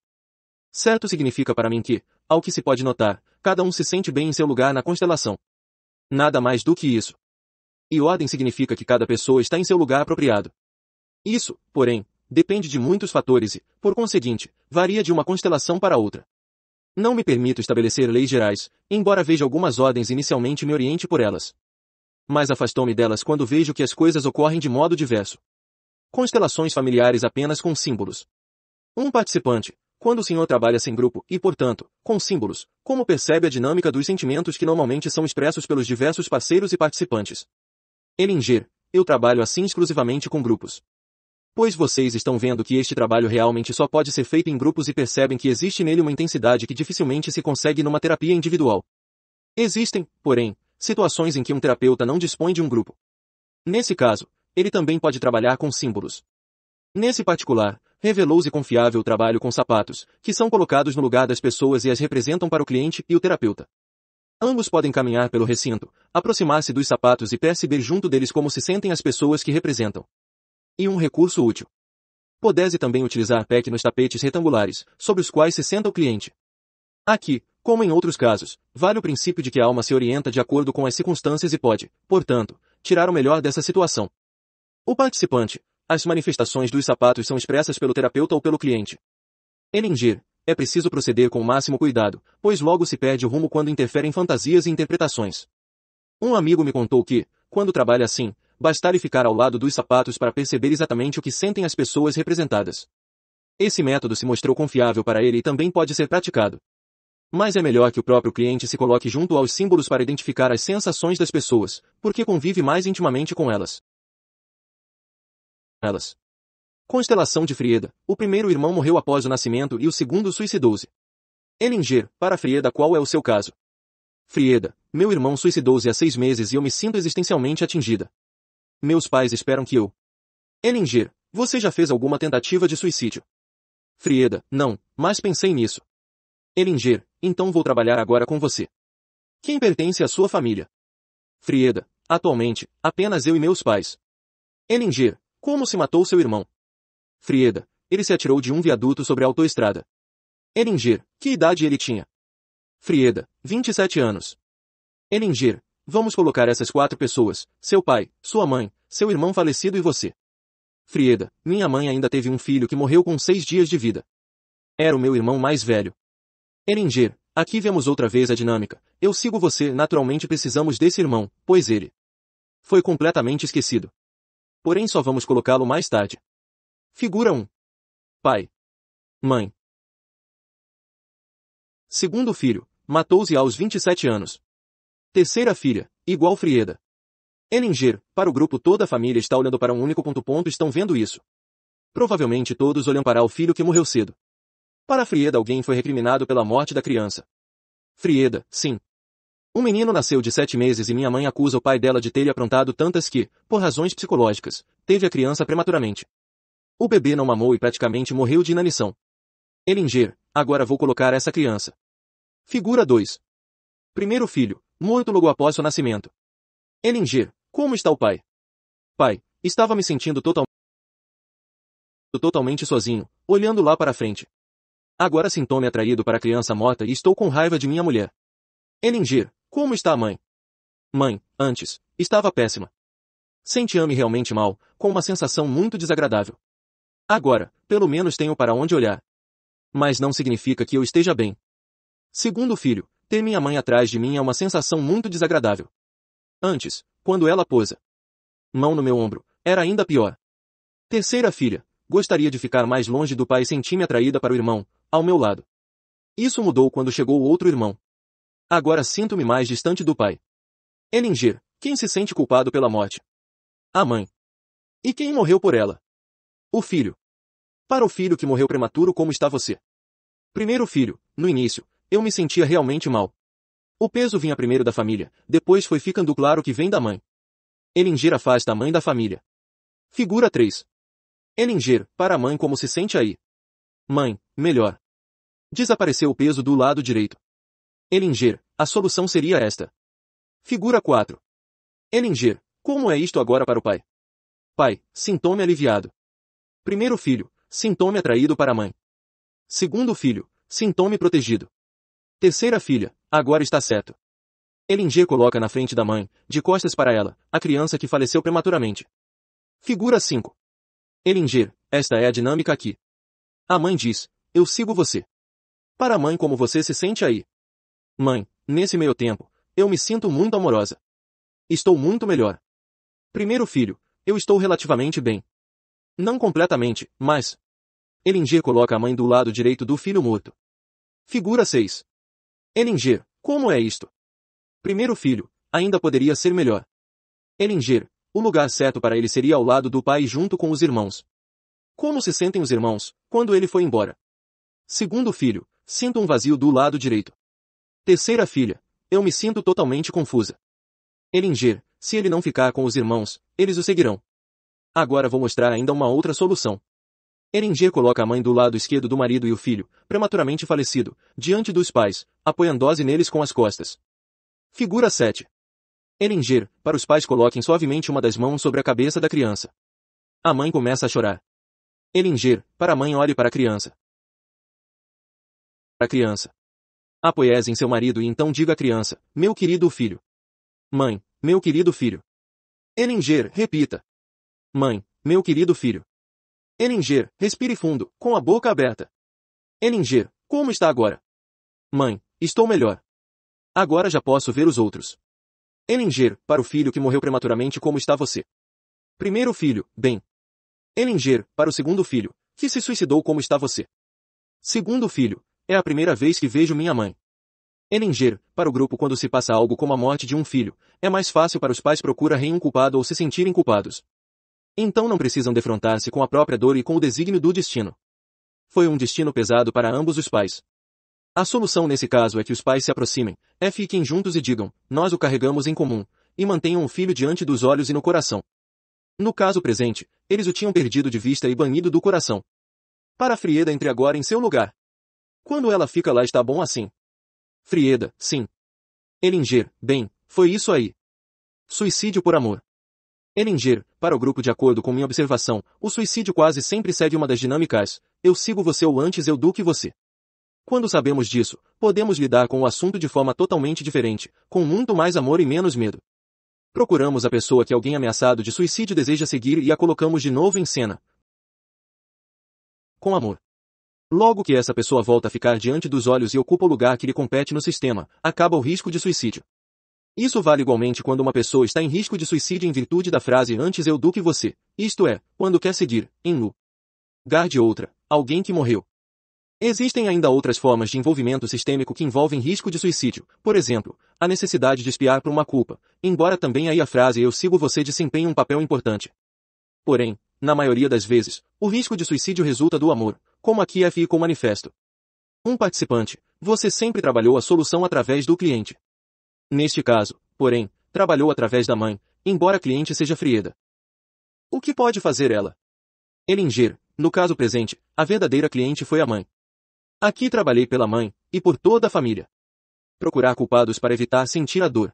S1: Certo significa para mim que, ao que se pode notar, cada um se sente bem em seu lugar na constelação. Nada mais do que isso. E ordem significa que cada pessoa está em seu lugar apropriado. Isso, porém, depende de muitos fatores e, por conseguinte, varia de uma constelação para outra. Não me permito estabelecer leis gerais, embora veja algumas ordens inicialmente me oriente por elas. Mas afastou-me delas quando vejo que as coisas ocorrem de modo diverso. Constelações familiares apenas com símbolos. Um participante, quando o senhor trabalha sem grupo e, portanto, com símbolos, como percebe a dinâmica dos sentimentos que normalmente são expressos pelos diversos parceiros e participantes? Elinger, eu trabalho assim exclusivamente com grupos. Pois vocês estão vendo que este trabalho realmente só pode ser feito em grupos e percebem que existe nele uma intensidade que dificilmente se consegue numa terapia individual. Existem, porém, situações em que um terapeuta não dispõe de um grupo. Nesse caso, ele também pode trabalhar com símbolos. Nesse particular, revelou-se confiável o trabalho com sapatos, que são colocados no lugar das pessoas e as representam para o cliente e o terapeuta. Ambos podem caminhar pelo recinto, aproximar-se dos sapatos e perceber junto deles como se sentem as pessoas que representam e um recurso útil. Podese também utilizar PEC nos tapetes retangulares, sobre os quais se senta o cliente. Aqui, como em outros casos, vale o princípio de que a alma se orienta de acordo com as circunstâncias e pode, portanto, tirar o melhor dessa situação. O participante, as manifestações dos sapatos são expressas pelo terapeuta ou pelo cliente. Elingir, é preciso proceder com o máximo cuidado, pois logo se perde o rumo quando interferem fantasias e interpretações. Um amigo me contou que, quando trabalha assim, bastar e ficar ao lado dos sapatos para perceber exatamente o que sentem as pessoas representadas. Esse método se mostrou confiável para ele e também pode ser praticado. Mas é melhor que o próprio cliente se coloque junto aos símbolos para identificar as sensações das pessoas, porque convive mais intimamente com elas. Elas. Constelação de Frieda. O primeiro irmão morreu após o nascimento e o segundo suicidou-se. Elinger, para Frieda qual é o seu caso? Frieda, meu irmão suicidou-se há seis meses e eu me sinto existencialmente atingida. Meus pais esperam que eu... Ellinger, você já fez alguma tentativa de suicídio? Frieda, não, mas pensei nisso. Ellinger, então vou trabalhar agora com você. Quem pertence à sua família? Frieda, atualmente, apenas eu e meus pais. Ellinger, como se matou seu irmão? Frieda, ele se atirou de um viaduto sobre a autoestrada. Ellinger, que idade ele tinha? Frieda, 27 anos. Ellinger, Vamos colocar essas quatro pessoas, seu pai, sua mãe, seu irmão falecido e você. Frieda, minha mãe ainda teve um filho que morreu com seis dias de vida. Era o meu irmão mais velho. Eringer, aqui vemos outra vez a dinâmica. Eu sigo você, naturalmente precisamos desse irmão, pois ele foi completamente esquecido. Porém só vamos colocá-lo mais tarde. Figura 1. Pai. Mãe. Segundo filho, matou-se aos 27 anos. Terceira filha, igual Frieda. Elinger, para o grupo toda a família está olhando para um único ponto. Ponto estão vendo isso. Provavelmente todos olham para o filho que morreu cedo. Para Frieda alguém foi recriminado pela morte da criança. Frieda, sim. Um menino nasceu de sete meses e minha mãe acusa o pai dela de ter aprontado tantas que, por razões psicológicas, teve a criança prematuramente. O bebê não mamou e praticamente morreu de inanição. Elinger, agora vou colocar essa criança. Figura 2 primeiro filho, morto logo após seu nascimento. Elinger, como está o pai? Pai, estava me sentindo totalmente sozinho, olhando lá para frente. Agora sinto-me atraído para a criança morta e estou com raiva de minha mulher. Elinger, como está a mãe? Mãe, antes, estava péssima. Senti-me realmente mal, com uma sensação muito desagradável. Agora, pelo menos tenho para onde olhar. Mas não significa que eu esteja bem. Segundo filho, ter minha mãe atrás de mim é uma sensação muito desagradável. Antes, quando ela posa mão no meu ombro, era ainda pior. Terceira filha, gostaria de ficar mais longe do pai e senti-me atraída para o irmão, ao meu lado. Isso mudou quando chegou o outro irmão. Agora sinto-me mais distante do pai. Elinger, quem se sente culpado pela morte? A mãe. E quem morreu por ela? O filho. Para o filho que morreu prematuro como está você? Primeiro filho, no início, eu me sentia realmente mal. O peso vinha primeiro da família, depois foi ficando claro que vem da mãe. Elinger afasta a mãe da família. Figura 3. Elinger, para a mãe como se sente aí. Mãe, melhor. Desapareceu o peso do lado direito. Elinger, a solução seria esta. Figura 4. Elinger, como é isto agora para o pai? Pai, sintoma aliviado. Primeiro filho, sintoma atraído para a mãe. Segundo filho, sintoma protegido. Terceira filha, agora está certo. Elinger coloca na frente da mãe, de costas para ela, a criança que faleceu prematuramente. Figura 5. Elinger, esta é a dinâmica aqui. A mãe diz, eu sigo você. Para a mãe como você se sente aí. Mãe, nesse meio tempo, eu me sinto muito amorosa. Estou muito melhor. Primeiro filho, eu estou relativamente bem. Não completamente, mas... Elinger coloca a mãe do lado direito do filho morto. Figura 6. Elinger, como é isto? Primeiro filho, ainda poderia ser melhor. Elinger, o lugar certo para ele seria ao lado do pai junto com os irmãos. Como se sentem os irmãos, quando ele foi embora? Segundo filho, sinto um vazio do lado direito. Terceira filha, eu me sinto totalmente confusa. Elinger, se ele não ficar com os irmãos, eles o seguirão. Agora vou mostrar ainda uma outra solução. Eringer coloca a mãe do lado esquerdo do marido e o filho, prematuramente falecido, diante dos pais, apoiando-se neles com as costas. Figura 7. Eringer, para os pais coloquem suavemente uma das mãos sobre a cabeça da criança. A mãe começa a chorar. Eringer, para a mãe olhe para a criança. Para a criança. Apoie-se em seu marido e então diga à criança, meu querido filho. Mãe, meu querido filho. Eringer, repita. Mãe, meu querido filho. Elinger, respire fundo, com a boca aberta. Elinger, como está agora? Mãe, estou melhor. Agora já posso ver os outros. Elinger, para o filho que morreu prematuramente, como está você? Primeiro filho, bem. Elinger, para o segundo filho, que se suicidou, como está você? Segundo filho, é a primeira vez que vejo minha mãe. Elinger, para o grupo quando se passa algo como a morte de um filho, é mais fácil para os pais procurarem um culpado ou se sentirem culpados. Então não precisam defrontar-se com a própria dor e com o desígnio do destino. Foi um destino pesado para ambos os pais. A solução nesse caso é que os pais se aproximem, é fiquem juntos e digam, nós o carregamos em comum, e mantenham o filho diante dos olhos e no coração. No caso presente, eles o tinham perdido de vista e banido do coração. Para Frieda entre agora em seu lugar. Quando ela fica lá está bom assim. Frieda, sim. Elinger, bem, foi isso aí. Suicídio por amor. Eringer, para o grupo de acordo com minha observação, o suicídio quase sempre segue uma das dinâmicas, eu sigo você ou antes eu do que você. Quando sabemos disso, podemos lidar com o assunto de forma totalmente diferente, com muito mais amor e menos medo. Procuramos a pessoa que alguém ameaçado de suicídio deseja seguir e a colocamos de novo em cena. Com amor. Logo que essa pessoa volta a ficar diante dos olhos e ocupa o lugar que lhe compete no sistema, acaba o risco de suicídio. Isso vale igualmente quando uma pessoa está em risco de suicídio em virtude da frase antes eu do que você, isto é, quando quer seguir, em lugar de outra, alguém que morreu. Existem ainda outras formas de envolvimento sistêmico que envolvem risco de suicídio, por exemplo, a necessidade de espiar por uma culpa, embora também aí a frase eu sigo você desempenhe um papel importante. Porém, na maioria das vezes, o risco de suicídio resulta do amor, como aqui é o manifesto. Um participante, você sempre trabalhou a solução através do cliente. Neste caso, porém, trabalhou através da mãe, embora a cliente seja frieda. O que pode fazer ela? Elinger, no caso presente, a verdadeira cliente foi a mãe. Aqui trabalhei pela mãe, e por toda a família. Procurar culpados para evitar sentir a dor.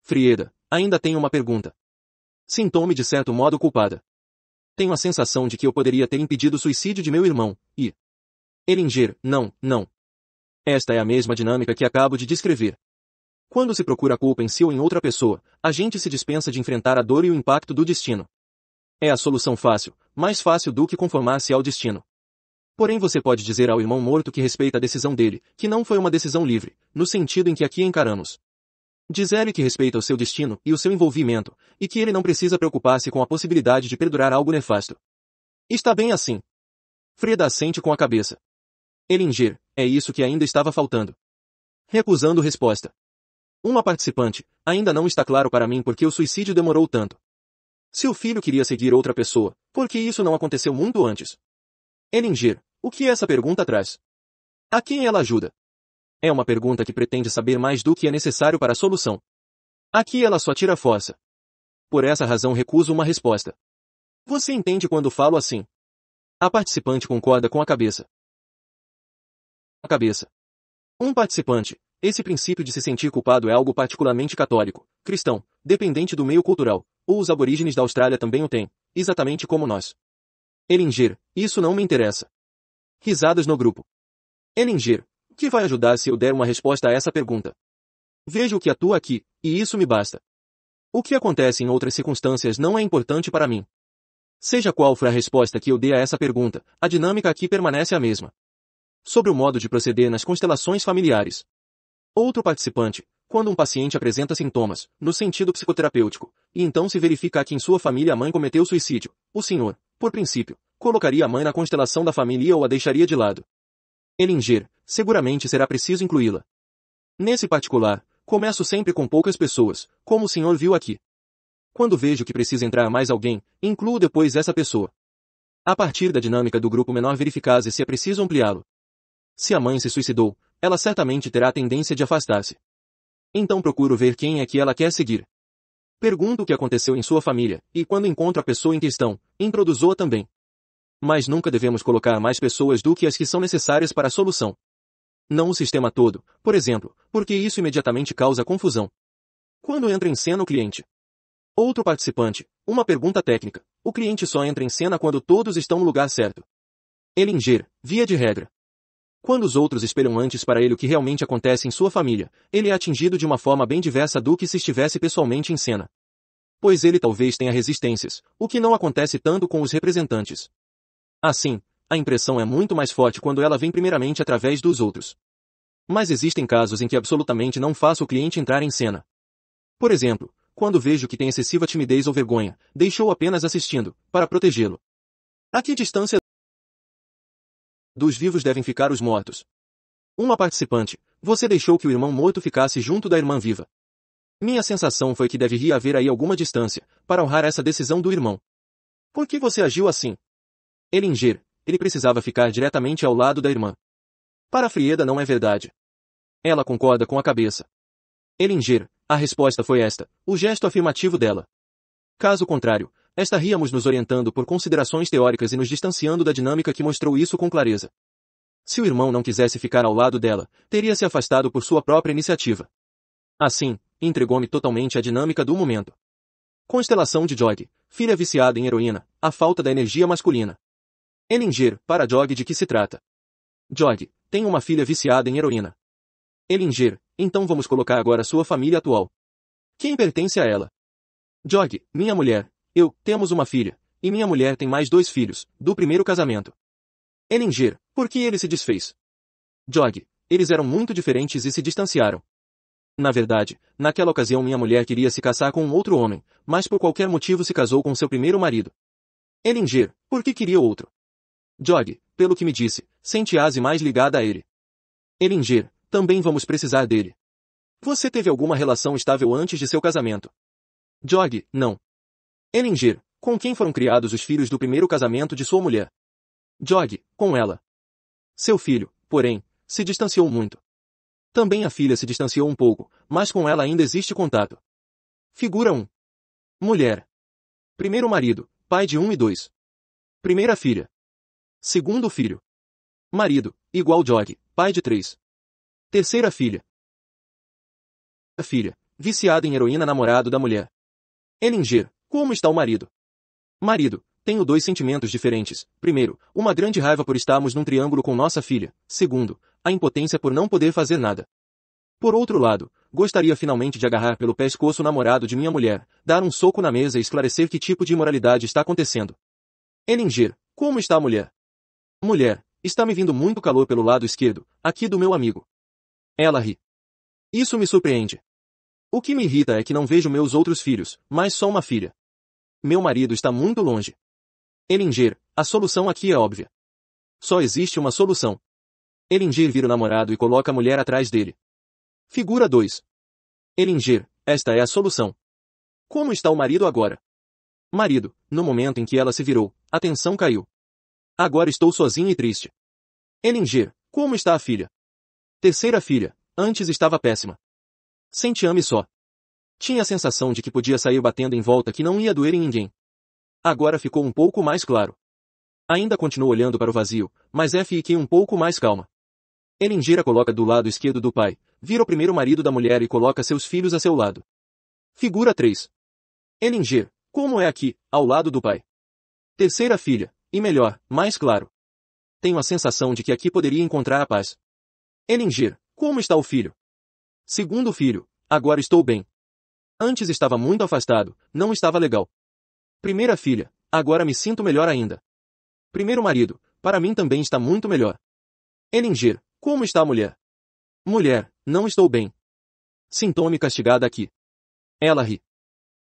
S1: Frieda, ainda tenho uma pergunta. Sinto-me de certo modo culpada. Tenho a sensação de que eu poderia ter impedido o suicídio de meu irmão, e... Elinger, não, não. Esta é a mesma dinâmica que acabo de descrever. Quando se procura a culpa em si ou em outra pessoa, a gente se dispensa de enfrentar a dor e o impacto do destino. É a solução fácil, mais fácil do que conformar-se ao destino. Porém você pode dizer ao irmão morto que respeita a decisão dele, que não foi uma decisão livre, no sentido em que aqui encaramos. Dizer-lhe que respeita o seu destino e o seu envolvimento, e que ele não precisa preocupar-se com a possibilidade de perdurar algo nefasto. Está bem assim. Freda assente com a cabeça. Elinger, é isso que ainda estava faltando. Recusando resposta. Uma participante, ainda não está claro para mim porque o suicídio demorou tanto. Se o filho queria seguir outra pessoa, por que isso não aconteceu muito antes? Elinger, o que essa pergunta traz? A quem ela ajuda? É uma pergunta que pretende saber mais do que é necessário para a solução. Aqui ela só tira força. Por essa razão recuso uma resposta. Você entende quando falo assim? A participante concorda com a cabeça. A cabeça. Um participante, esse princípio de se sentir culpado é algo particularmente católico, cristão, dependente do meio cultural, ou os aborígenes da Austrália também o têm, exatamente como nós. Elinger, isso não me interessa. Risadas no grupo. Elinger, que vai ajudar se eu der uma resposta a essa pergunta? Vejo o que atua aqui, e isso me basta. O que acontece em outras circunstâncias não é importante para mim. Seja qual for a resposta que eu dê a essa pergunta, a dinâmica aqui permanece a mesma. Sobre o modo de proceder nas constelações familiares, Outro participante, quando um paciente apresenta sintomas, no sentido psicoterapêutico, e então se verifica que em sua família a mãe cometeu suicídio, o senhor, por princípio, colocaria a mãe na constelação da família ou a deixaria de lado. Elinger, seguramente será preciso incluí-la. Nesse particular, começo sempre com poucas pessoas, como o senhor viu aqui. Quando vejo que precisa entrar mais alguém, incluo depois essa pessoa. A partir da dinâmica do grupo menor verificase se é preciso ampliá-lo. Se a mãe se suicidou, ela certamente terá a tendência de afastar-se. Então procuro ver quem é que ela quer seguir. Pergunto o que aconteceu em sua família, e quando encontro a pessoa em questão, introduzo-a também. Mas nunca devemos colocar mais pessoas do que as que são necessárias para a solução. Não o sistema todo, por exemplo, porque isso imediatamente causa confusão. Quando entra em cena o cliente? Outro participante, uma pergunta técnica. O cliente só entra em cena quando todos estão no lugar certo. Elinger, via de regra, quando os outros espelham antes para ele o que realmente acontece em sua família, ele é atingido de uma forma bem diversa do que se estivesse pessoalmente em cena. Pois ele talvez tenha resistências, o que não acontece tanto com os representantes. Assim, a impressão é muito mais forte quando ela vem primeiramente através dos outros. Mas existem casos em que absolutamente não faço o cliente entrar em cena. Por exemplo, quando vejo que tem excessiva timidez ou vergonha, deixou apenas assistindo, para protegê-lo. A que distância dos vivos devem ficar os mortos. Uma participante, você deixou que o irmão morto ficasse junto da irmã viva. Minha sensação foi que deveria haver aí alguma distância, para honrar essa decisão do irmão. Por que você agiu assim? Elinger, ele precisava ficar diretamente ao lado da irmã. Para Frieda não é verdade. Ela concorda com a cabeça. Elinger, a resposta foi esta, o gesto afirmativo dela. Caso contrário, Estaríamos nos orientando por considerações teóricas e nos distanciando da dinâmica que mostrou isso com clareza. Se o irmão não quisesse ficar ao lado dela, teria se afastado por sua própria iniciativa. Assim, entregou-me totalmente à dinâmica do momento. Constelação de Jog, filha viciada em heroína, a falta da energia masculina. Elinger, para Jog de que se trata? Jog, tem uma filha viciada em heroína. Elinger, então vamos colocar agora sua família atual. Quem pertence a ela? Jog, minha mulher, eu, temos uma filha, e minha mulher tem mais dois filhos, do primeiro casamento. Eninger, por que ele se desfez? Jog, eles eram muito diferentes e se distanciaram. Na verdade, naquela ocasião minha mulher queria se casar com um outro homem, mas por qualquer motivo se casou com seu primeiro marido. Elinger, por que queria outro? Jog, pelo que me disse, sente se mais ligada a ele. Elinger, também vamos precisar dele. Você teve alguma relação estável antes de seu casamento? Jog, não. Elingir, com quem foram criados os filhos do primeiro casamento de sua mulher. Jog, com ela. Seu filho, porém, se distanciou muito. Também a filha se distanciou um pouco, mas com ela ainda existe contato. Figura 1. Mulher. Primeiro marido, pai de 1 e 2. Primeira filha. Segundo filho. Marido, igual Jog, pai de 3. Terceira filha. Filha, viciada em heroína namorado da mulher. Elinger, como está o marido? Marido, tenho dois sentimentos diferentes. Primeiro, uma grande raiva por estarmos num triângulo com nossa filha. Segundo, a impotência por não poder fazer nada. Por outro lado, gostaria finalmente de agarrar pelo pescoço o namorado de minha mulher, dar um soco na mesa e esclarecer que tipo de imoralidade está acontecendo. Eninger, como está a mulher? Mulher, está me vindo muito calor pelo lado esquerdo, aqui do meu amigo. Ela ri. Isso me surpreende. O que me irrita é que não vejo meus outros filhos, mas só uma filha. Meu marido está muito longe. Elinger, a solução aqui é óbvia. Só existe uma solução. Elinger vira o namorado e coloca a mulher atrás dele. Figura 2. Elinger, esta é a solução. Como está o marido agora? Marido, no momento em que ela se virou, a tensão caiu. Agora estou sozinho e triste. Elinger, como está a filha? Terceira filha, antes estava péssima. Sente-ame só. Tinha a sensação de que podia sair batendo em volta que não ia doer em ninguém. Agora ficou um pouco mais claro. Ainda continuou olhando para o vazio, mas F é fiquei um pouco mais calma. Elingira coloca do lado esquerdo do pai, vira o primeiro marido da mulher e coloca seus filhos a seu lado. Figura 3. Elingir, como é aqui, ao lado do pai. Terceira filha, e melhor, mais claro. Tenho a sensação de que aqui poderia encontrar a paz. Elingir, como está o filho? Segundo filho, agora estou bem, Antes estava muito afastado, não estava legal. Primeira filha, agora me sinto melhor ainda. Primeiro marido, para mim também está muito melhor. Elinger, como está a mulher? Mulher, não estou bem. Sintome castigada aqui. Ela ri.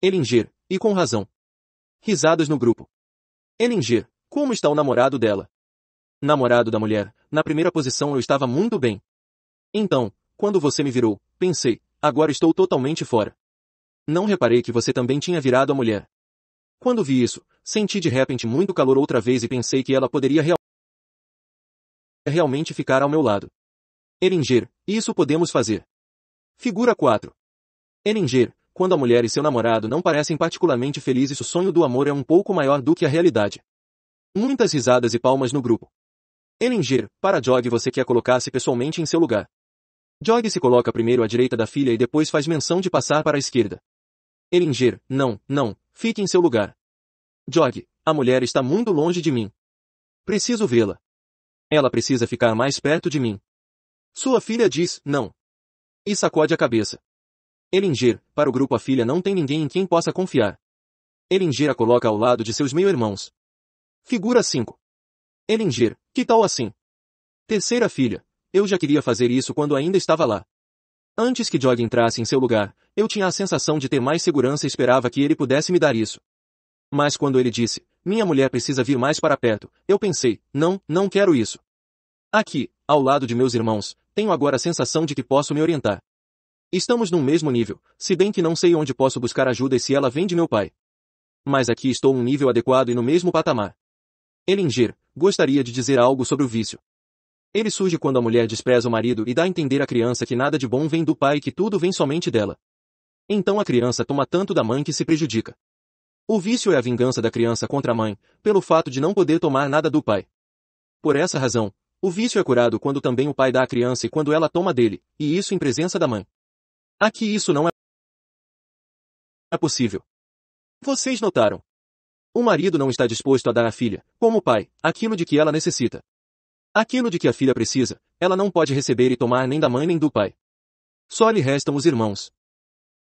S1: Elinger, e com razão. Risadas no grupo. Elinger, como está o namorado dela? Namorado da mulher, na primeira posição eu estava muito bem. Então, quando você me virou, pensei, agora estou totalmente fora. Não reparei que você também tinha virado a mulher. Quando vi isso, senti de repente muito calor outra vez e pensei que ela poderia real... realmente ficar ao meu lado. Eringer, isso podemos fazer. Figura 4. Eringer, quando a mulher e seu namorado não parecem particularmente felizes o sonho do amor é um pouco maior do que a realidade. Muitas risadas e palmas no grupo. Elinger, para Jog você quer colocar-se pessoalmente em seu lugar. Jog se coloca primeiro à direita da filha e depois faz menção de passar para a esquerda. Elinger, não, não, fique em seu lugar. Jog, a mulher está muito longe de mim. Preciso vê-la. Ela precisa ficar mais perto de mim. Sua filha diz, não. E sacode a cabeça. Elinger, para o grupo a filha não tem ninguém em quem possa confiar. Elinger a coloca ao lado de seus meio-irmãos. Figura 5. Elinger, que tal assim? Terceira filha, eu já queria fazer isso quando ainda estava lá. Antes que Jog entrasse em seu lugar, eu tinha a sensação de ter mais segurança e esperava que ele pudesse me dar isso. Mas quando ele disse, minha mulher precisa vir mais para perto, eu pensei, não, não quero isso. Aqui, ao lado de meus irmãos, tenho agora a sensação de que posso me orientar. Estamos num mesmo nível, se bem que não sei onde posso buscar ajuda e se ela vem de meu pai. Mas aqui estou um nível adequado e no mesmo patamar. Elinger, gostaria de dizer algo sobre o vício. Ele surge quando a mulher despreza o marido e dá a entender à criança que nada de bom vem do pai e que tudo vem somente dela. Então a criança toma tanto da mãe que se prejudica. O vício é a vingança da criança contra a mãe, pelo fato de não poder tomar nada do pai. Por essa razão, o vício é curado quando também o pai dá à criança e quando ela toma dele, e isso em presença da mãe. Aqui isso não é possível. Vocês notaram? O marido não está disposto a dar à filha, como pai, aquilo de que ela necessita. Aquilo de que a filha precisa, ela não pode receber e tomar nem da mãe nem do pai. Só lhe restam os irmãos.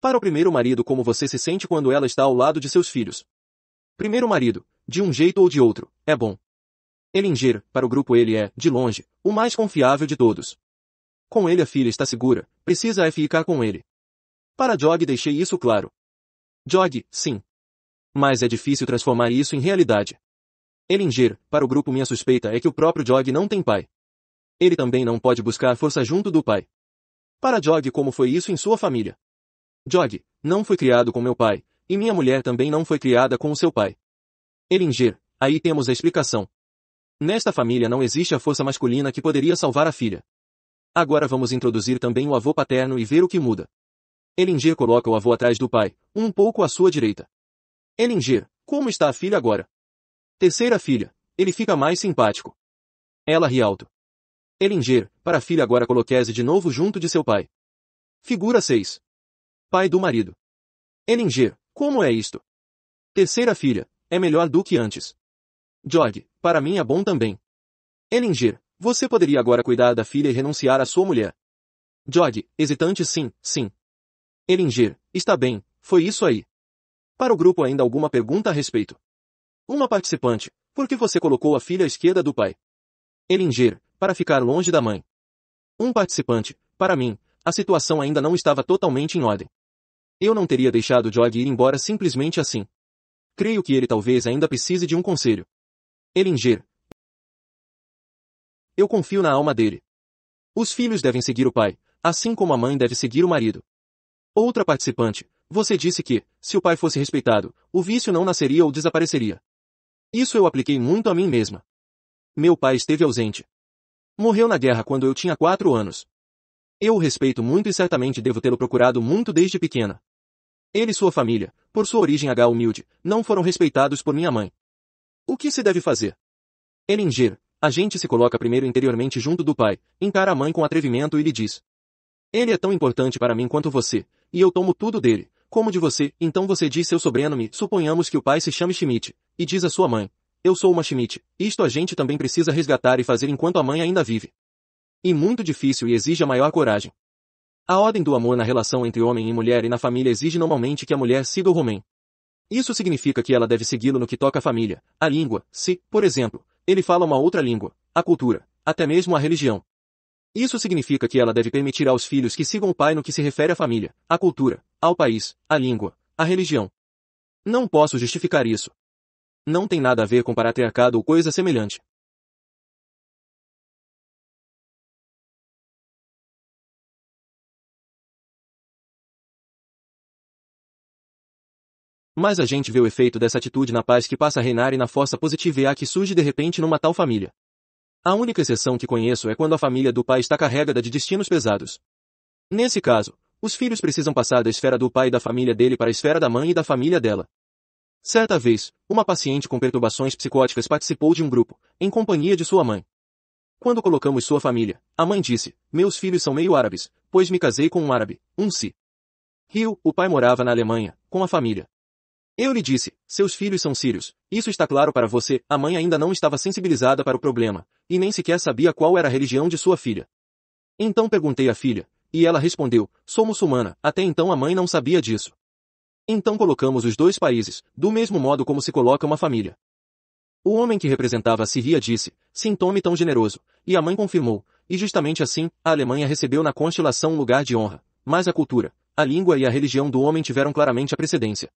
S1: Para o primeiro marido como você se sente quando ela está ao lado de seus filhos. Primeiro marido, de um jeito ou de outro, é bom. Elinger, para o grupo ele é, de longe, o mais confiável de todos. Com ele a filha está segura, precisa é ficar com ele. Para Jog deixei isso claro. Jog, sim. Mas é difícil transformar isso em realidade. Elinger, para o grupo minha suspeita é que o próprio Jog não tem pai. Ele também não pode buscar força junto do pai. Para Jog como foi isso em sua família? Jog, não foi criado com meu pai, e minha mulher também não foi criada com o seu pai. Elinger, aí temos a explicação. Nesta família não existe a força masculina que poderia salvar a filha. Agora vamos introduzir também o avô paterno e ver o que muda. Elinger coloca o avô atrás do pai, um pouco à sua direita. Elinger, como está a filha agora? Terceira filha. Ele fica mais simpático. Ela ri alto. Elinger, para a filha agora coloquese de novo junto de seu pai. Figura 6. Pai do marido. Elinger, como é isto? Terceira filha, é melhor do que antes. Jorge, para mim é bom também. Elinger, você poderia agora cuidar da filha e renunciar à sua mulher. Jorge, hesitante sim, sim. Elinger, está bem, foi isso aí. Para o grupo ainda alguma pergunta a respeito? Uma participante. Por que você colocou a filha à esquerda do pai? Elinger, para ficar longe da mãe. Um participante. Para mim, a situação ainda não estava totalmente em ordem. Eu não teria deixado Jog ir embora simplesmente assim. Creio que ele talvez ainda precise de um conselho. Elinger. Eu confio na alma dele. Os filhos devem seguir o pai, assim como a mãe deve seguir o marido. Outra participante. Você disse que, se o pai fosse respeitado, o vício não nasceria ou desapareceria. Isso eu apliquei muito a mim mesma. Meu pai esteve ausente. Morreu na guerra quando eu tinha quatro anos. Eu o respeito muito e certamente devo tê-lo procurado muito desde pequena. Ele e sua família, por sua origem H humilde, não foram respeitados por minha mãe. O que se deve fazer? Elinger, a gente se coloca primeiro interiormente junto do pai, encara a mãe com atrevimento e lhe diz. Ele é tão importante para mim quanto você, e eu tomo tudo dele, como de você, então você diz seu sobrenome, suponhamos que o pai se chame Schmidt, e diz a sua mãe, eu sou uma Schmidt, isto a gente também precisa resgatar e fazer enquanto a mãe ainda vive. E muito difícil e exige a maior coragem. A ordem do amor na relação entre homem e mulher e na família exige normalmente que a mulher siga o homem. Isso significa que ela deve segui-lo no que toca à família, à língua, se, por exemplo, ele fala uma outra língua, à cultura, até mesmo à religião. Isso significa que ela deve permitir aos filhos que sigam o pai no que se refere à família, à cultura, ao país, à língua, à religião. Não posso justificar isso, não tem nada a ver com patriarcado ou coisa semelhante. Mas a gente vê o efeito dessa atitude na paz que passa a reinar e na força positiva e a que surge de repente numa tal família. A única exceção que conheço é quando a família do pai está carregada de destinos pesados. Nesse caso, os filhos precisam passar da esfera do pai e da família dele para a esfera da mãe e da família dela. Certa vez, uma paciente com perturbações psicóticas participou de um grupo, em companhia de sua mãe. Quando colocamos sua família, a mãe disse, meus filhos são meio árabes, pois me casei com um árabe, um si. Rio, o pai morava na Alemanha, com a família. Eu lhe disse, seus filhos são sírios, isso está claro para você, a mãe ainda não estava sensibilizada para o problema, e nem sequer sabia qual era a religião de sua filha. Então perguntei à filha, e ela respondeu, sou muçulmana, até então a mãe não sabia disso. Então colocamos os dois países, do mesmo modo como se coloca uma família. O homem que representava a Síria disse, sintome tão generoso, e a mãe confirmou, e justamente assim, a Alemanha recebeu na constelação um lugar de honra, mas a cultura, a língua e a religião do homem tiveram claramente a precedência.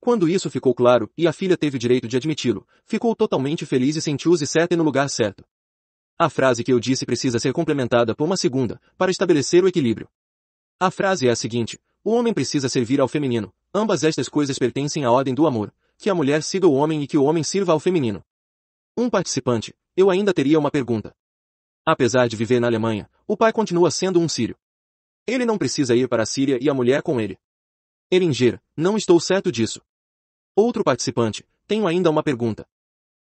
S1: Quando isso ficou claro, e a filha teve o direito de admiti-lo, ficou totalmente feliz e sentiu-se certa e no lugar certo. A frase que eu disse precisa ser complementada por uma segunda, para estabelecer o equilíbrio. A frase é a seguinte, o homem precisa servir ao feminino. Ambas estas coisas pertencem à ordem do amor. Que a mulher siga o homem e que o homem sirva ao feminino. Um participante. Eu ainda teria uma pergunta. Apesar de viver na Alemanha, o pai continua sendo um sírio. Ele não precisa ir para a Síria e a mulher com ele. Eringer, não estou certo disso. Outro participante, tenho ainda uma pergunta.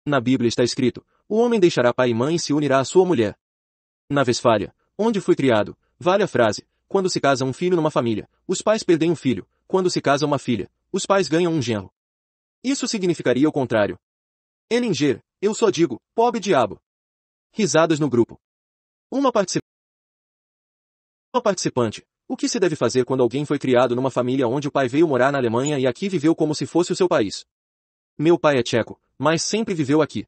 S1: Na Bíblia está escrito, o homem deixará pai e mãe e se unirá à sua mulher. Na Vesfália, onde fui criado, vale a frase, quando se casa um filho numa família, os pais perdem um filho. Quando se casa uma filha, os pais ganham um genro. Isso significaria o contrário. Elinger, eu só digo, pobre diabo. Risadas no grupo. Uma, participante. uma participante. O que se deve fazer quando alguém foi criado numa família onde o pai veio morar na Alemanha e aqui viveu como se fosse o seu país? Meu pai é tcheco, mas sempre viveu aqui.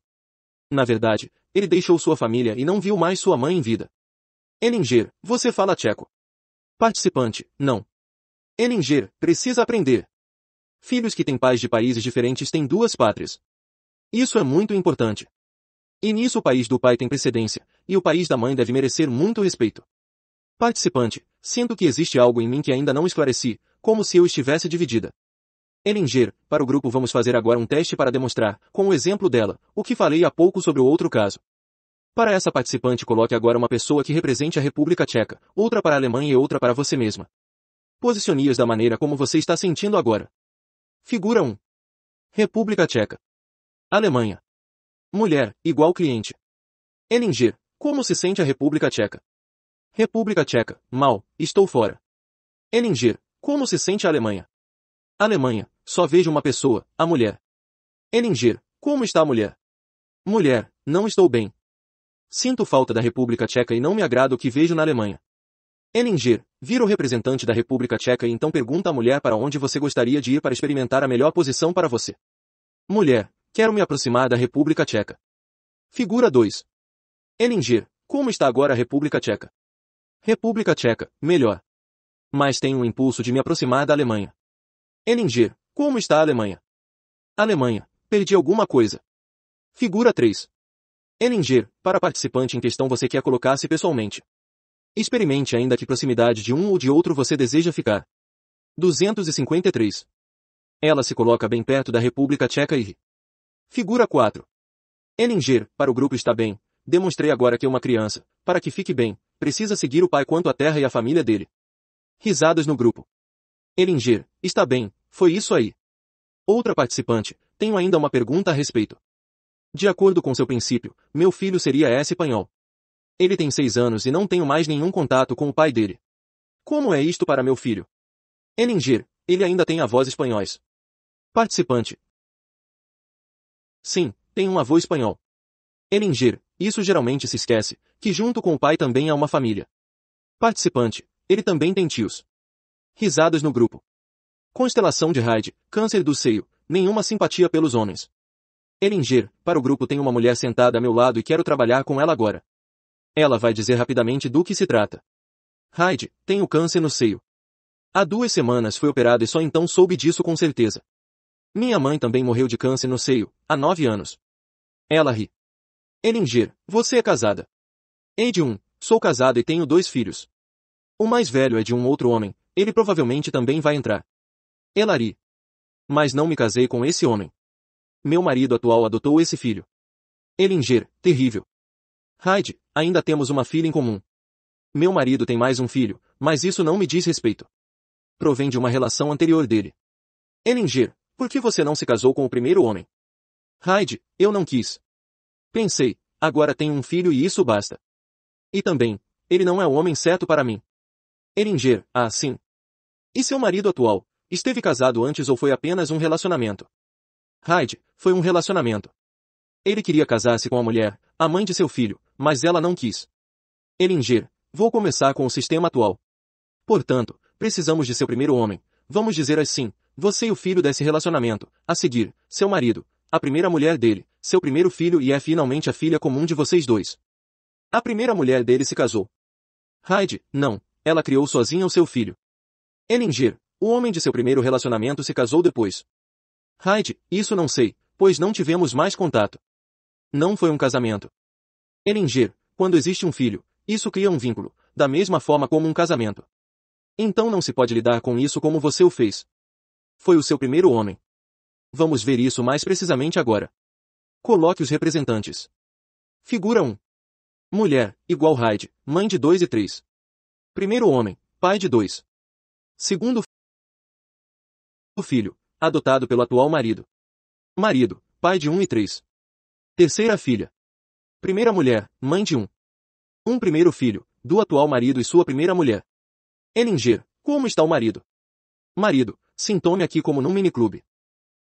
S1: Na verdade, ele deixou sua família e não viu mais sua mãe em vida. Elinger, você fala tcheco. Participante, não. Eninger, precisa aprender. Filhos que têm pais de países diferentes têm duas pátrias. Isso é muito importante. E nisso o país do pai tem precedência, e o país da mãe deve merecer muito respeito. Participante, sinto que existe algo em mim que ainda não esclareci, como se eu estivesse dividida. Elinger, para o grupo vamos fazer agora um teste para demonstrar, com o exemplo dela, o que falei há pouco sobre o outro caso. Para essa participante coloque agora uma pessoa que represente a República Tcheca, outra para a Alemanha e outra para você mesma. Posicione-as da maneira como você está sentindo agora. Figura 1. República Tcheca. Alemanha. Mulher, igual cliente. Elinger, como se sente a República Tcheca? República Tcheca, mal, estou fora. Elinger, como se sente a Alemanha? Alemanha, só vejo uma pessoa, a mulher. Elinger, como está a mulher? Mulher, não estou bem, Sinto falta da República Tcheca e não me agrada o que vejo na Alemanha. Ellinger, vira o representante da República Tcheca e então pergunta à mulher para onde você gostaria de ir para experimentar a melhor posição para você. Mulher, quero me aproximar da República Tcheca. Figura 2. Ellinger, como está agora a República Tcheca? República Tcheca, melhor. Mas tenho um impulso de me aproximar da Alemanha. Ellinger, como está a Alemanha? Alemanha, perdi alguma coisa. Figura 3. Elinger, para participante em questão você quer colocar-se pessoalmente. Experimente ainda que proximidade de um ou de outro você deseja ficar. 253. Ela se coloca bem perto da República Tcheca e... Figura 4. Elinger, para o grupo está bem, demonstrei agora que é uma criança, para que fique bem, precisa seguir o pai quanto à terra e à família dele. Risadas no grupo. Elinger, está bem, foi isso aí. Outra participante, tenho ainda uma pergunta a respeito. De acordo com seu princípio, meu filho seria esse espanhol. Ele tem seis anos e não tenho mais nenhum contato com o pai dele. Como é isto para meu filho? Elinger, ele ainda tem avós espanhóis. Participante. Sim, tem um avô espanhol. Elinger, isso geralmente se esquece, que junto com o pai também há uma família. Participante, ele também tem tios. Risadas no grupo. Constelação de Hyde, câncer do seio, nenhuma simpatia pelos homens. Elinger, para o grupo tem uma mulher sentada a meu lado e quero trabalhar com ela agora. Ela vai dizer rapidamente do que se trata. Hyde, tenho câncer no seio. Há duas semanas fui operado e só então soube disso com certeza. Minha mãe também morreu de câncer no seio, há nove anos. Ela ri. Elinger, você é casada. Ei de um, sou casada e tenho dois filhos. O mais velho é de um outro homem, ele provavelmente também vai entrar. Ela ri. Mas não me casei com esse homem. Meu marido atual adotou esse filho. Elinger, terrível. Hyde, ainda temos uma filha em comum. Meu marido tem mais um filho, mas isso não me diz respeito. Provém de uma relação anterior dele. Elinger, por que você não se casou com o primeiro homem? Hyde, eu não quis. Pensei, agora tenho um filho e isso basta. E também, ele não é o homem certo para mim. Elinger, ah sim. E seu marido atual, esteve casado antes ou foi apenas um relacionamento? Hyde, foi um relacionamento. Ele queria casar-se com a mulher, a mãe de seu filho, mas ela não quis. Elinger, vou começar com o sistema atual. Portanto, precisamos de seu primeiro homem. Vamos dizer assim, você e o filho desse relacionamento, a seguir, seu marido, a primeira mulher dele, seu primeiro filho e é finalmente a filha comum de vocês dois. A primeira mulher dele se casou. Hyde, não, ela criou sozinha o seu filho. Elinger, o homem de seu primeiro relacionamento se casou depois. Hyde, isso não sei, pois não tivemos mais contato. Não foi um casamento. Elinger, quando existe um filho, isso cria um vínculo, da mesma forma como um casamento. Então não se pode lidar com isso como você o fez. Foi o seu primeiro homem. Vamos ver isso mais precisamente agora. Coloque os representantes. Figura 1. Mulher, igual Hyde, mãe de 2 e 3. Primeiro homem, pai de 2. Segundo filho, adotado pelo atual marido. Marido, pai de um e três. Terceira filha. Primeira mulher, mãe de um. Um primeiro filho, do atual marido e sua primeira mulher. Elinger, como está o marido? Marido, sintome aqui como num miniclube.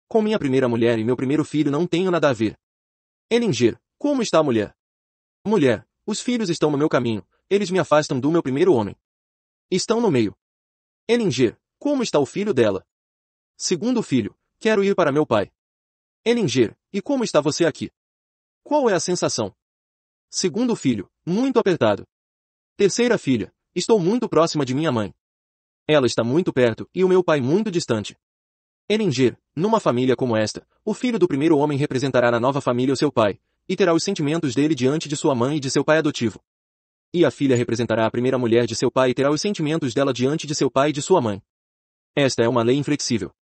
S1: Com minha primeira mulher e meu primeiro filho não tenho nada a ver. Elinger, como está a mulher? Mulher, os filhos estão no meu caminho, eles me afastam do meu primeiro homem. Estão no meio. Elinger, como está o filho dela? Segundo filho, quero ir para meu pai. Elinger, e como está você aqui? Qual é a sensação? Segundo filho, muito apertado. Terceira filha, estou muito próxima de minha mãe. Ela está muito perto e o meu pai muito distante. Elinger, numa família como esta, o filho do primeiro homem representará na nova família o seu pai, e terá os sentimentos dele diante de sua mãe e de seu pai adotivo. E a filha representará a primeira mulher de seu pai e terá os sentimentos dela diante de seu pai e de sua mãe. Esta é uma lei inflexível.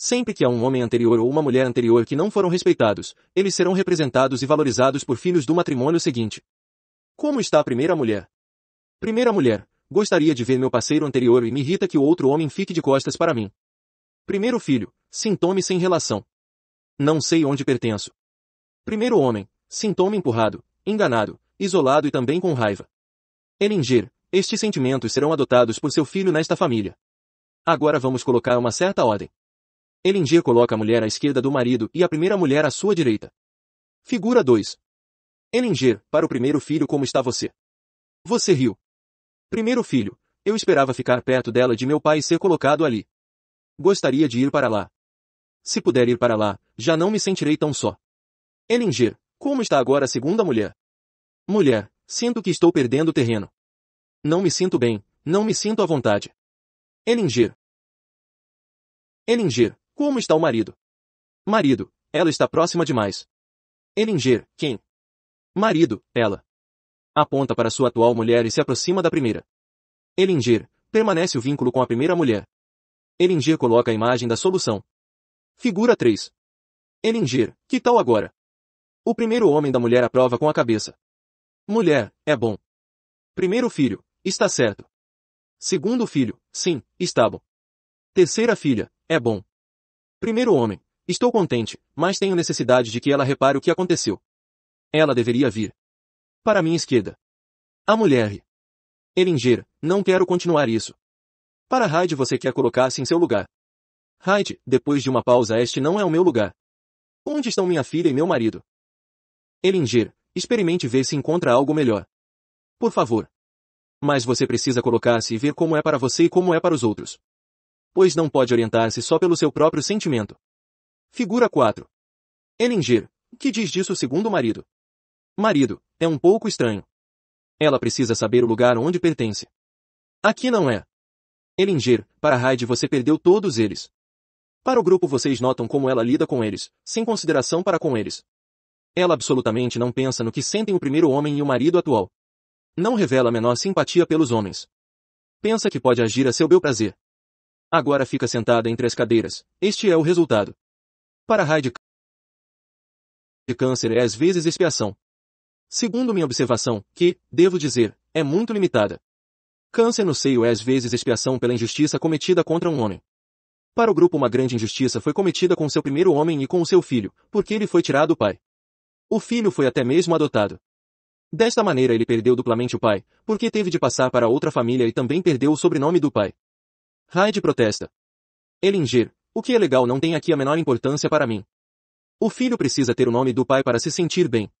S1: Sempre que há um homem anterior ou uma mulher anterior que não foram respeitados, eles serão representados e valorizados por filhos do matrimônio seguinte. Como está a primeira mulher? Primeira mulher, gostaria de ver meu parceiro anterior e me irrita que o outro homem fique de costas para mim. Primeiro filho, sintome sem relação. Não sei onde pertenço. Primeiro homem, sintome empurrado, enganado, isolado e também com raiva. Elinger, estes sentimentos serão adotados por seu filho nesta família. Agora vamos colocar uma certa ordem. Elinger coloca a mulher à esquerda do marido e a primeira mulher à sua direita. Figura 2. Elinger, para o primeiro filho como está você? Você riu. Primeiro filho, eu esperava ficar perto dela de meu pai ser colocado ali. Gostaria de ir para lá. Se puder ir para lá, já não me sentirei tão só. Elinger, como está agora a segunda mulher? Mulher, sinto que estou perdendo terreno. Não me sinto bem, não me sinto à vontade. Elinger. Elinger, como está o marido? Marido, ela está próxima demais. Elinger, quem? Marido, ela. Aponta para sua atual mulher e se aproxima da primeira. Elinger, permanece o vínculo com a primeira mulher. Elinger coloca a imagem da solução. Figura 3. Elinger, que tal agora? O primeiro homem da mulher aprova com a cabeça. Mulher, é bom. Primeiro filho, está certo. Segundo filho, sim, está bom. Terceira filha, é bom. Primeiro homem. Estou contente, mas tenho necessidade de que ela repare o que aconteceu. Ela deveria vir. Para minha esquerda. A mulher. Elinger, não quero continuar isso. Para Hyde você quer colocar-se em seu lugar. Hyde, depois de uma pausa este não é o meu lugar. Onde estão minha filha e meu marido? Elinger, experimente ver se encontra algo melhor. Por favor. Mas você precisa colocar-se e ver como é para você e como é para os outros pois não pode orientar-se só pelo seu próprio sentimento. Figura 4. Elingir, que diz disso segundo o marido. Marido, é um pouco estranho. Ela precisa saber o lugar onde pertence. Aqui não é. Elingir, para Hyde você perdeu todos eles. Para o grupo vocês notam como ela lida com eles, sem consideração para com eles. Ela absolutamente não pensa no que sentem o primeiro homem e o marido atual. Não revela a menor simpatia pelos homens. Pensa que pode agir a seu bel prazer. Agora fica sentada entre as cadeiras. Este é o resultado. Para Hyde, câncer é às vezes expiação. Segundo minha observação, que, devo dizer, é muito limitada. Câncer no seio é às vezes expiação pela injustiça cometida contra um homem. Para o grupo uma grande injustiça foi cometida com seu primeiro homem e com o seu filho, porque ele foi tirado do pai. O filho foi até mesmo adotado. Desta maneira ele perdeu duplamente o pai, porque teve de passar para outra família e também perdeu o sobrenome do pai. Hyde protesta. Elinger, o que é legal não tem aqui a menor importância para mim. O filho precisa ter o nome do pai para se sentir bem.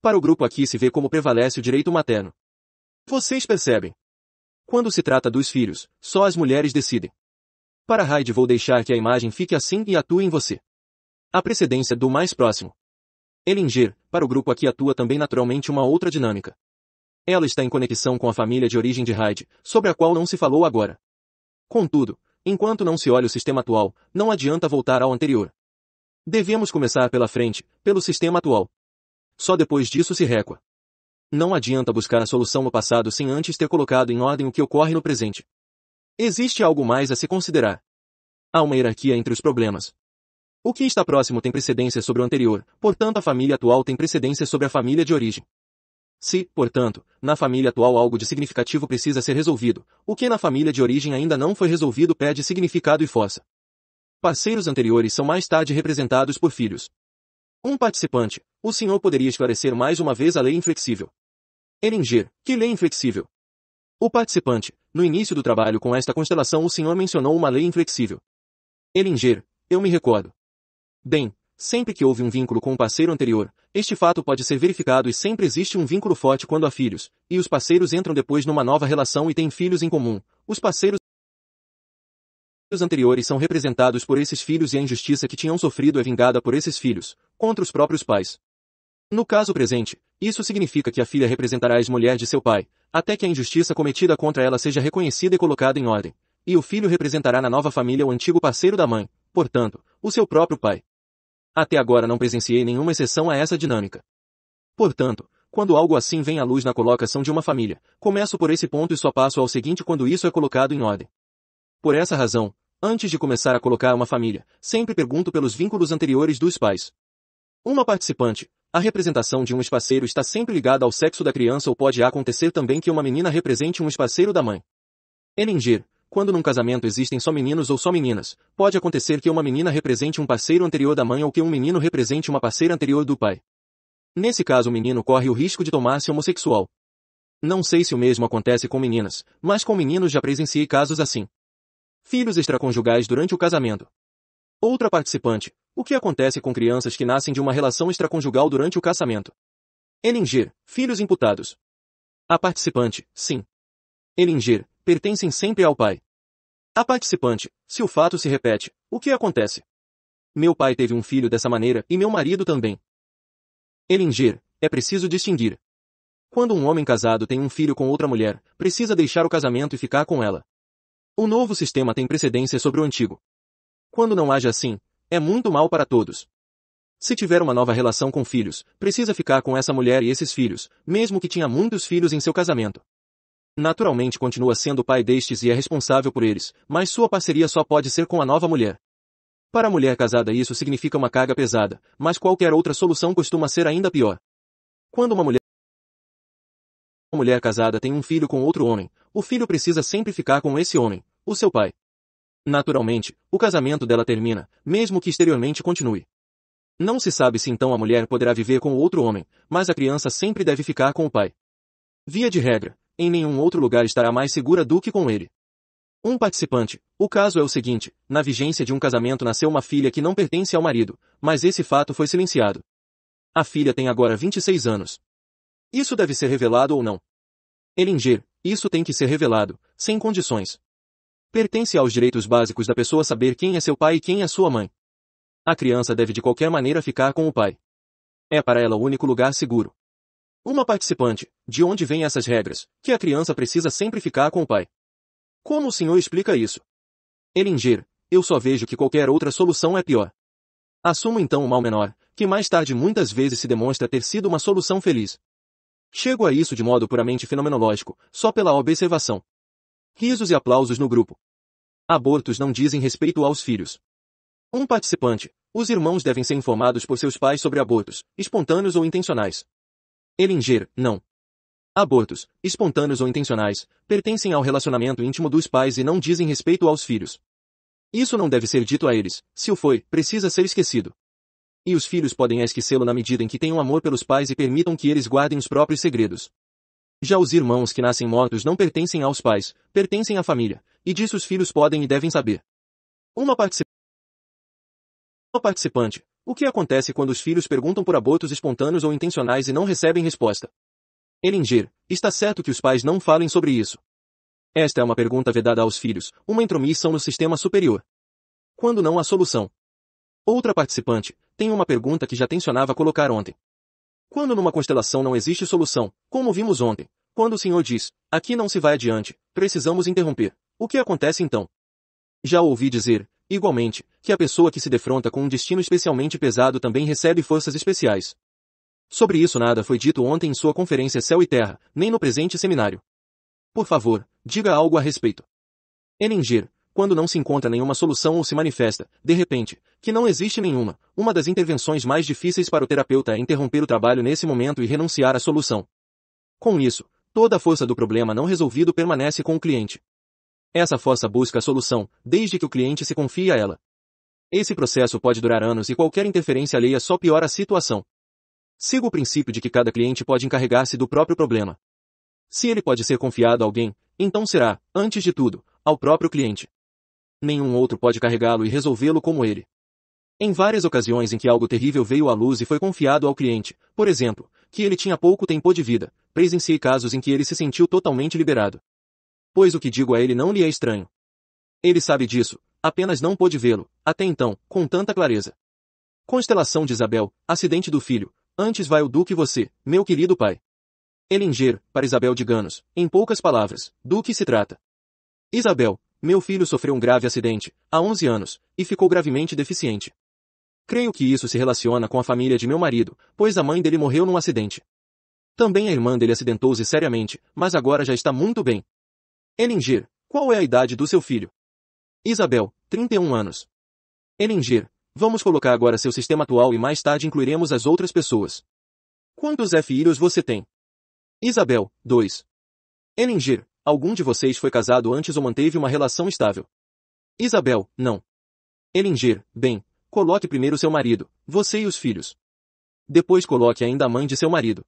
S1: Para o grupo aqui se vê como prevalece o direito materno. Vocês percebem. Quando se trata dos filhos, só as mulheres decidem. Para Hyde vou deixar que a imagem fique assim e atue em você. A precedência do mais próximo. Elinger, para o grupo aqui atua também naturalmente uma outra dinâmica. Ela está em conexão com a família de origem de Hyde, sobre a qual não se falou agora. Contudo, enquanto não se olha o sistema atual, não adianta voltar ao anterior. Devemos começar pela frente, pelo sistema atual. Só depois disso se recua. Não adianta buscar a solução no passado sem antes ter colocado em ordem o que ocorre no presente. Existe algo mais a se considerar. Há uma hierarquia entre os problemas. O que está próximo tem precedência sobre o anterior, portanto a família atual tem precedência sobre a família de origem. Se, portanto, na família atual algo de significativo precisa ser resolvido, o que na família de origem ainda não foi resolvido pede significado e força. Parceiros anteriores são mais tarde representados por filhos. Um participante, o senhor poderia esclarecer mais uma vez a lei inflexível. Eringer, que lei inflexível? O participante, no início do trabalho com esta constelação o senhor mencionou uma lei inflexível. Eringer, eu me recordo. Bem, Sempre que houve um vínculo com o um parceiro anterior, este fato pode ser verificado e sempre existe um vínculo forte quando há filhos, e os parceiros entram depois numa nova relação e têm filhos em comum. Os parceiros anteriores são representados por esses filhos e a injustiça que tinham sofrido é vingada por esses filhos, contra os próprios pais. No caso presente, isso significa que a filha representará a ex-mulher de seu pai, até que a injustiça cometida contra ela seja reconhecida e colocada em ordem. E o filho representará na nova família o antigo parceiro da mãe, portanto, o seu próprio pai. Até agora não presenciei nenhuma exceção a essa dinâmica. Portanto, quando algo assim vem à luz na colocação de uma família, começo por esse ponto e só passo ao seguinte quando isso é colocado em ordem. Por essa razão, antes de começar a colocar uma família, sempre pergunto pelos vínculos anteriores dos pais. Uma participante, a representação de um espaceiro está sempre ligada ao sexo da criança ou pode acontecer também que uma menina represente um espaceiro da mãe. Elinger, quando num casamento existem só meninos ou só meninas, pode acontecer que uma menina represente um parceiro anterior da mãe ou que um menino represente uma parceira anterior do pai. Nesse caso o menino corre o risco de tornar-se homossexual. Não sei se o mesmo acontece com meninas, mas com meninos já presenciei casos assim. Filhos extraconjugais durante o casamento. Outra participante. O que acontece com crianças que nascem de uma relação extraconjugal durante o casamento? Elingir, filhos imputados. A participante, sim. Elingir, pertencem sempre ao pai. A participante, se o fato se repete, o que acontece? Meu pai teve um filho dessa maneira e meu marido também. Elinger, é preciso distinguir. Quando um homem casado tem um filho com outra mulher, precisa deixar o casamento e ficar com ela. O novo sistema tem precedência sobre o antigo. Quando não haja assim, é muito mal para todos. Se tiver uma nova relação com filhos, precisa ficar com essa mulher e esses filhos, mesmo que tinha muitos filhos em seu casamento. Naturalmente continua sendo pai destes e é responsável por eles, mas sua parceria só pode ser com a nova mulher. Para a mulher casada isso significa uma carga pesada, mas qualquer outra solução costuma ser ainda pior. Quando uma mulher uma mulher casada tem um filho com outro homem, o filho precisa sempre ficar com esse homem, o seu pai. Naturalmente, o casamento dela termina, mesmo que exteriormente continue. Não se sabe se então a mulher poderá viver com outro homem, mas a criança sempre deve ficar com o pai. Via de regra, em nenhum outro lugar estará mais segura do que com ele. Um participante. O caso é o seguinte, na vigência de um casamento nasceu uma filha que não pertence ao marido, mas esse fato foi silenciado. A filha tem agora 26 anos. Isso deve ser revelado ou não? Elinger, isso tem que ser revelado, sem condições. Pertence aos direitos básicos da pessoa saber quem é seu pai e quem é sua mãe. A criança deve de qualquer maneira ficar com o pai. É para ela o único lugar seguro. Uma participante. De onde vêm essas regras? Que a criança precisa sempre ficar com o pai. Como o senhor explica isso? Elinger, eu só vejo que qualquer outra solução é pior. Assumo então o mal menor, que mais tarde muitas vezes se demonstra ter sido uma solução feliz. Chego a isso de modo puramente fenomenológico, só pela observação. Risos e aplausos no grupo. Abortos não dizem respeito aos filhos. Um participante. Os irmãos devem ser informados por seus pais sobre abortos, espontâneos ou intencionais. Elinger, não. Abortos, espontâneos ou intencionais, pertencem ao relacionamento íntimo dos pais e não dizem respeito aos filhos. Isso não deve ser dito a eles, se o foi, precisa ser esquecido. E os filhos podem esquecê-lo na medida em que tenham amor pelos pais e permitam que eles guardem os próprios segredos. Já os irmãos que nascem mortos não pertencem aos pais, pertencem à família, e disso os filhos podem e devem saber. Uma, Uma participante, o que acontece quando os filhos perguntam por abortos espontâneos ou intencionais e não recebem resposta? Elinger, está certo que os pais não falem sobre isso. Esta é uma pergunta vedada aos filhos, uma intromissão no sistema superior. Quando não há solução. Outra participante, tem uma pergunta que já tensionava colocar ontem. Quando numa constelação não existe solução, como vimos ontem, quando o senhor diz, aqui não se vai adiante, precisamos interromper, o que acontece então? Já ouvi dizer, igualmente, que a pessoa que se defronta com um destino especialmente pesado também recebe forças especiais. Sobre isso nada foi dito ontem em sua conferência Céu e Terra, nem no presente seminário. Por favor, diga algo a respeito. Eninger, quando não se encontra nenhuma solução ou se manifesta, de repente, que não existe nenhuma, uma das intervenções mais difíceis para o terapeuta é interromper o trabalho nesse momento e renunciar à solução. Com isso, toda a força do problema não resolvido permanece com o cliente. Essa força busca a solução, desde que o cliente se confie a ela. Esse processo pode durar anos e qualquer interferência alheia só piora a situação. Siga o princípio de que cada cliente pode encarregar-se do próprio problema. Se ele pode ser confiado a alguém, então será, antes de tudo, ao próprio cliente. Nenhum outro pode carregá-lo e resolvê-lo como ele. Em várias ocasiões em que algo terrível veio à luz e foi confiado ao cliente, por exemplo, que ele tinha pouco tempo de vida, presenciei casos em que ele se sentiu totalmente liberado. Pois o que digo a ele não lhe é estranho. Ele sabe disso, apenas não pôde vê-lo, até então, com tanta clareza. Constelação de Isabel, acidente do filho, antes vai o Duque você, meu querido pai. Elinger, para Isabel de Ganos, em poucas palavras, do que se trata. Isabel, meu filho sofreu um grave acidente, há 11 anos, e ficou gravemente deficiente. Creio que isso se relaciona com a família de meu marido, pois a mãe dele morreu num acidente. Também a irmã dele acidentou-se seriamente, mas agora já está muito bem. Elinger, qual é a idade do seu filho? Isabel, 31 anos. Elingir, vamos colocar agora seu sistema atual e mais tarde incluiremos as outras pessoas. Quantos filhos você tem? Isabel, 2. Elingir, algum de vocês foi casado antes ou manteve uma relação estável? Isabel, não. Elingir, bem, coloque primeiro seu marido, você e os filhos. Depois coloque ainda a mãe de seu marido.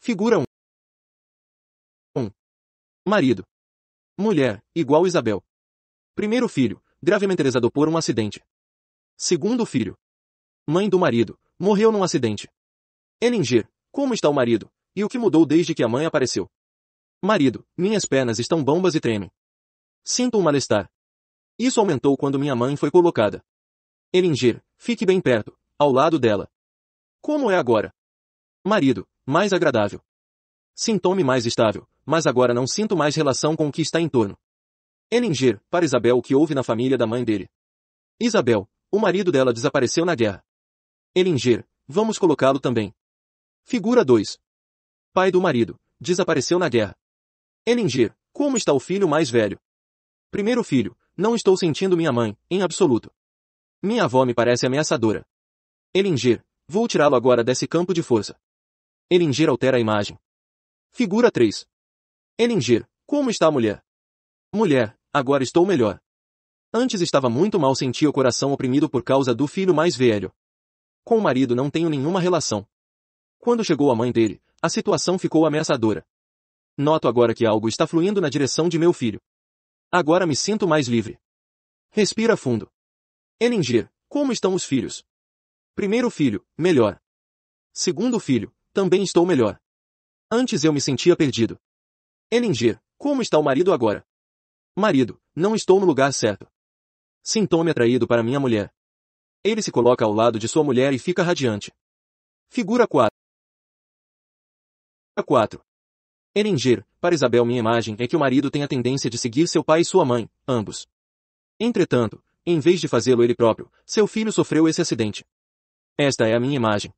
S1: Figura 1. 1. Marido. Mulher, igual Isabel. Primeiro filho, gravemente lesado por um acidente. Segundo filho, mãe do marido, morreu num acidente. Elinger, como está o marido? E o que mudou desde que a mãe apareceu? Marido, minhas pernas estão bombas e tremem. Sinto um mal-estar. Isso aumentou quando minha mãe foi colocada. Elinger, fique bem perto, ao lado dela. Como é agora? Marido, mais agradável. Sintome mais estável, mas agora não sinto mais relação com o que está em torno. Eninger, para Isabel o que houve na família da mãe dele. Isabel, o marido dela desapareceu na guerra. Elinger, vamos colocá-lo também. Figura 2. Pai do marido, desapareceu na guerra. Elinger, como está o filho mais velho? Primeiro filho, não estou sentindo minha mãe, em absoluto. Minha avó me parece ameaçadora. Elinger, vou tirá-lo agora desse campo de força. Elinger altera a imagem. Figura 3. Elinger, como está a mulher? Mulher, Agora estou melhor. Antes estava muito mal, sentia o coração oprimido por causa do filho mais velho. Com o marido não tenho nenhuma relação. Quando chegou a mãe dele, a situação ficou ameaçadora. Noto agora que algo está fluindo na direção de meu filho. Agora me sinto mais livre. Respira fundo. Elinger, como estão os filhos? Primeiro filho, melhor. Segundo filho, também estou melhor. Antes eu me sentia perdido. Elinger, como está o marido agora? Marido, não estou no lugar certo. Sinto-me atraído para minha mulher. Ele se coloca ao lado de sua mulher e fica radiante. Figura 4. 4. Erenger, para Isabel minha imagem é que o marido tem a tendência de seguir seu pai e sua mãe, ambos. Entretanto, em vez de fazê-lo ele próprio, seu filho sofreu esse acidente. Esta é a minha imagem.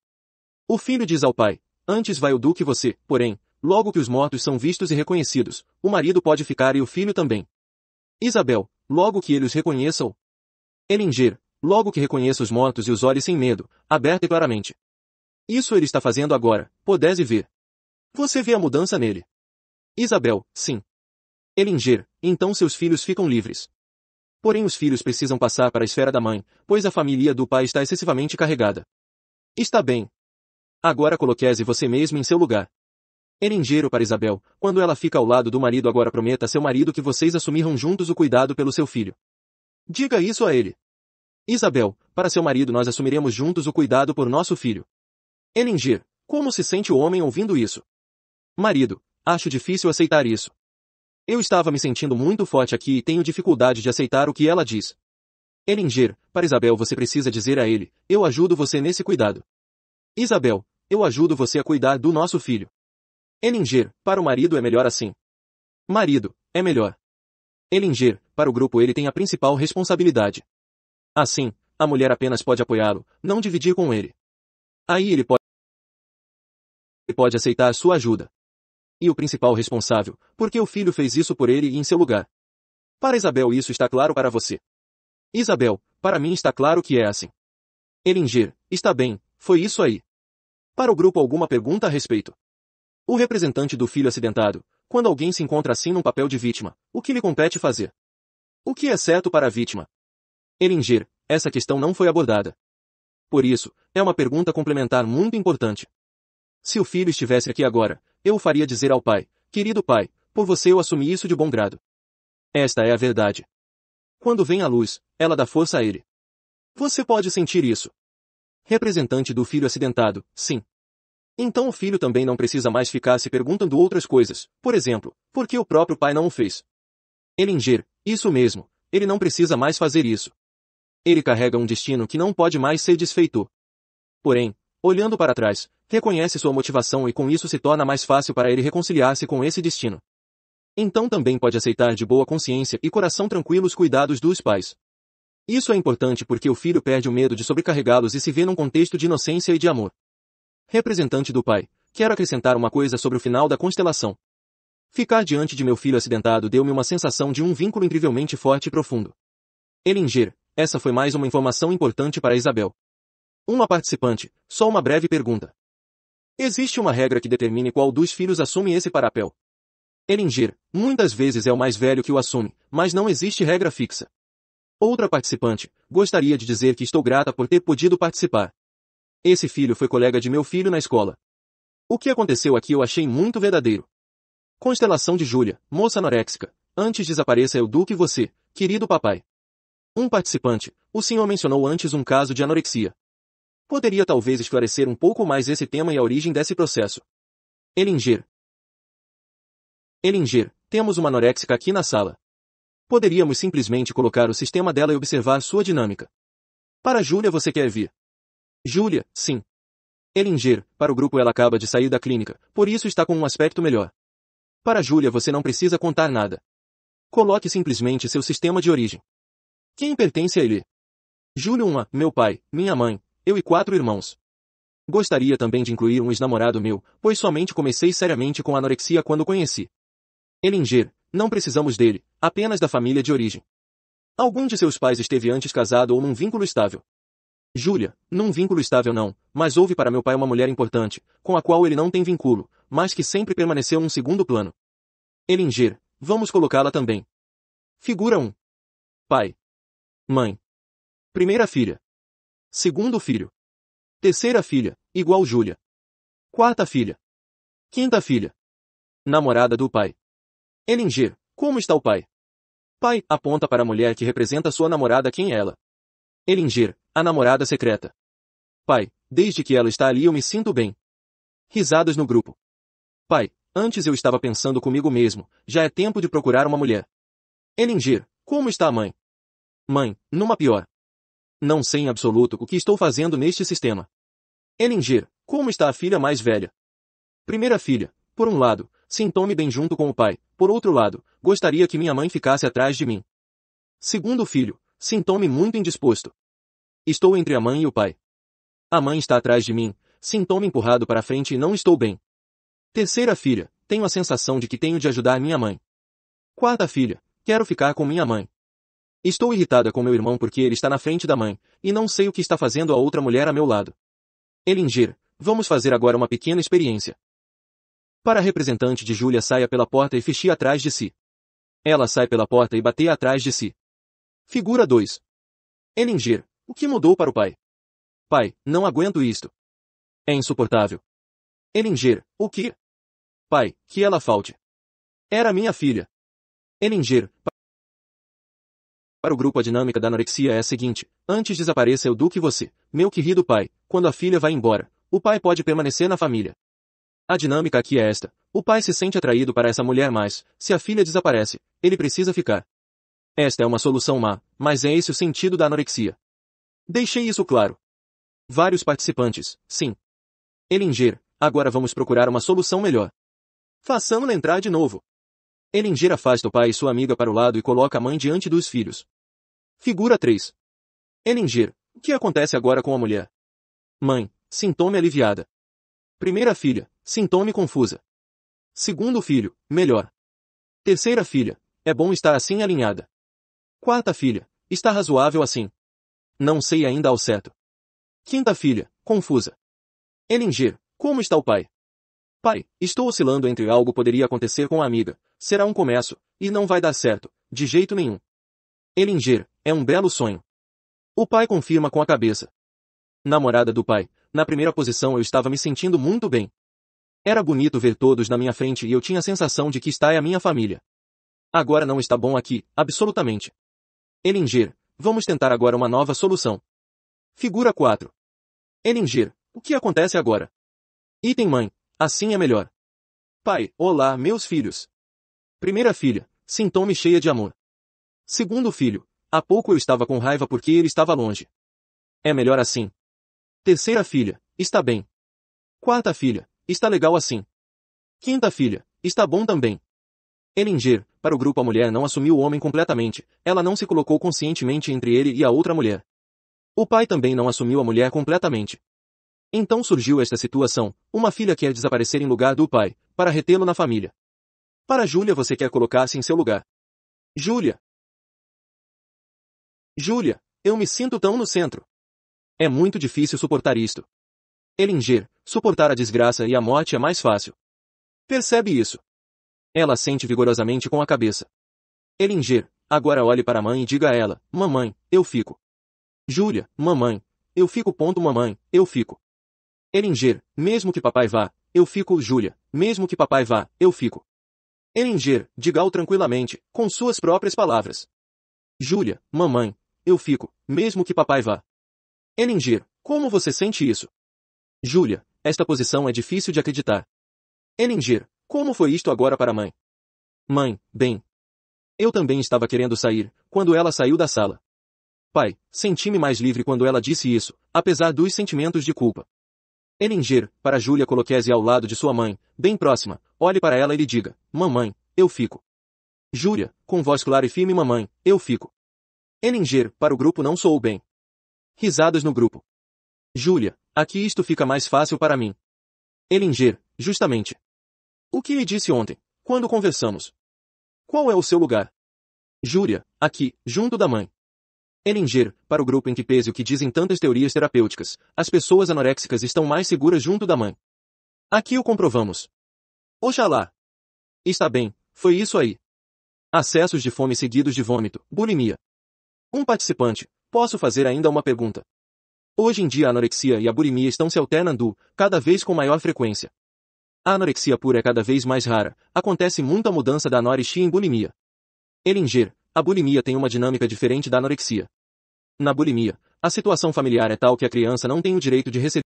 S1: O filho diz ao pai, antes vai o duque você, porém, logo que os mortos são vistos e reconhecidos, o marido pode ficar e o filho também. Isabel, logo que eles reconheçam. Elinger, logo que reconheça os mortos e os olhe sem medo, aberta e claramente. Isso ele está fazendo agora, podese ver. Você vê a mudança nele. Isabel, sim. Elinger, então seus filhos ficam livres. Porém os filhos precisam passar para a esfera da mãe, pois a família do pai está excessivamente carregada. Está bem. Agora coloquese você mesmo em seu lugar. Erengeiro para Isabel, quando ela fica ao lado do marido agora prometa a seu marido que vocês assumiram juntos o cuidado pelo seu filho. Diga isso a ele. Isabel, para seu marido nós assumiremos juntos o cuidado por nosso filho. Eninger, como se sente o homem ouvindo isso? Marido, acho difícil aceitar isso. Eu estava me sentindo muito forte aqui e tenho dificuldade de aceitar o que ela diz. Eninger, para Isabel você precisa dizer a ele, eu ajudo você nesse cuidado. Isabel, eu ajudo você a cuidar do nosso filho. Elinger, para o marido é melhor assim. Marido, é melhor. Elinger, para o grupo ele tem a principal responsabilidade. Assim, a mulher apenas pode apoiá-lo, não dividir com ele. Aí ele pode, ele pode aceitar sua ajuda. E o principal responsável, porque o filho fez isso por ele e em seu lugar. Para Isabel isso está claro para você. Isabel, para mim está claro que é assim. Elinger, está bem, foi isso aí. Para o grupo alguma pergunta a respeito? O representante do filho acidentado, quando alguém se encontra assim num papel de vítima, o que lhe compete fazer? O que é certo para a vítima? Elinger, essa questão não foi abordada. Por isso, é uma pergunta complementar muito importante. Se o filho estivesse aqui agora, eu o faria dizer ao pai, querido pai, por você eu assumi isso de bom grado. Esta é a verdade. Quando vem a luz, ela dá força a ele. Você pode sentir isso. Representante do filho acidentado, sim, então o filho também não precisa mais ficar se perguntando outras coisas, por exemplo, por que o próprio pai não o fez. Elinger, isso mesmo, ele não precisa mais fazer isso. Ele carrega um destino que não pode mais ser desfeito. Porém, olhando para trás, reconhece sua motivação e com isso se torna mais fácil para ele reconciliar-se com esse destino. Então também pode aceitar de boa consciência e coração tranquilo os cuidados dos pais. Isso é importante porque o filho perde o medo de sobrecarregá-los e se vê num contexto de inocência e de amor. Representante do pai, quero acrescentar uma coisa sobre o final da constelação. Ficar diante de meu filho acidentado deu-me uma sensação de um vínculo incrivelmente forte e profundo. Elinger, essa foi mais uma informação importante para Isabel. Uma participante, só uma breve pergunta. Existe uma regra que determine qual dos filhos assume esse papel. Elinger, muitas vezes é o mais velho que o assume, mas não existe regra fixa. Outra participante, gostaria de dizer que estou grata por ter podido participar. Esse filho foi colega de meu filho na escola. O que aconteceu aqui eu achei muito verdadeiro. Constelação de Júlia, moça anoréxica. Antes desapareça eu do que você, querido papai. Um participante, o senhor mencionou antes um caso de anorexia. Poderia talvez esclarecer um pouco mais esse tema e a origem desse processo. Elinger. Elinger, temos uma anoréxica aqui na sala. Poderíamos simplesmente colocar o sistema dela e observar sua dinâmica. Para Júlia você quer vir. Júlia, sim. Elinger, para o grupo ela acaba de sair da clínica, por isso está com um aspecto melhor. Para Júlia você não precisa contar nada. Coloque simplesmente seu sistema de origem. Quem pertence a ele? Júlio 1 meu pai, minha mãe, eu e quatro irmãos. Gostaria também de incluir um ex-namorado meu, pois somente comecei seriamente com anorexia quando conheci. Elinger, não precisamos dele, apenas da família de origem. Algum de seus pais esteve antes casado ou num vínculo estável. Júlia, não vínculo estável não, mas houve para meu pai uma mulher importante, com a qual ele não tem vínculo, mas que sempre permaneceu num segundo plano. Elinger, vamos colocá-la também. Figura 1. Pai. Mãe. Primeira filha. Segundo filho. Terceira filha, igual Júlia. Quarta filha. Quinta filha. Namorada do pai. Elinger, como está o pai? Pai, aponta para a mulher que representa sua namorada quem é ela. Elinger, a namorada secreta. Pai, desde que ela está ali eu me sinto bem. Risadas no grupo. Pai, antes eu estava pensando comigo mesmo, já é tempo de procurar uma mulher. Elinger, como está a mãe? Mãe, numa pior. Não sei em absoluto o que estou fazendo neste sistema. Elinger, como está a filha mais velha? Primeira filha, por um lado, sinto-me bem junto com o pai, por outro lado, gostaria que minha mãe ficasse atrás de mim. Segundo filho, Sinto-me muito indisposto. Estou entre a mãe e o pai. A mãe está atrás de mim, sinto-me empurrado para a frente e não estou bem. Terceira filha, tenho a sensação de que tenho de ajudar minha mãe. Quarta filha, quero ficar com minha mãe. Estou irritada com meu irmão porque ele está na frente da mãe, e não sei o que está fazendo a outra mulher a meu lado. Elingir, vamos fazer agora uma pequena experiência. Para a representante de Júlia saia pela porta e feche atrás de si. Ela sai pela porta e bate atrás de si. Figura 2. Elinger, o que mudou para o pai? Pai, não aguento isto. É insuportável. Elinger, o que? Pai, que ela falte. Era minha filha. Elinger, para o grupo a dinâmica da anorexia é a seguinte, antes desapareça eu do que você, meu querido pai, quando a filha vai embora, o pai pode permanecer na família. A dinâmica aqui é esta, o pai se sente atraído para essa mulher mas, se a filha desaparece, ele precisa ficar. Esta é uma solução má, mas é esse o sentido da anorexia. Deixei isso claro. Vários participantes, sim. Elinger, agora vamos procurar uma solução melhor. Façamos-la entrar de novo. Elinger afasta o pai e sua amiga para o lado e coloca a mãe diante dos filhos. Figura 3. Elinger, o que acontece agora com a mulher? Mãe, sintoma aliviada. Primeira filha, sintoma confusa. Segundo filho, melhor. Terceira filha, é bom estar assim alinhada. Quarta filha, está razoável assim. Não sei ainda ao certo. Quinta filha, confusa. Elinger, como está o pai? Pai, estou oscilando entre algo poderia acontecer com a amiga, será um começo e não vai dar certo, de jeito nenhum. Elinger, é um belo sonho. O pai confirma com a cabeça. Namorada do pai, na primeira posição eu estava me sentindo muito bem. Era bonito ver todos na minha frente e eu tinha a sensação de que está é a minha família. Agora não está bom aqui, absolutamente. Elinger, vamos tentar agora uma nova solução. Figura 4. Elinger, o que acontece agora? Item mãe, assim é melhor. Pai, olá, meus filhos. Primeira filha, sintome cheia de amor. Segundo filho, há pouco eu estava com raiva porque ele estava longe. É melhor assim. Terceira filha, está bem. Quarta filha, está legal assim. Quinta filha, está bom também. Elinger, para o grupo a mulher não assumiu o homem completamente, ela não se colocou conscientemente entre ele e a outra mulher. O pai também não assumiu a mulher completamente. Então surgiu esta situação, uma filha quer desaparecer em lugar do pai, para retê-lo na família. Para Júlia você quer colocar-se em seu lugar. Júlia. Júlia, eu me sinto tão no centro. É muito difícil suportar isto. Elinger, suportar a desgraça e a morte é mais fácil. Percebe isso. Ela assente vigorosamente com a cabeça. Elinger, agora olhe para a mãe e diga a ela, mamãe, eu fico. Júlia, mamãe, eu fico. Ponto mamãe, eu fico. Elinger, mesmo que papai vá, eu fico. Júlia, mesmo que papai vá, eu fico. Elinger, diga-o tranquilamente, com suas próprias palavras. Júlia, mamãe, eu fico, mesmo que papai vá. Elinger, como você sente isso? Júlia, esta posição é difícil de acreditar. Elinger, como foi isto agora para mãe? Mãe, bem. Eu também estava querendo sair, quando ela saiu da sala. Pai, senti-me mais livre quando ela disse isso, apesar dos sentimentos de culpa. Elinger, para Júlia Coloquese ao lado de sua mãe, bem próxima, olhe para ela e lhe diga, mamãe, eu fico. Júlia, com voz clara e firme mamãe, eu fico. Elinger, para o grupo não sou bem. Risadas no grupo. Júlia, aqui isto fica mais fácil para mim. Elinger, justamente. O que lhe disse ontem, quando conversamos? Qual é o seu lugar? Júria, aqui, junto da mãe. Elinger, para o grupo em que pese o que dizem tantas teorias terapêuticas, as pessoas anoréxicas estão mais seguras junto da mãe. Aqui o comprovamos. Oxalá. Está bem, foi isso aí. Acessos de fome seguidos de vômito, bulimia. Um participante, posso fazer ainda uma pergunta. Hoje em dia a anorexia e a bulimia estão se alternando, cada vez com maior frequência. A anorexia pura é cada vez mais rara, acontece muita mudança da anorexia em bulimia. Elinger, a bulimia tem uma dinâmica diferente da anorexia. Na bulimia, a situação familiar é tal que a criança não tem o direito de receber,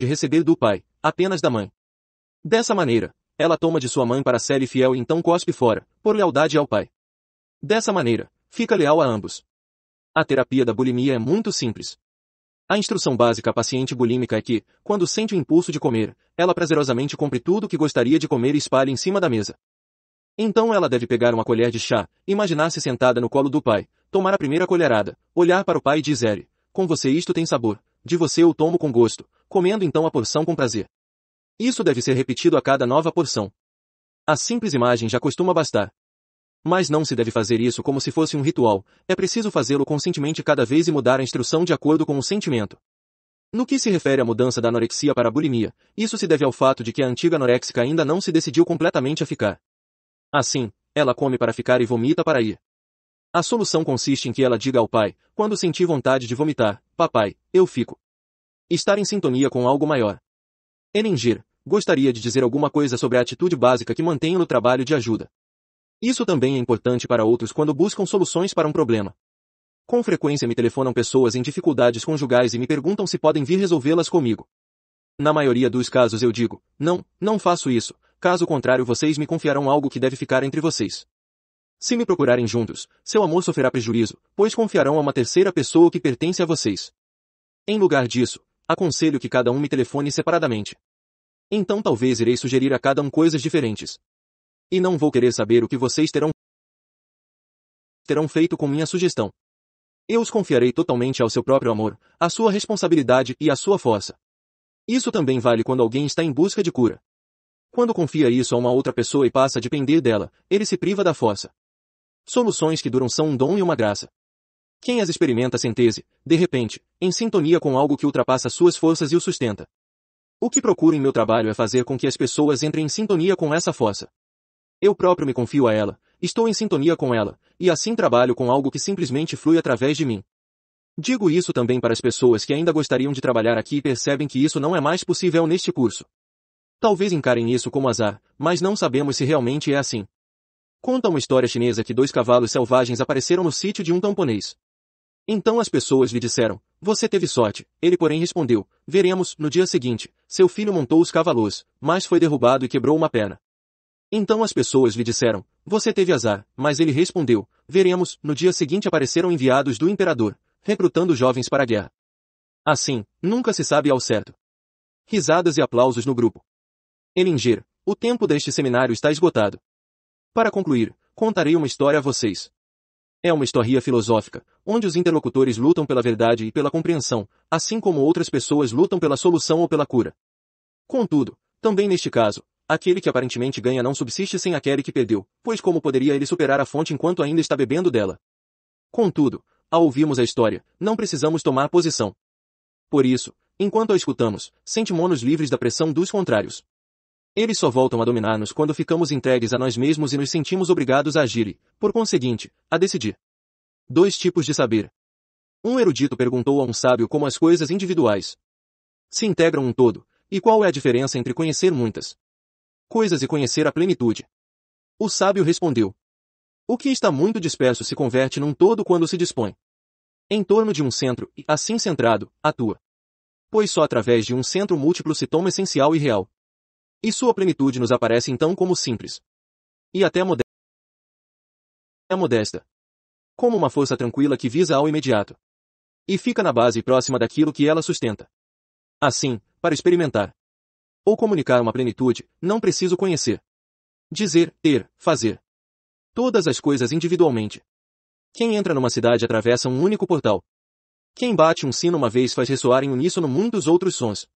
S1: de receber do pai, apenas da mãe. Dessa maneira, ela toma de sua mãe para ser fiel e então cospe fora, por lealdade ao pai. Dessa maneira, fica leal a ambos. A terapia da bulimia é muito simples. A instrução básica à paciente bulímica é que, quando sente o impulso de comer, ela prazerosamente compre tudo o que gostaria de comer e espalhe em cima da mesa. Então ela deve pegar uma colher de chá, imaginar-se sentada no colo do pai, tomar a primeira colherada, olhar para o pai e dizer, com você isto tem sabor, de você eu tomo com gosto, comendo então a porção com prazer. Isso deve ser repetido a cada nova porção. A simples imagem já costuma bastar, mas não se deve fazer isso como se fosse um ritual, é preciso fazê-lo conscientemente cada vez e mudar a instrução de acordo com o sentimento. No que se refere à mudança da anorexia para a bulimia, isso se deve ao fato de que a antiga anorexica ainda não se decidiu completamente a ficar. Assim, ela come para ficar e vomita para ir. A solução consiste em que ela diga ao pai, quando sentir vontade de vomitar, papai, eu fico. Estar em sintonia com algo maior. Eningir gostaria de dizer alguma coisa sobre a atitude básica que mantenho no trabalho de ajuda. Isso também é importante para outros quando buscam soluções para um problema. Com frequência me telefonam pessoas em dificuldades conjugais e me perguntam se podem vir resolvê-las comigo. Na maioria dos casos eu digo, não, não faço isso, caso contrário vocês me confiarão algo que deve ficar entre vocês. Se me procurarem juntos, seu amor sofrerá prejuízo, pois confiarão a uma terceira pessoa que pertence a vocês. Em lugar disso, aconselho que cada um me telefone separadamente. Então talvez irei sugerir a cada um coisas diferentes. E não vou querer saber o que vocês terão terão feito com minha sugestão. Eu os confiarei totalmente ao seu próprio amor, à sua responsabilidade e à sua força. Isso também vale quando alguém está em busca de cura. Quando confia isso a uma outra pessoa e passa a depender dela, ele se priva da força. Soluções que duram são um dom e uma graça. Quem as experimenta sentese, de repente, em sintonia com algo que ultrapassa suas forças e o sustenta. O que procuro em meu trabalho é fazer com que as pessoas entrem em sintonia com essa força. Eu próprio me confio a ela, estou em sintonia com ela, e assim trabalho com algo que simplesmente flui através de mim. Digo isso também para as pessoas que ainda gostariam de trabalhar aqui e percebem que isso não é mais possível neste curso. Talvez encarem isso como azar, mas não sabemos se realmente é assim. Conta uma história chinesa que dois cavalos selvagens apareceram no sítio de um tamponês. Então as pessoas lhe disseram, você teve sorte, ele porém respondeu, veremos, no dia seguinte, seu filho montou os cavalos, mas foi derrubado e quebrou uma perna. Então as pessoas lhe disseram, você teve azar, mas ele respondeu, veremos, no dia seguinte apareceram enviados do imperador, recrutando jovens para a guerra. Assim, nunca se sabe ao certo. Risadas e aplausos no grupo. Elinger, o tempo deste seminário está esgotado. Para concluir, contarei uma história a vocês. É uma história filosófica, onde os interlocutores lutam pela verdade e pela compreensão, assim como outras pessoas lutam pela solução ou pela cura. Contudo, também neste caso, Aquele que aparentemente ganha não subsiste sem aquele que perdeu, pois como poderia ele superar a fonte enquanto ainda está bebendo dela? Contudo, ao ouvirmos a história, não precisamos tomar posição. Por isso, enquanto a escutamos, sentimos-nos livres da pressão dos contrários. Eles só voltam a dominar-nos quando ficamos entregues a nós mesmos e nos sentimos obrigados a agir e, por conseguinte, a decidir. Dois tipos de saber. Um erudito perguntou a um sábio como as coisas individuais se integram um todo, e qual é a diferença entre conhecer muitas coisas e conhecer a plenitude. O sábio respondeu. O que está muito disperso se converte num todo quando se dispõe. Em torno de um centro, e assim centrado, atua. Pois só através de um centro múltiplo se toma essencial e real. E sua plenitude nos aparece então como simples. E até modesta. É como uma força tranquila que visa ao imediato. E fica na base próxima daquilo que ela sustenta. Assim, para experimentar ou comunicar uma plenitude, não preciso conhecer. Dizer, ter, fazer. Todas as coisas individualmente. Quem entra numa cidade atravessa um único portal. Quem bate um sino uma vez faz ressoar em uníssono muitos outros sons.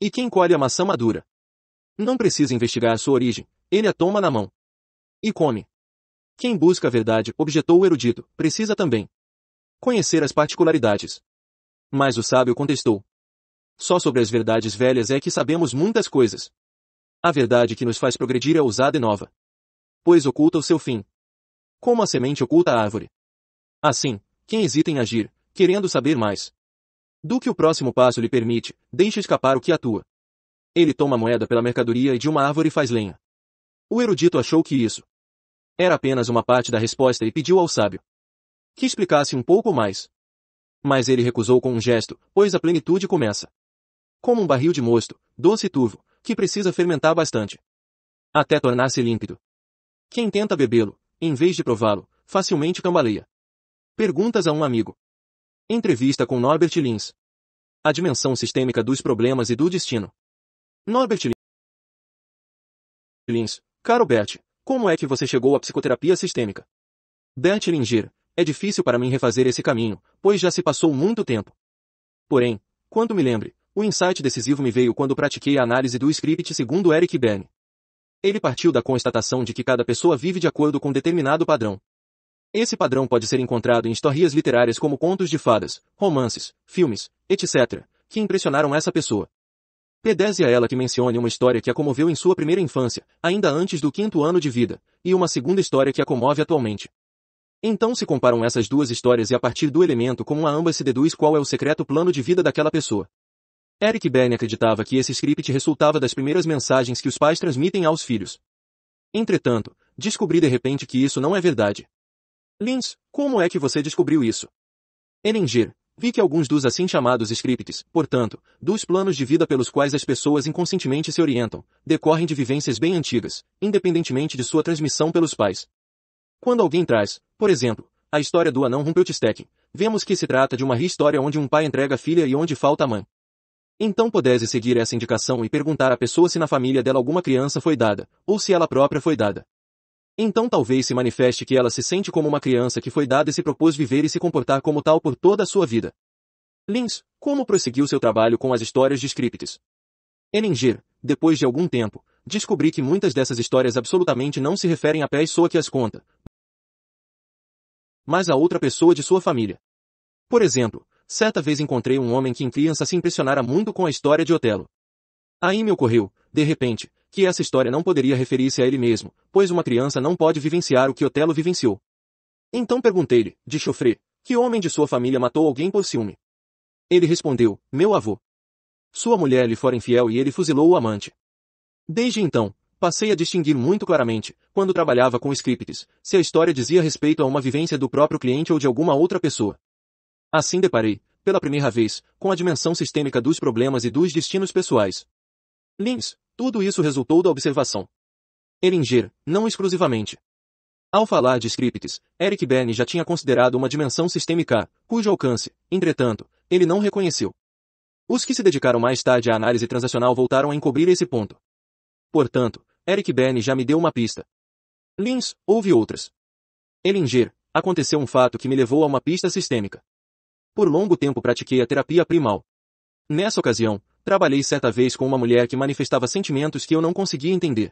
S1: E quem colhe a maçã madura? Não precisa investigar a sua origem, ele a toma na mão. E come. Quem busca a verdade, objetou o erudito, precisa também conhecer as particularidades. Mas o sábio contestou, só sobre as verdades velhas é que sabemos muitas coisas. A verdade que nos faz progredir é ousada e nova. Pois oculta o seu fim. Como a semente oculta a árvore. Assim, quem hesita em agir, querendo saber mais do que o próximo passo lhe permite, deixa escapar o que atua. Ele toma moeda pela mercadoria e de uma árvore faz lenha. O erudito achou que isso era apenas uma parte da resposta e pediu ao sábio que explicasse um pouco mais. Mas ele recusou com um gesto, pois a plenitude começa como um barril de mosto, doce e turvo, que precisa fermentar bastante. Até tornar-se límpido. Quem tenta bebê-lo, em vez de prová-lo, facilmente cambaleia. Perguntas a um amigo. Entrevista com Norbert Lins. A dimensão sistêmica dos problemas e do destino. Norbert Lins. Caro Bert, como é que você chegou à psicoterapia sistêmica? Bert Linger, é difícil para mim refazer esse caminho, pois já se passou muito tempo. Porém, quando me lembre, o insight decisivo me veio quando pratiquei a análise do script segundo Eric Berne. Ele partiu da constatação de que cada pessoa vive de acordo com determinado padrão. Esse padrão pode ser encontrado em historias literárias como contos de fadas, romances, filmes, etc., que impressionaram essa pessoa. Pedese a ela que mencione uma história que a comoveu em sua primeira infância, ainda antes do quinto ano de vida, e uma segunda história que a comove atualmente. Então se comparam essas duas histórias e a partir do elemento como a ambas se deduz qual é o secreto plano de vida daquela pessoa. Eric Berne acreditava que esse script resultava das primeiras mensagens que os pais transmitem aos filhos. Entretanto, descobri de repente que isso não é verdade. Lins, como é que você descobriu isso? Eninger, vi que alguns dos assim chamados scripts, portanto, dos planos de vida pelos quais as pessoas inconscientemente se orientam, decorrem de vivências bem antigas, independentemente de sua transmissão pelos pais. Quando alguém traz, por exemplo, a história do anão Rumpelstiltskin, vemos que se trata de uma história onde um pai entrega a filha e onde falta a mãe. Então podese seguir essa indicação e perguntar à pessoa se na família dela alguma criança foi dada, ou se ela própria foi dada. Então talvez se manifeste que ela se sente como uma criança que foi dada e se propôs viver e se comportar como tal por toda a sua vida. Lins, como prosseguiu seu trabalho com as histórias de scripts? Eninger, depois de algum tempo, descobri que muitas dessas histórias absolutamente não se referem à pessoa que as conta, mas a outra pessoa de sua família. Por exemplo, Certa vez encontrei um homem que em criança se impressionara muito com a história de Otelo. Aí me ocorreu, de repente, que essa história não poderia referir-se a ele mesmo, pois uma criança não pode vivenciar o que Otelo vivenciou. Então perguntei-lhe, de chofre, que homem de sua família matou alguém por ciúme? Ele respondeu, meu avô. Sua mulher lhe fora infiel e ele fuzilou o amante. Desde então, passei a distinguir muito claramente, quando trabalhava com scripts, se a história dizia respeito a uma vivência do próprio cliente ou de alguma outra pessoa. Assim deparei, pela primeira vez, com a dimensão sistêmica dos problemas e dos destinos pessoais. Lins, tudo isso resultou da observação. Eringer, não exclusivamente. Ao falar de scripts, Eric Berne já tinha considerado uma dimensão sistêmica, cujo alcance, entretanto, ele não reconheceu. Os que se dedicaram mais tarde à análise transacional voltaram a encobrir esse ponto. Portanto, Eric Berne já me deu uma pista. Lins, houve outras. Elinger, aconteceu um fato que me levou a uma pista sistêmica. Por longo tempo pratiquei a terapia primal. Nessa ocasião, trabalhei certa vez com uma mulher que manifestava sentimentos que eu não conseguia entender.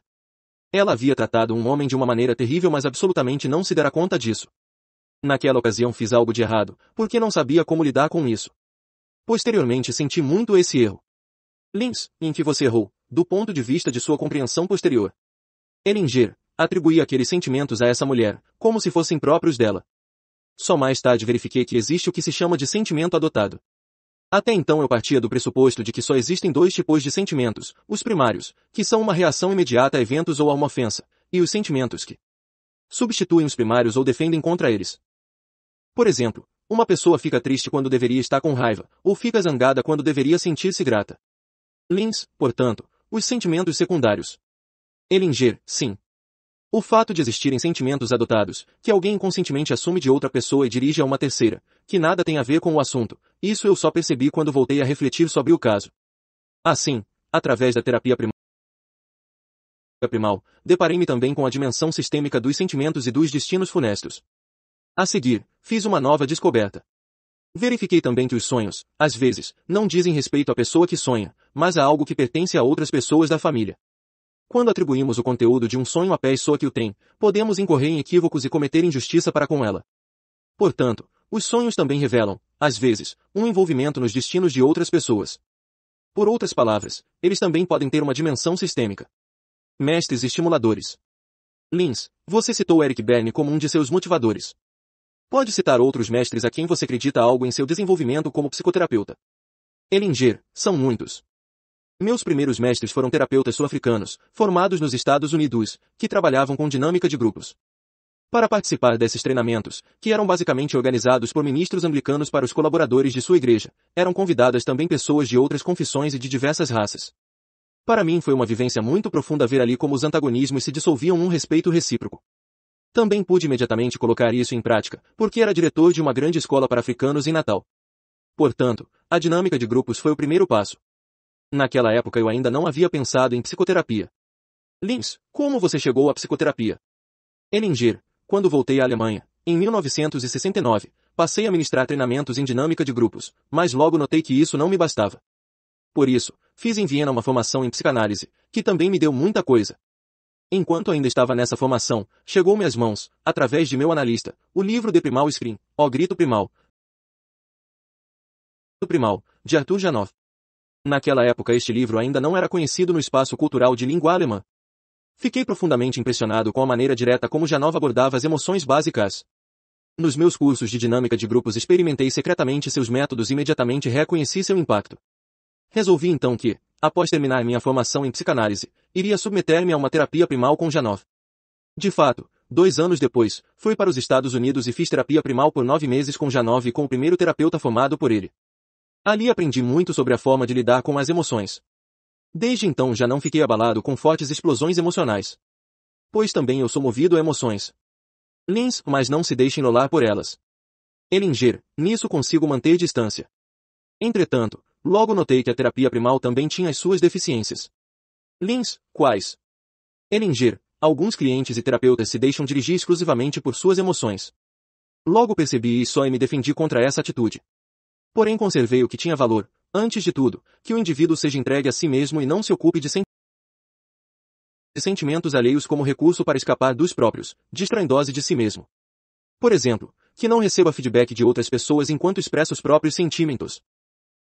S1: Ela havia tratado um homem de uma maneira terrível mas absolutamente não se dera conta disso. Naquela ocasião fiz algo de errado, porque não sabia como lidar com isso. Posteriormente senti muito esse erro. Lins, em que você errou, do ponto de vista de sua compreensão posterior. Elinger atribuía aqueles sentimentos a essa mulher, como se fossem próprios dela. Só mais tarde verifiquei que existe o que se chama de sentimento adotado. Até então eu partia do pressuposto de que só existem dois tipos de sentimentos, os primários, que são uma reação imediata a eventos ou a uma ofensa, e os sentimentos que substituem os primários ou defendem contra eles. Por exemplo, uma pessoa fica triste quando deveria estar com raiva, ou fica zangada quando deveria sentir-se grata. Lins, portanto, os sentimentos secundários. Elinger, sim, o fato de existirem sentimentos adotados, que alguém inconscientemente assume de outra pessoa e dirige a uma terceira, que nada tem a ver com o assunto, isso eu só percebi quando voltei a refletir sobre o caso. Assim, através da terapia primal, deparei-me também com a dimensão sistêmica dos sentimentos e dos destinos funestos. A seguir, fiz uma nova descoberta. Verifiquei também que os sonhos, às vezes, não dizem respeito à pessoa que sonha, mas a algo que pertence a outras pessoas da família. Quando atribuímos o conteúdo de um sonho à pessoa que o tem, podemos incorrer em equívocos e cometer injustiça para com ela. Portanto, os sonhos também revelam, às vezes, um envolvimento nos destinos de outras pessoas. Por outras palavras, eles também podem ter uma dimensão sistêmica. Mestres estimuladores. Lins, você citou Eric Berne como um de seus motivadores. Pode citar outros mestres a quem você acredita algo em seu desenvolvimento como psicoterapeuta. Elinger, são muitos. Meus primeiros mestres foram terapeutas sul-africanos, formados nos Estados Unidos, que trabalhavam com dinâmica de grupos. Para participar desses treinamentos, que eram basicamente organizados por ministros anglicanos para os colaboradores de sua igreja, eram convidadas também pessoas de outras confissões e de diversas raças. Para mim foi uma vivência muito profunda ver ali como os antagonismos se dissolviam num respeito recíproco. Também pude imediatamente colocar isso em prática, porque era diretor de uma grande escola para africanos em Natal. Portanto, a dinâmica de grupos foi o primeiro passo. Naquela época eu ainda não havia pensado em psicoterapia. Lins, como você chegou à psicoterapia? Elinger, quando voltei à Alemanha, em 1969, passei a ministrar treinamentos em dinâmica de grupos, mas logo notei que isso não me bastava. Por isso, fiz em Viena uma formação em psicanálise, que também me deu muita coisa. Enquanto ainda estava nessa formação, chegou-me às mãos, através de meu analista, o livro de Primal Screen, O Grito Primal. Primal, de Arthur Janov. Naquela época este livro ainda não era conhecido no espaço cultural de língua alemã. Fiquei profundamente impressionado com a maneira direta como Janov abordava as emoções básicas. Nos meus cursos de dinâmica de grupos experimentei secretamente seus métodos e imediatamente reconheci seu impacto. Resolvi então que, após terminar minha formação em psicanálise, iria submeter-me a uma terapia primal com Janov. De fato, dois anos depois, fui para os Estados Unidos e fiz terapia primal por nove meses com Janov e com o primeiro terapeuta formado por ele. Ali aprendi muito sobre a forma de lidar com as emoções. Desde então já não fiquei abalado com fortes explosões emocionais. Pois também eu sou movido a emoções. Lins, mas não se deixe enrolar por elas. Elinger, nisso consigo manter distância. Entretanto, logo notei que a terapia primal também tinha as suas deficiências. Lins, quais? Elinger, alguns clientes e terapeutas se deixam dirigir exclusivamente por suas emoções. Logo percebi isso e me defendi contra essa atitude. Porém conservei o que tinha valor, antes de tudo, que o indivíduo seja entregue a si mesmo e não se ocupe de sentimentos alheios como recurso para escapar dos próprios, distraindose de si mesmo. Por exemplo, que não receba feedback de outras pessoas enquanto expressa os próprios sentimentos.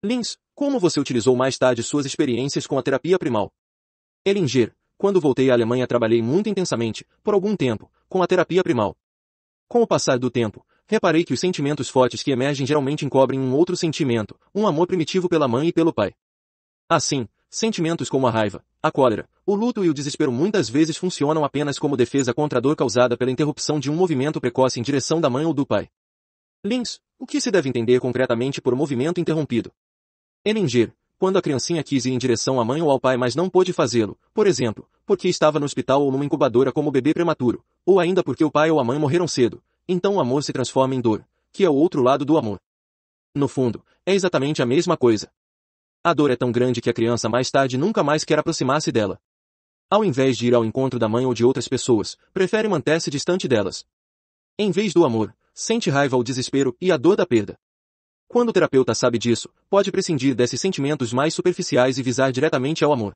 S1: Lins, como você utilizou mais tarde suas experiências com a terapia primal? Elinger, quando voltei à Alemanha trabalhei muito intensamente, por algum tempo, com a terapia primal. Com o passar do tempo, reparei que os sentimentos fortes que emergem geralmente encobrem um outro sentimento, um amor primitivo pela mãe e pelo pai. Assim, sentimentos como a raiva, a cólera, o luto e o desespero muitas vezes funcionam apenas como defesa contra a dor causada pela interrupção de um movimento precoce em direção da mãe ou do pai. Lins, o que se deve entender concretamente por movimento interrompido? Elinger, quando a criancinha quis ir em direção à mãe ou ao pai mas não pôde fazê-lo, por exemplo, porque estava no hospital ou numa incubadora como bebê prematuro, ou ainda porque o pai ou a mãe morreram cedo, então o amor se transforma em dor, que é o outro lado do amor. No fundo, é exatamente a mesma coisa. A dor é tão grande que a criança mais tarde nunca mais quer aproximar-se dela. Ao invés de ir ao encontro da mãe ou de outras pessoas, prefere manter-se distante delas. Em vez do amor, sente raiva ou desespero e a dor da perda. Quando o terapeuta sabe disso, pode prescindir desses sentimentos mais superficiais e visar diretamente ao amor.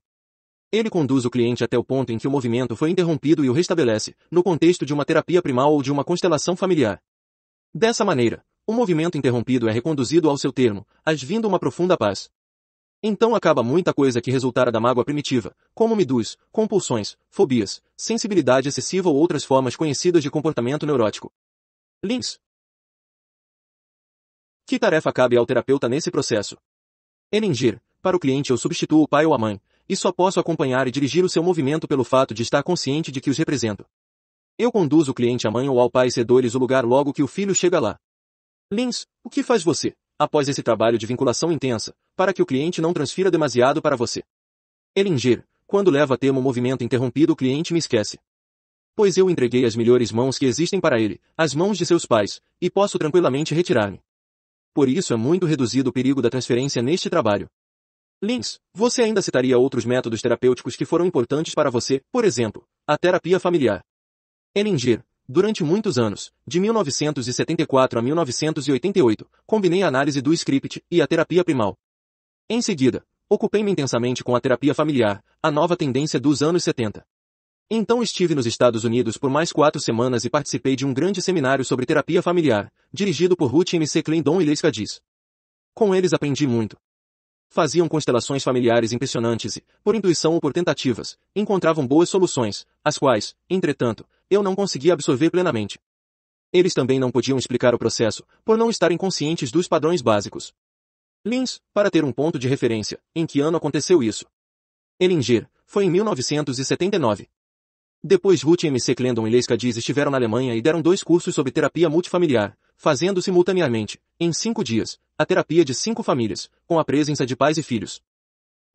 S1: Ele conduz o cliente até o ponto em que o movimento foi interrompido e o restabelece, no contexto de uma terapia primal ou de uma constelação familiar. Dessa maneira, o movimento interrompido é reconduzido ao seu termo, advindo uma profunda paz. Então acaba muita coisa que resultara da mágoa primitiva, como midus, compulsões, fobias, sensibilidade excessiva ou outras formas conhecidas de comportamento neurótico. Links. Que tarefa cabe ao terapeuta nesse processo? Elingir, para o cliente eu substituo o pai ou a mãe, e só posso acompanhar e dirigir o seu movimento pelo fato de estar consciente de que os represento. Eu conduzo o cliente à mãe ou ao pai cedores o lugar logo que o filho chega lá. Lins, o que faz você, após esse trabalho de vinculação intensa, para que o cliente não transfira demasiado para você? Elinger, quando leva a termo o movimento interrompido o cliente me esquece. Pois eu entreguei as melhores mãos que existem para ele, as mãos de seus pais, e posso tranquilamente retirar-me. Por isso é muito reduzido o perigo da transferência neste trabalho. Links, você ainda citaria outros métodos terapêuticos que foram importantes para você, por exemplo, a terapia familiar. Ellinger, durante muitos anos, de 1974 a 1988, combinei a análise do script e a terapia primal. Em seguida, ocupei-me intensamente com a terapia familiar, a nova tendência dos anos 70. Então estive nos Estados Unidos por mais quatro semanas e participei de um grande seminário sobre terapia familiar, dirigido por Ruth M. C. Clendon e Liz Cadiz. Com eles aprendi muito, Faziam constelações familiares impressionantes e, por intuição ou por tentativas, encontravam boas soluções, as quais, entretanto, eu não conseguia absorver plenamente. Eles também não podiam explicar o processo, por não estarem conscientes dos padrões básicos. Lins, para ter um ponto de referência, em que ano aconteceu isso? Elinger, foi em 1979. Depois Ruth M.C. Clendon e Leiska Diz estiveram na Alemanha e deram dois cursos sobre terapia multifamiliar, fazendo simultaneamente, em cinco dias, a terapia de cinco famílias, com a presença de pais e filhos.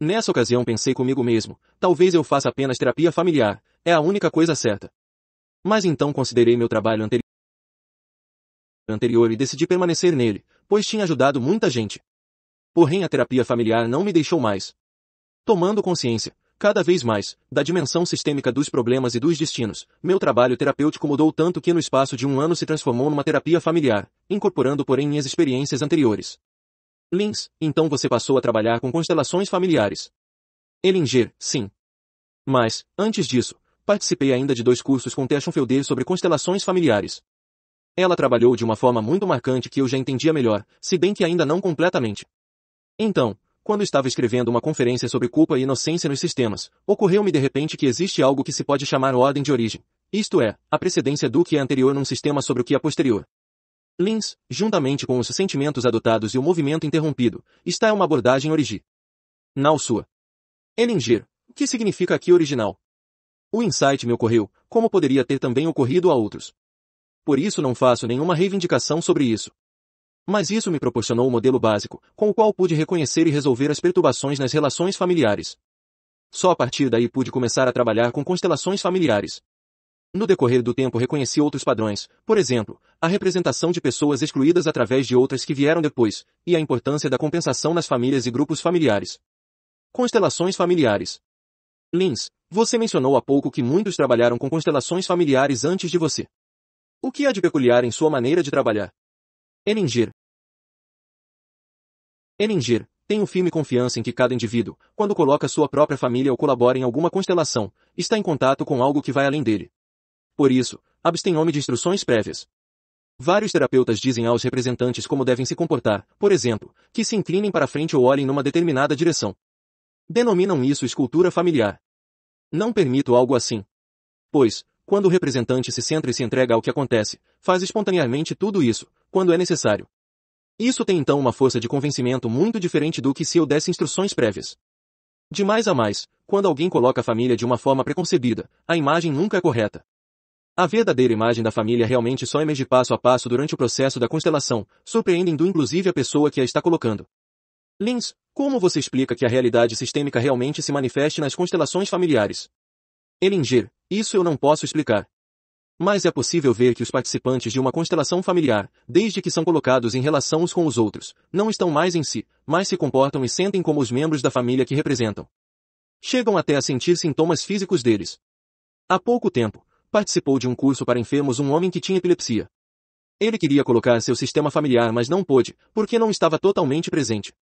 S1: Nessa ocasião pensei comigo mesmo, talvez eu faça apenas terapia familiar, é a única coisa certa. Mas então considerei meu trabalho anterior anterior e decidi permanecer nele, pois tinha ajudado muita gente. Porém a terapia familiar não me deixou mais. Tomando consciência, Cada vez mais, da dimensão sistêmica dos problemas e dos destinos, meu trabalho terapêutico mudou tanto que no espaço de um ano se transformou numa terapia familiar, incorporando porém minhas experiências anteriores. Lins, então você passou a trabalhar com constelações familiares. Elinger, sim. Mas, antes disso, participei ainda de dois cursos com Teschenfelder sobre constelações familiares. Ela trabalhou de uma forma muito marcante que eu já entendia melhor, se bem que ainda não completamente. Então, quando estava escrevendo uma conferência sobre culpa e inocência nos sistemas, ocorreu-me de repente que existe algo que se pode chamar ordem de origem, isto é, a precedência do que é anterior num sistema sobre o que é posterior. Lins, juntamente com os sentimentos adotados e o movimento interrompido, está uma abordagem origi. Nal sua. Elinger, o que significa aqui original? O insight me ocorreu, como poderia ter também ocorrido a outros. Por isso não faço nenhuma reivindicação sobre isso. Mas isso me proporcionou o um modelo básico, com o qual pude reconhecer e resolver as perturbações nas relações familiares. Só a partir daí pude começar a trabalhar com constelações familiares. No decorrer do tempo reconheci outros padrões, por exemplo, a representação de pessoas excluídas através de outras que vieram depois, e a importância da compensação nas famílias e grupos familiares. Constelações familiares. Lins, você mencionou há pouco que muitos trabalharam com constelações familiares antes de você. O que há de peculiar em sua maneira de trabalhar? Eningir, Erigir. Tenho firme confiança em que cada indivíduo, quando coloca sua própria família ou colabora em alguma constelação, está em contato com algo que vai além dele. Por isso, abstenho-me de instruções prévias. Vários terapeutas dizem aos representantes como devem se comportar, por exemplo, que se inclinem para frente ou olhem numa determinada direção. Denominam isso escultura familiar. Não permito algo assim. Pois, quando o representante se centra e se entrega ao que acontece, faz espontaneamente tudo isso, quando é necessário. Isso tem então uma força de convencimento muito diferente do que se eu desse instruções prévias. De mais a mais, quando alguém coloca a família de uma forma preconcebida, a imagem nunca é correta. A verdadeira imagem da família realmente só emerge passo a passo durante o processo da constelação, surpreendendo inclusive a pessoa que a está colocando. Lins, como você explica que a realidade sistêmica realmente se manifeste nas constelações familiares? Elinger, isso eu não posso explicar. Mas é possível ver que os participantes de uma constelação familiar, desde que são colocados em relação uns com os outros, não estão mais em si, mas se comportam e sentem como os membros da família que representam. Chegam até a sentir sintomas físicos deles. Há pouco tempo, participou de um curso para enfermos um homem que tinha epilepsia. Ele queria colocar seu sistema familiar, mas não pôde, porque não estava totalmente presente.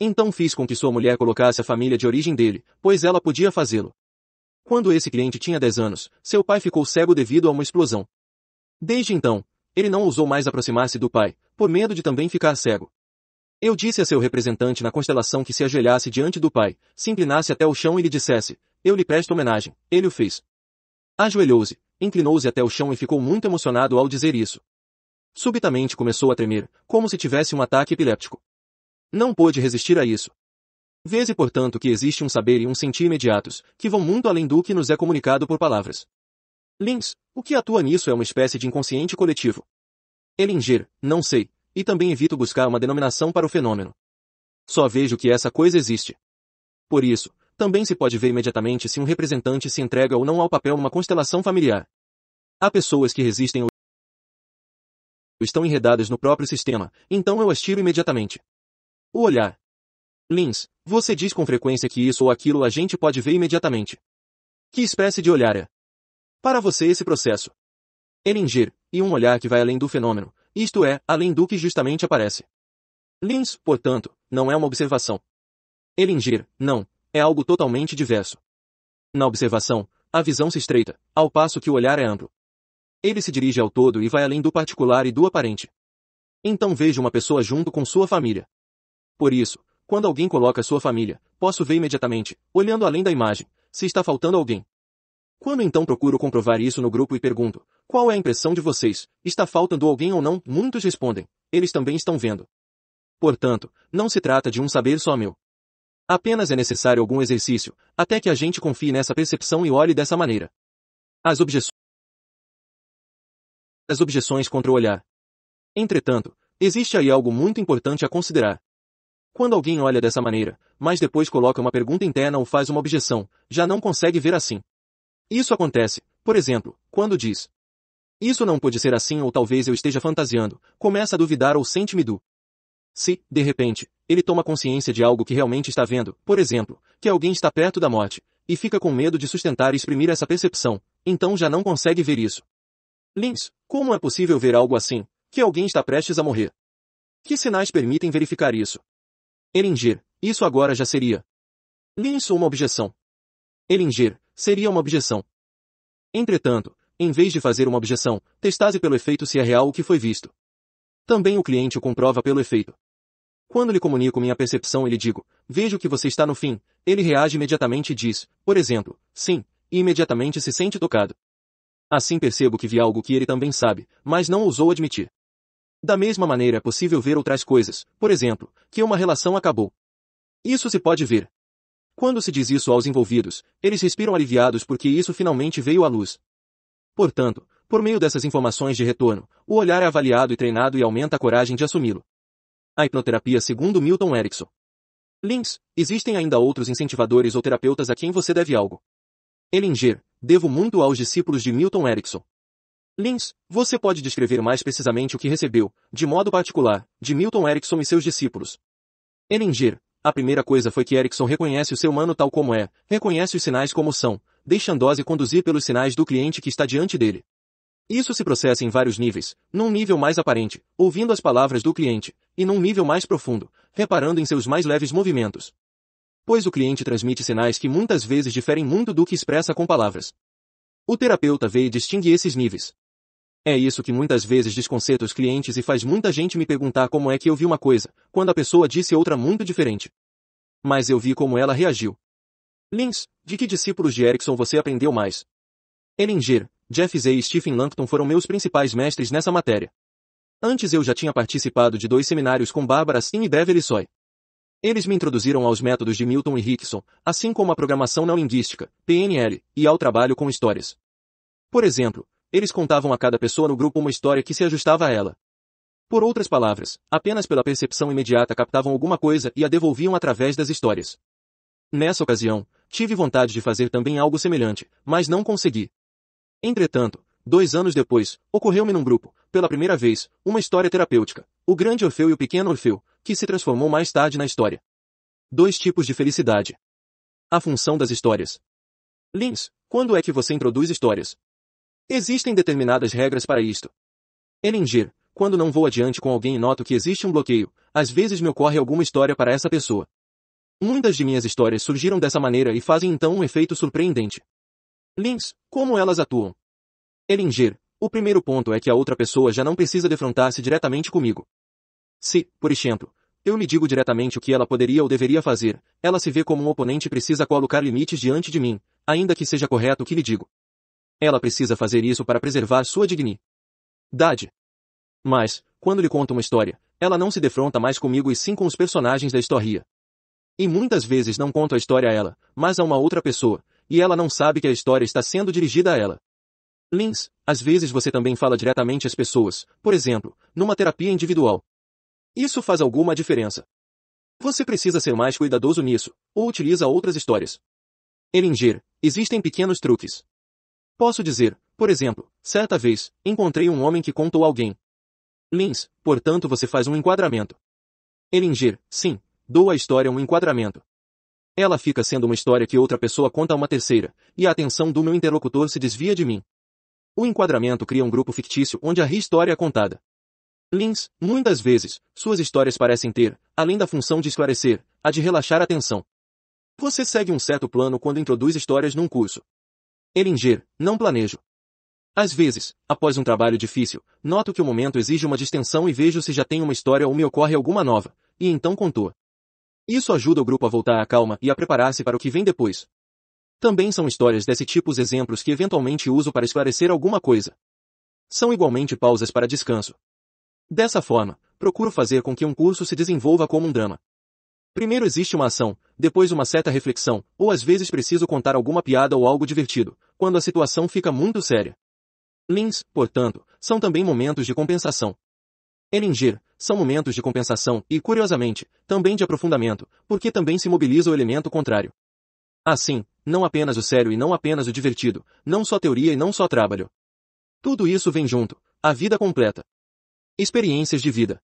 S1: Então fiz com que sua mulher colocasse a família de origem dele, pois ela podia fazê-lo. Quando esse cliente tinha 10 anos, seu pai ficou cego devido a uma explosão. Desde então, ele não ousou mais aproximar-se do pai, por medo de também ficar cego. Eu disse a seu representante na constelação que se ajoelhasse diante do pai, se inclinasse até o chão e lhe dissesse, eu lhe presto homenagem, ele o fez. Ajoelhou-se, inclinou-se até o chão e ficou muito emocionado ao dizer isso. Subitamente começou a tremer, como se tivesse um ataque epiléptico. Não pôde resistir a isso, Vê-se, portanto, que existe um saber e um sentir imediatos, que vão muito além do que nos é comunicado por palavras. Lins, o que atua nisso é uma espécie de inconsciente coletivo. Elinger, não sei, e também evito buscar uma denominação para o fenômeno. Só vejo que essa coisa existe. Por isso, também se pode ver imediatamente se um representante se entrega ou não ao papel numa constelação familiar. Há pessoas que resistem ou estão enredadas no próprio sistema, então eu as tiro imediatamente. O olhar, Lins, você diz com frequência que isso ou aquilo a gente pode ver imediatamente. Que espécie de olhar é? Para você esse processo. Elingir, e um olhar que vai além do fenômeno, isto é, além do que justamente aparece. Lins, portanto, não é uma observação. Elingir, não, é algo totalmente diverso. Na observação, a visão se estreita, ao passo que o olhar é amplo. Ele se dirige ao todo e vai além do particular e do aparente. Então veja uma pessoa junto com sua família. Por isso, quando alguém coloca sua família, posso ver imediatamente, olhando além da imagem, se está faltando alguém. Quando então procuro comprovar isso no grupo e pergunto, qual é a impressão de vocês, está faltando alguém ou não, muitos respondem, eles também estão vendo. Portanto, não se trata de um saber só meu. Apenas é necessário algum exercício, até que a gente confie nessa percepção e olhe dessa maneira. As objeções As objeções contra o olhar. Entretanto, existe aí algo muito importante a considerar. Quando alguém olha dessa maneira, mas depois coloca uma pergunta interna ou faz uma objeção, já não consegue ver assim. Isso acontece, por exemplo, quando diz Isso não pode ser assim ou talvez eu esteja fantasiando, começa a duvidar ou sente-me do. Se, de repente, ele toma consciência de algo que realmente está vendo, por exemplo, que alguém está perto da morte, e fica com medo de sustentar e exprimir essa percepção, então já não consegue ver isso. Lins, como é possível ver algo assim, que alguém está prestes a morrer? Que sinais permitem verificar isso? Elinger, isso agora já seria. sou uma objeção. Elinger, seria uma objeção. Entretanto, em vez de fazer uma objeção, testase pelo efeito se é real o que foi visto. Também o cliente o comprova pelo efeito. Quando lhe comunico minha percepção e lhe digo, vejo que você está no fim, ele reage imediatamente e diz, por exemplo, sim, e imediatamente se sente tocado. Assim percebo que vi algo que ele também sabe, mas não ousou admitir. Da mesma maneira é possível ver outras coisas, por exemplo, que uma relação acabou. Isso se pode ver. Quando se diz isso aos envolvidos, eles respiram aliviados porque isso finalmente veio à luz. Portanto, por meio dessas informações de retorno, o olhar é avaliado e treinado e aumenta a coragem de assumi-lo. A hipnoterapia segundo Milton Erickson. Links, existem ainda outros incentivadores ou terapeutas a quem você deve algo. Elinger, devo muito aos discípulos de Milton Erickson. Lins, você pode descrever mais precisamente o que recebeu, de modo particular, de Milton Erickson e seus discípulos. Ellinger, a primeira coisa foi que Erickson reconhece o seu humano tal como é, reconhece os sinais como são, deixa se conduzir pelos sinais do cliente que está diante dele. Isso se processa em vários níveis, num nível mais aparente, ouvindo as palavras do cliente, e num nível mais profundo, reparando em seus mais leves movimentos. Pois o cliente transmite sinais que muitas vezes diferem muito do que expressa com palavras. O terapeuta vê e distingue esses níveis. É isso que muitas vezes desconcerta os clientes e faz muita gente me perguntar como é que eu vi uma coisa, quando a pessoa disse outra muito diferente. Mas eu vi como ela reagiu. Lins, de que discípulos de Erickson você aprendeu mais? Ellinger, Jeff Zay e Stephen Langton foram meus principais mestres nessa matéria. Antes eu já tinha participado de dois seminários com Barbara Sim e Beverly Soy. Eles me introduziram aos métodos de Milton e Rickson, assim como à programação não linguística, PNL, e ao trabalho com histórias. Por exemplo, eles contavam a cada pessoa no grupo uma história que se ajustava a ela. Por outras palavras, apenas pela percepção imediata captavam alguma coisa e a devolviam através das histórias. Nessa ocasião, tive vontade de fazer também algo semelhante, mas não consegui. Entretanto, dois anos depois, ocorreu-me num grupo, pela primeira vez, uma história terapêutica, o grande Orfeu e o pequeno Orfeu, que se transformou mais tarde na história. Dois tipos de felicidade. A função das histórias. Lins, quando é que você introduz histórias? Existem determinadas regras para isto. Elinger, quando não vou adiante com alguém e noto que existe um bloqueio, às vezes me ocorre alguma história para essa pessoa. Muitas de minhas histórias surgiram dessa maneira e fazem então um efeito surpreendente. Links, como elas atuam? Elinger, o primeiro ponto é que a outra pessoa já não precisa defrontar-se diretamente comigo. Se, por exemplo, eu lhe digo diretamente o que ela poderia ou deveria fazer, ela se vê como um oponente e precisa colocar limites diante de mim, ainda que seja correto o que lhe digo. Ela precisa fazer isso para preservar sua dignidade. Mas, quando lhe conto uma história, ela não se defronta mais comigo e sim com os personagens da história. E muitas vezes não conto a história a ela, mas a uma outra pessoa, e ela não sabe que a história está sendo dirigida a ela. Lins, às vezes você também fala diretamente às pessoas, por exemplo, numa terapia individual. Isso faz alguma diferença. Você precisa ser mais cuidadoso nisso, ou utiliza outras histórias. Elinger, existem pequenos truques. Posso dizer, por exemplo, certa vez, encontrei um homem que contou alguém. Lins, portanto você faz um enquadramento. Elinger, sim, dou à história um enquadramento. Ela fica sendo uma história que outra pessoa conta a uma terceira, e a atenção do meu interlocutor se desvia de mim. O enquadramento cria um grupo fictício onde a história é contada. Lins, muitas vezes, suas histórias parecem ter, além da função de esclarecer, a de relaxar a atenção. Você segue um certo plano quando introduz histórias num curso. Eringer, não planejo. Às vezes, após um trabalho difícil, noto que o momento exige uma distensão e vejo se já tem uma história ou me ocorre alguma nova, e então conto. Isso ajuda o grupo a voltar à calma e a preparar-se para o que vem depois. Também são histórias desse tipo os exemplos que eventualmente uso para esclarecer alguma coisa. São igualmente pausas para descanso. Dessa forma, procuro fazer com que um curso se desenvolva como um drama. Primeiro existe uma ação, depois uma certa reflexão, ou às vezes preciso contar alguma piada ou algo divertido, quando a situação fica muito séria. Lins, portanto, são também momentos de compensação. Elingir, são momentos de compensação e, curiosamente, também de aprofundamento, porque também se mobiliza o elemento contrário. Assim, não apenas o sério e não apenas o divertido, não só teoria e não só trabalho. Tudo isso vem junto, a vida completa. Experiências de vida.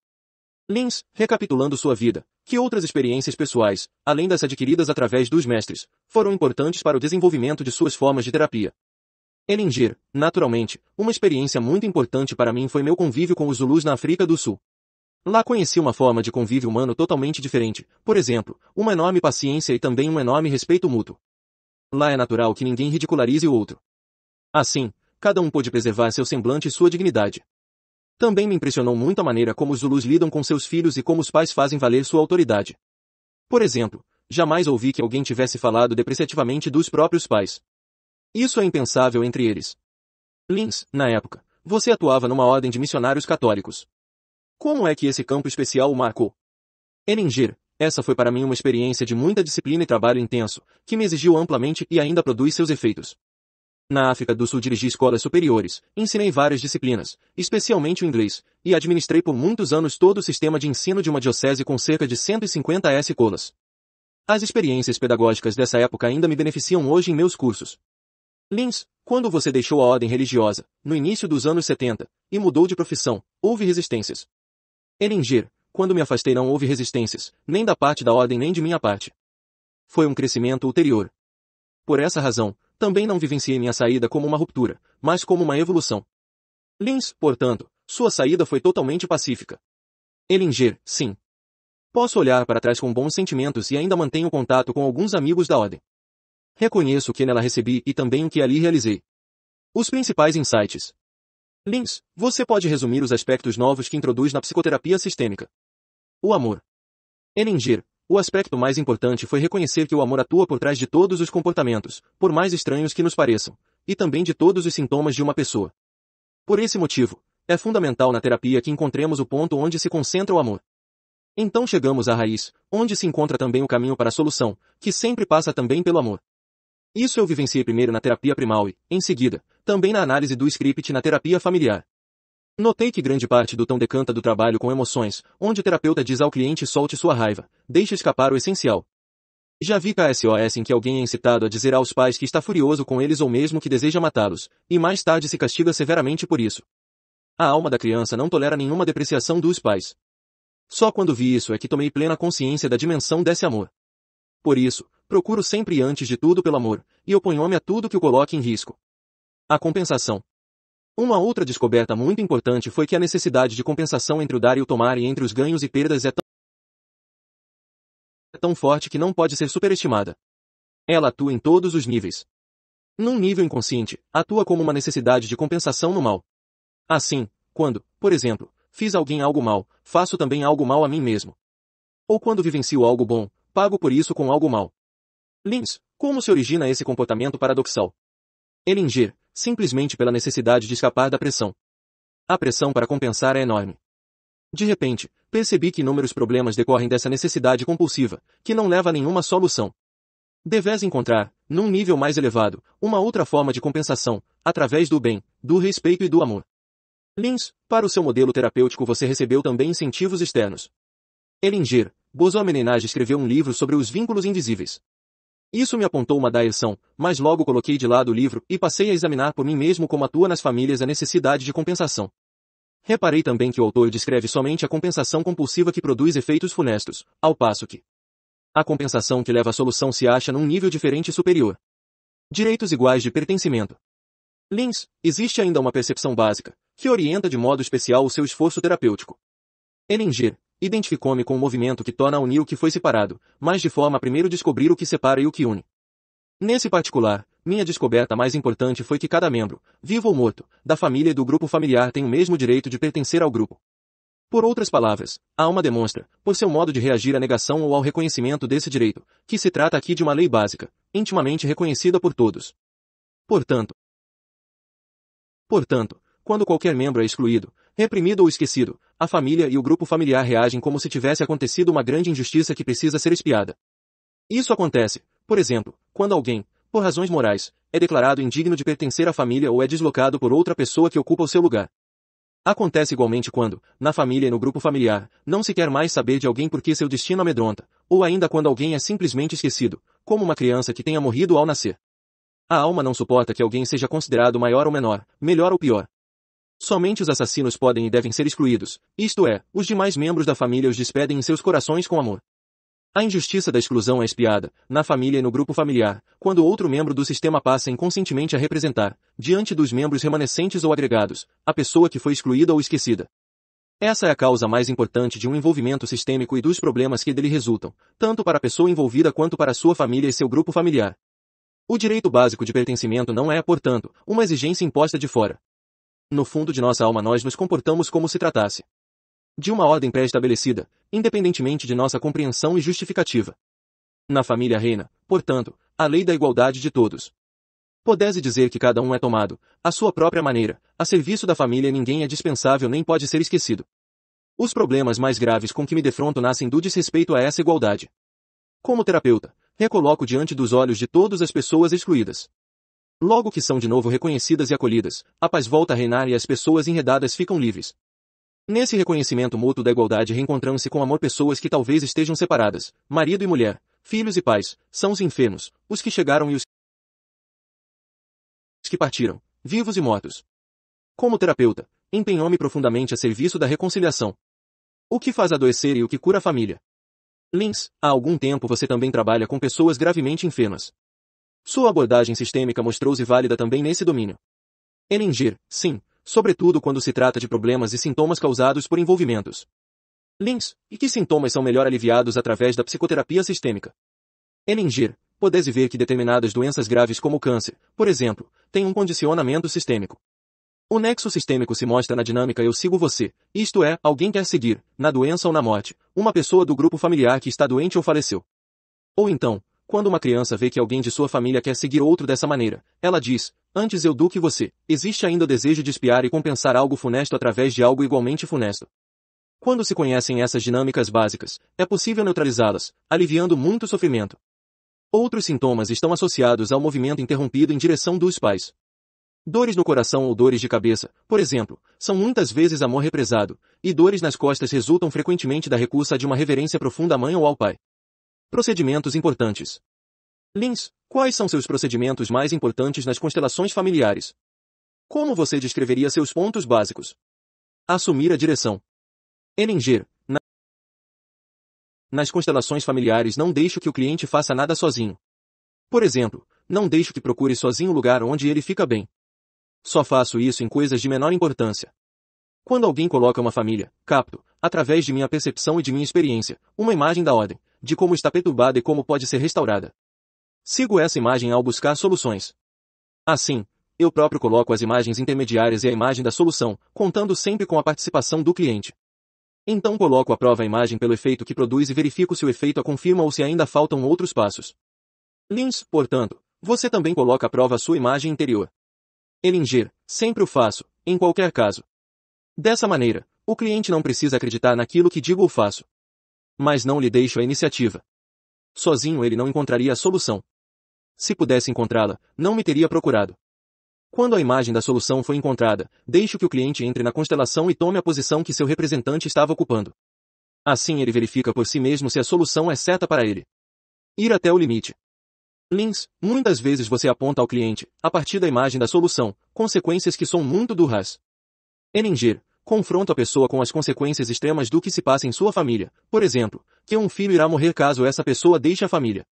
S1: Lins, recapitulando sua vida, que outras experiências pessoais, além das adquiridas através dos mestres, foram importantes para o desenvolvimento de suas formas de terapia. Elinger, naturalmente, uma experiência muito importante para mim foi meu convívio com os Zulus na África do Sul. Lá conheci uma forma de convívio humano totalmente diferente, por exemplo, uma enorme paciência e também um enorme respeito mútuo. Lá é natural que ninguém ridicularize o outro. Assim, cada um pôde preservar seu semblante e sua dignidade. Também me impressionou muito a maneira como os Zulus lidam com seus filhos e como os pais fazem valer sua autoridade. Por exemplo, jamais ouvi que alguém tivesse falado depreciativamente dos próprios pais. Isso é impensável entre eles. Lins, na época, você atuava numa ordem de missionários católicos. Como é que esse campo especial o marcou? Eringir, essa foi para mim uma experiência de muita disciplina e trabalho intenso, que me exigiu amplamente e ainda produz seus efeitos. Na África do Sul dirigi escolas superiores, ensinei várias disciplinas, especialmente o inglês, e administrei por muitos anos todo o sistema de ensino de uma diocese com cerca de 150 escolas. As experiências pedagógicas dessa época ainda me beneficiam hoje em meus cursos. Lins, quando você deixou a ordem religiosa, no início dos anos 70, e mudou de profissão, houve resistências. Eringer, quando me afastei não houve resistências, nem da parte da ordem nem de minha parte. Foi um crescimento ulterior. Por essa razão, também não vivenciei minha saída como uma ruptura, mas como uma evolução. Lins, portanto, sua saída foi totalmente pacífica. Elinger, sim. Posso olhar para trás com bons sentimentos e ainda mantenho contato com alguns amigos da ordem. Reconheço o que nela recebi e também o que ali realizei. Os principais insights. Lins, você pode resumir os aspectos novos que introduz na psicoterapia sistêmica. O amor. Elinger, o aspecto mais importante foi reconhecer que o amor atua por trás de todos os comportamentos, por mais estranhos que nos pareçam, e também de todos os sintomas de uma pessoa. Por esse motivo, é fundamental na terapia que encontremos o ponto onde se concentra o amor. Então chegamos à raiz, onde se encontra também o caminho para a solução, que sempre passa também pelo amor. Isso eu vivenciei primeiro na terapia primal e, em seguida, também na análise do script na terapia familiar. Notei que grande parte do tão decanta do trabalho com emoções, onde o terapeuta diz ao cliente solte sua raiva, deixe escapar o essencial. Já vi KSOS em que alguém é incitado a dizer aos pais que está furioso com eles ou mesmo que deseja matá-los, e mais tarde se castiga severamente por isso. A alma da criança não tolera nenhuma depreciação dos pais. Só quando vi isso é que tomei plena consciência da dimensão desse amor. Por isso, procuro sempre antes de tudo pelo amor, e oponho-me a tudo que o coloque em risco. A compensação, uma outra descoberta muito importante foi que a necessidade de compensação entre o dar e o tomar e entre os ganhos e perdas é tão é tão forte que não pode ser superestimada. Ela atua em todos os níveis. Num nível inconsciente, atua como uma necessidade de compensação no mal. Assim, quando, por exemplo, fiz alguém algo mal, faço também algo mal a mim mesmo. Ou quando vivencio algo bom, pago por isso com algo mal. Lins, como se origina esse comportamento paradoxal? Elinger, simplesmente pela necessidade de escapar da pressão. A pressão para compensar é enorme. De repente, percebi que inúmeros problemas decorrem dessa necessidade compulsiva, que não leva a nenhuma solução. Deves encontrar, num nível mais elevado, uma outra forma de compensação, através do bem, do respeito e do amor. Lins, para o seu modelo terapêutico você recebeu também incentivos externos. Elinger, Bozo Menenage escreveu um livro sobre os vínculos invisíveis. Isso me apontou uma direção, mas logo coloquei de lado o livro e passei a examinar por mim mesmo como atua nas famílias a necessidade de compensação. Reparei também que o autor descreve somente a compensação compulsiva que produz efeitos funestos, ao passo que a compensação que leva à solução se acha num nível diferente e superior. Direitos iguais de pertencimento. Lins, existe ainda uma percepção básica, que orienta de modo especial o seu esforço terapêutico. Elinger, Identificou-me com o um movimento que torna a unir o que foi separado, mas de forma a primeiro descobrir o que separa e o que une. Nesse particular, minha descoberta mais importante foi que cada membro, vivo ou morto, da família e do grupo familiar tem o mesmo direito de pertencer ao grupo. Por outras palavras, a alma demonstra, por seu modo de reagir à negação ou ao reconhecimento desse direito, que se trata aqui de uma lei básica, intimamente reconhecida por todos. Portanto, portanto, quando qualquer membro é excluído, reprimido ou esquecido, a família e o grupo familiar reagem como se tivesse acontecido uma grande injustiça que precisa ser espiada. Isso acontece, por exemplo, quando alguém, por razões morais, é declarado indigno de pertencer à família ou é deslocado por outra pessoa que ocupa o seu lugar. Acontece igualmente quando, na família e no grupo familiar, não se quer mais saber de alguém porque seu destino amedronta, ou ainda quando alguém é simplesmente esquecido, como uma criança que tenha morrido ao nascer. A alma não suporta que alguém seja considerado maior ou menor, melhor ou pior, Somente os assassinos podem e devem ser excluídos, isto é, os demais membros da família os despedem em seus corações com amor. A injustiça da exclusão é espiada, na família e no grupo familiar, quando outro membro do sistema passa inconscientemente a representar, diante dos membros remanescentes ou agregados, a pessoa que foi excluída ou esquecida. Essa é a causa mais importante de um envolvimento sistêmico e dos problemas que dele resultam, tanto para a pessoa envolvida quanto para sua família e seu grupo familiar. O direito básico de pertencimento não é, portanto, uma exigência imposta de fora, no fundo de nossa alma nós nos comportamos como se tratasse de uma ordem pré-estabelecida, independentemente de nossa compreensão e justificativa. Na família reina, portanto, a lei da igualdade de todos. Podese dizer que cada um é tomado, à sua própria maneira, a serviço da família e ninguém é dispensável nem pode ser esquecido. Os problemas mais graves com que me defronto nascem do desrespeito a essa igualdade. Como terapeuta, recoloco diante dos olhos de todas as pessoas excluídas Logo que são de novo reconhecidas e acolhidas, a paz volta a reinar e as pessoas enredadas ficam livres. Nesse reconhecimento mútuo da igualdade reencontram-se com amor pessoas que talvez estejam separadas, marido e mulher, filhos e pais, são os enfermos, os que chegaram e os que partiram, vivos e mortos. Como terapeuta, empenhou-me profundamente a serviço da reconciliação. O que faz adoecer e o que cura a família. Lins, há algum tempo você também trabalha com pessoas gravemente enfermas. Sua abordagem sistêmica mostrou-se válida também nesse domínio. Eningir, sim, sobretudo quando se trata de problemas e sintomas causados por envolvimentos. Lins, e que sintomas são melhor aliviados através da psicoterapia sistêmica? Eningir, pode-se ver que determinadas doenças graves como o câncer, por exemplo, têm um condicionamento sistêmico. O nexo sistêmico se mostra na dinâmica eu sigo você, isto é, alguém quer seguir, na doença ou na morte, uma pessoa do grupo familiar que está doente ou faleceu. Ou então, quando uma criança vê que alguém de sua família quer seguir outro dessa maneira, ela diz, antes eu do que você, existe ainda o desejo de espiar e compensar algo funesto através de algo igualmente funesto. Quando se conhecem essas dinâmicas básicas, é possível neutralizá-las, aliviando muito sofrimento. Outros sintomas estão associados ao movimento interrompido em direção dos pais. Dores no coração ou dores de cabeça, por exemplo, são muitas vezes amor represado, e dores nas costas resultam frequentemente da recusa de uma reverência profunda à mãe ou ao pai. Procedimentos importantes. Lins, quais são seus procedimentos mais importantes nas constelações familiares? Como você descreveria seus pontos básicos? Assumir a direção. Eninger. Na... Nas constelações familiares não deixo que o cliente faça nada sozinho. Por exemplo, não deixo que procure sozinho o lugar onde ele fica bem. Só faço isso em coisas de menor importância. Quando alguém coloca uma família, capto, através de minha percepção e de minha experiência, uma imagem da ordem, de como está perturbada e como pode ser restaurada. Sigo essa imagem ao buscar soluções. Assim, eu próprio coloco as imagens intermediárias e a imagem da solução, contando sempre com a participação do cliente. Então coloco à prova a imagem pelo efeito que produz e verifico se o efeito a confirma ou se ainda faltam outros passos. Lins, portanto, você também coloca à prova a sua imagem interior. Elinger, sempre o faço, em qualquer caso. Dessa maneira, o cliente não precisa acreditar naquilo que digo ou faço mas não lhe deixo a iniciativa. Sozinho ele não encontraria a solução. Se pudesse encontrá-la, não me teria procurado. Quando a imagem da solução foi encontrada, deixo que o cliente entre na constelação e tome a posição que seu representante estava ocupando. Assim ele verifica por si mesmo se a solução é certa para ele. Ir até o limite. Lins, muitas vezes você aponta ao cliente, a partir da imagem da solução, consequências que são muito duras. Eninger, confronta a pessoa com as consequências extremas do que se passa em sua família, por exemplo, que um filho irá morrer caso essa pessoa deixe a família.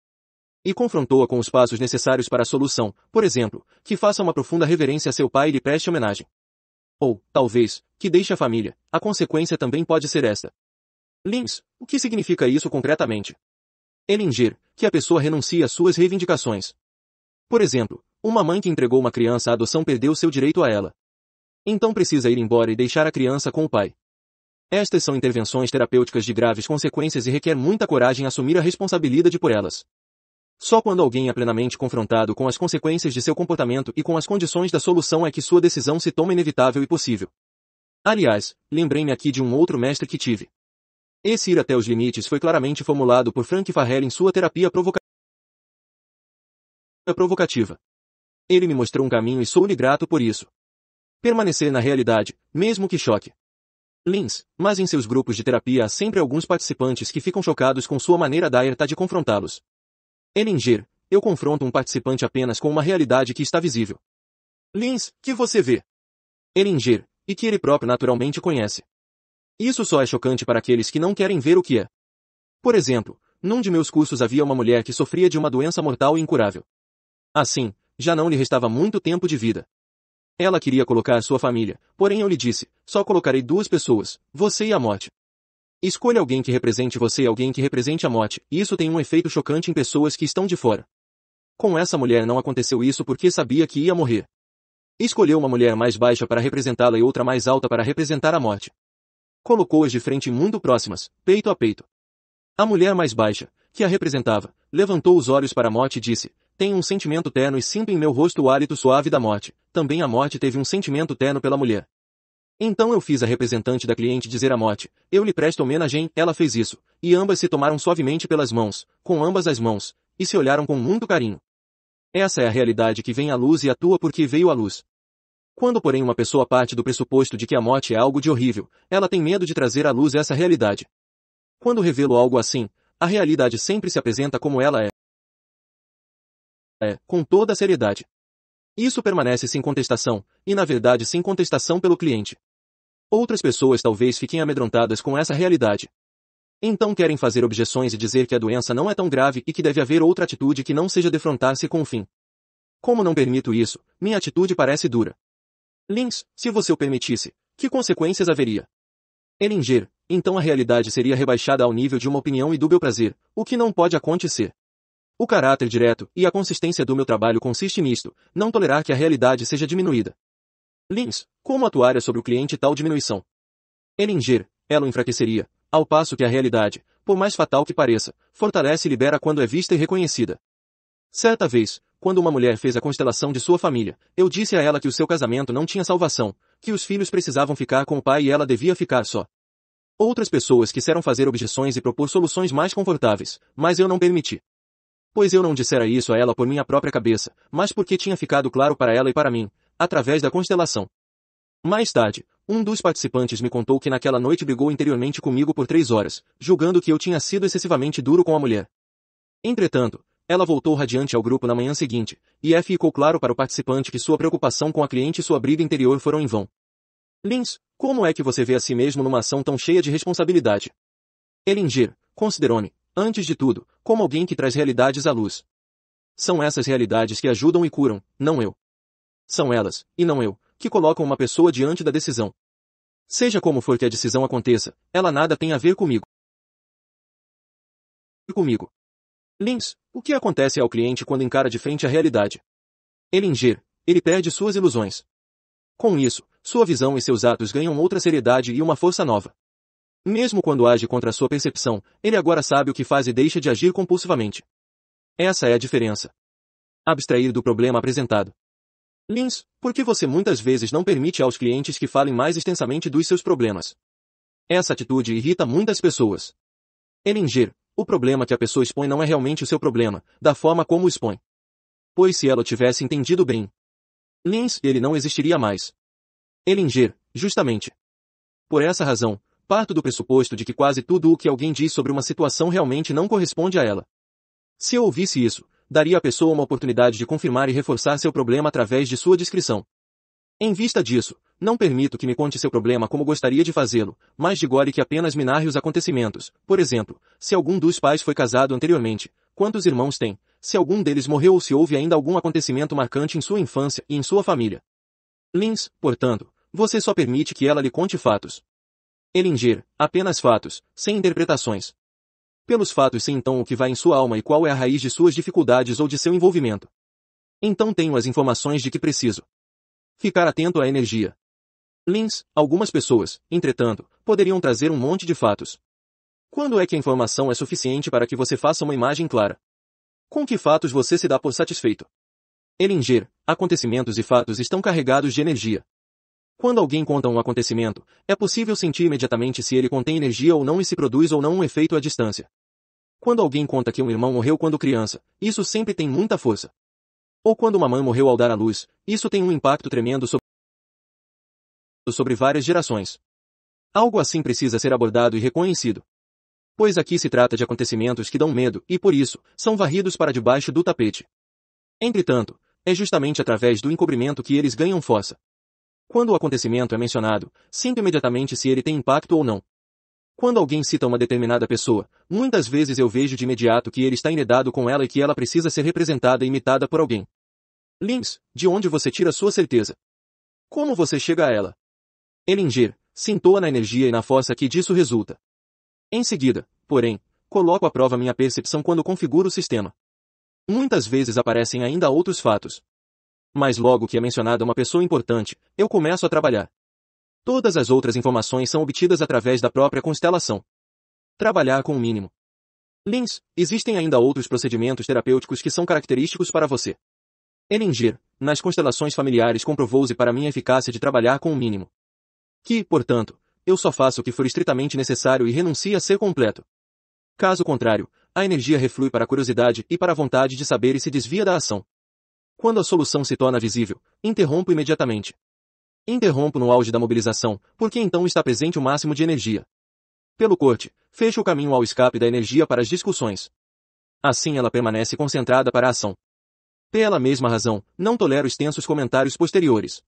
S1: E confrontou-a com os passos necessários para a solução, por exemplo, que faça uma profunda reverência a seu pai e lhe preste homenagem. Ou, talvez, que deixe a família, a consequência também pode ser esta. Lins, o que significa isso concretamente? Elinger, que a pessoa renuncie às suas reivindicações. Por exemplo, uma mãe que entregou uma criança à adoção perdeu seu direito a ela, então precisa ir embora e deixar a criança com o pai. Estas são intervenções terapêuticas de graves consequências e requer muita coragem assumir a responsabilidade por elas. Só quando alguém é plenamente confrontado com as consequências de seu comportamento e com as condições da solução é que sua decisão se toma inevitável e possível. Aliás, lembrei-me aqui de um outro mestre que tive. Esse ir até os limites foi claramente formulado por Frank Farrell em sua terapia provocativa. Ele me mostrou um caminho e sou-lhe grato por isso permanecer na realidade, mesmo que choque. Lins, mas em seus grupos de terapia há sempre alguns participantes que ficam chocados com sua maneira daerta de confrontá-los. Elinger, eu confronto um participante apenas com uma realidade que está visível. Lins, que você vê. Elinger, e que ele próprio naturalmente conhece. Isso só é chocante para aqueles que não querem ver o que é. Por exemplo, num de meus cursos havia uma mulher que sofria de uma doença mortal e incurável. Assim, já não lhe restava muito tempo de vida. Ela queria colocar sua família, porém eu lhe disse, só colocarei duas pessoas, você e a morte. Escolha alguém que represente você e alguém que represente a morte, isso tem um efeito chocante em pessoas que estão de fora. Com essa mulher não aconteceu isso porque sabia que ia morrer. Escolheu uma mulher mais baixa para representá-la e outra mais alta para representar a morte. Colocou-as de frente muito próximas, peito a peito. A mulher mais baixa, que a representava, levantou os olhos para a morte e disse, tenho um sentimento terno e sinto em meu rosto o hálito suave da morte. Também a morte teve um sentimento terno pela mulher. Então eu fiz a representante da cliente dizer à morte, eu lhe presto homenagem, ela fez isso, e ambas se tomaram suavemente pelas mãos, com ambas as mãos, e se olharam com muito carinho. Essa é a realidade que vem à luz e atua porque veio à luz. Quando porém uma pessoa parte do pressuposto de que a morte é algo de horrível, ela tem medo de trazer à luz essa realidade. Quando revelo algo assim, a realidade sempre se apresenta como ela é é, com toda a seriedade. Isso permanece sem contestação, e na verdade sem contestação pelo cliente. Outras pessoas talvez fiquem amedrontadas com essa realidade. Então querem fazer objeções e dizer que a doença não é tão grave e que deve haver outra atitude que não seja defrontar-se com o fim. Como não permito isso, minha atitude parece dura. Lins, se você o permitisse, que consequências haveria? Elinger, então a realidade seria rebaixada ao nível de uma opinião e do meu prazer, o que não pode acontecer. O caráter direto e a consistência do meu trabalho consiste nisto, não tolerar que a realidade seja diminuída. Lins, como atuar é sobre o cliente tal diminuição? Elinger, ela o enfraqueceria, ao passo que a realidade, por mais fatal que pareça, fortalece e libera quando é vista e reconhecida. Certa vez, quando uma mulher fez a constelação de sua família, eu disse a ela que o seu casamento não tinha salvação, que os filhos precisavam ficar com o pai e ela devia ficar só. Outras pessoas quiseram fazer objeções e propor soluções mais confortáveis, mas eu não permiti. Pois eu não dissera isso a ela por minha própria cabeça, mas porque tinha ficado claro para ela e para mim, através da constelação. Mais tarde, um dos participantes me contou que naquela noite brigou interiormente comigo por três horas, julgando que eu tinha sido excessivamente duro com a mulher. Entretanto, ela voltou radiante ao grupo na manhã seguinte, e é ficou claro para o participante que sua preocupação com a cliente e sua briga interior foram em vão. Lins, como é que você vê a si mesmo numa ação tão cheia de responsabilidade? Elingir, considerou-me, antes de tudo, como alguém que traz realidades à luz. São essas realidades que ajudam e curam, não eu. São elas, e não eu, que colocam uma pessoa diante da decisão. Seja como for que a decisão aconteça, ela nada tem a ver comigo. Comigo. Lins, o que acontece ao cliente quando encara de frente a realidade? Ele ingere, ele perde suas ilusões. Com isso, sua visão e seus atos ganham outra seriedade e uma força nova. Mesmo quando age contra a sua percepção, ele agora sabe o que faz e deixa de agir compulsivamente. Essa é a diferença. Abstrair do problema apresentado. Lins, por que você muitas vezes não permite aos clientes que falem mais extensamente dos seus problemas? Essa atitude irrita muitas pessoas. Elinger, o problema que a pessoa expõe não é realmente o seu problema, da forma como o expõe. Pois se ela o tivesse entendido bem, Lins, ele não existiria mais. Elinger, justamente. Por essa razão, Parto do pressuposto de que quase tudo o que alguém diz sobre uma situação realmente não corresponde a ela. Se eu ouvisse isso, daria à pessoa uma oportunidade de confirmar e reforçar seu problema através de sua descrição. Em vista disso, não permito que me conte seu problema como gostaria de fazê-lo, mas gole que apenas me narre os acontecimentos. Por exemplo, se algum dos pais foi casado anteriormente, quantos irmãos tem, se algum deles morreu ou se houve ainda algum acontecimento marcante em sua infância e em sua família. Lins, portanto, você só permite que ela lhe conte fatos. Elinger, apenas fatos, sem interpretações. Pelos fatos sei então o que vai em sua alma e qual é a raiz de suas dificuldades ou de seu envolvimento. Então tenho as informações de que preciso. Ficar atento à energia. Lins, algumas pessoas, entretanto, poderiam trazer um monte de fatos. Quando é que a informação é suficiente para que você faça uma imagem clara? Com que fatos você se dá por satisfeito? Elinger, acontecimentos e fatos estão carregados de energia. Quando alguém conta um acontecimento, é possível sentir imediatamente se ele contém energia ou não e se produz ou não um efeito à distância. Quando alguém conta que um irmão morreu quando criança, isso sempre tem muita força. Ou quando uma mãe morreu ao dar à luz, isso tem um impacto tremendo sobre, sobre várias gerações. Algo assim precisa ser abordado e reconhecido. Pois aqui se trata de acontecimentos que dão medo e, por isso, são varridos para debaixo do tapete. Entretanto, é justamente através do encobrimento que eles ganham força. Quando o acontecimento é mencionado, sinto imediatamente se ele tem impacto ou não. Quando alguém cita uma determinada pessoa, muitas vezes eu vejo de imediato que ele está enredado com ela e que ela precisa ser representada e imitada por alguém. Lins, de onde você tira sua certeza? Como você chega a ela? Elinger, sintoa na energia e na força que disso resulta. Em seguida, porém, coloco à prova minha percepção quando configuro o sistema. Muitas vezes aparecem ainda outros fatos, mas logo que é mencionada uma pessoa importante, eu começo a trabalhar. Todas as outras informações são obtidas através da própria constelação. Trabalhar com o mínimo. Lins, existem ainda outros procedimentos terapêuticos que são característicos para você. Elinger, nas constelações familiares comprovou-se para mim a eficácia de trabalhar com o mínimo. Que, portanto, eu só faço o que for estritamente necessário e renuncio a ser completo. Caso contrário, a energia reflui para a curiosidade e para a vontade de saber e se desvia da ação. Quando a solução se torna visível, interrompo imediatamente. Interrompo no auge da mobilização, porque então está presente o máximo de energia. Pelo corte, fecho o caminho ao escape da energia para as discussões. Assim ela permanece concentrada para a ação. Pela mesma razão, não tolero extensos comentários posteriores.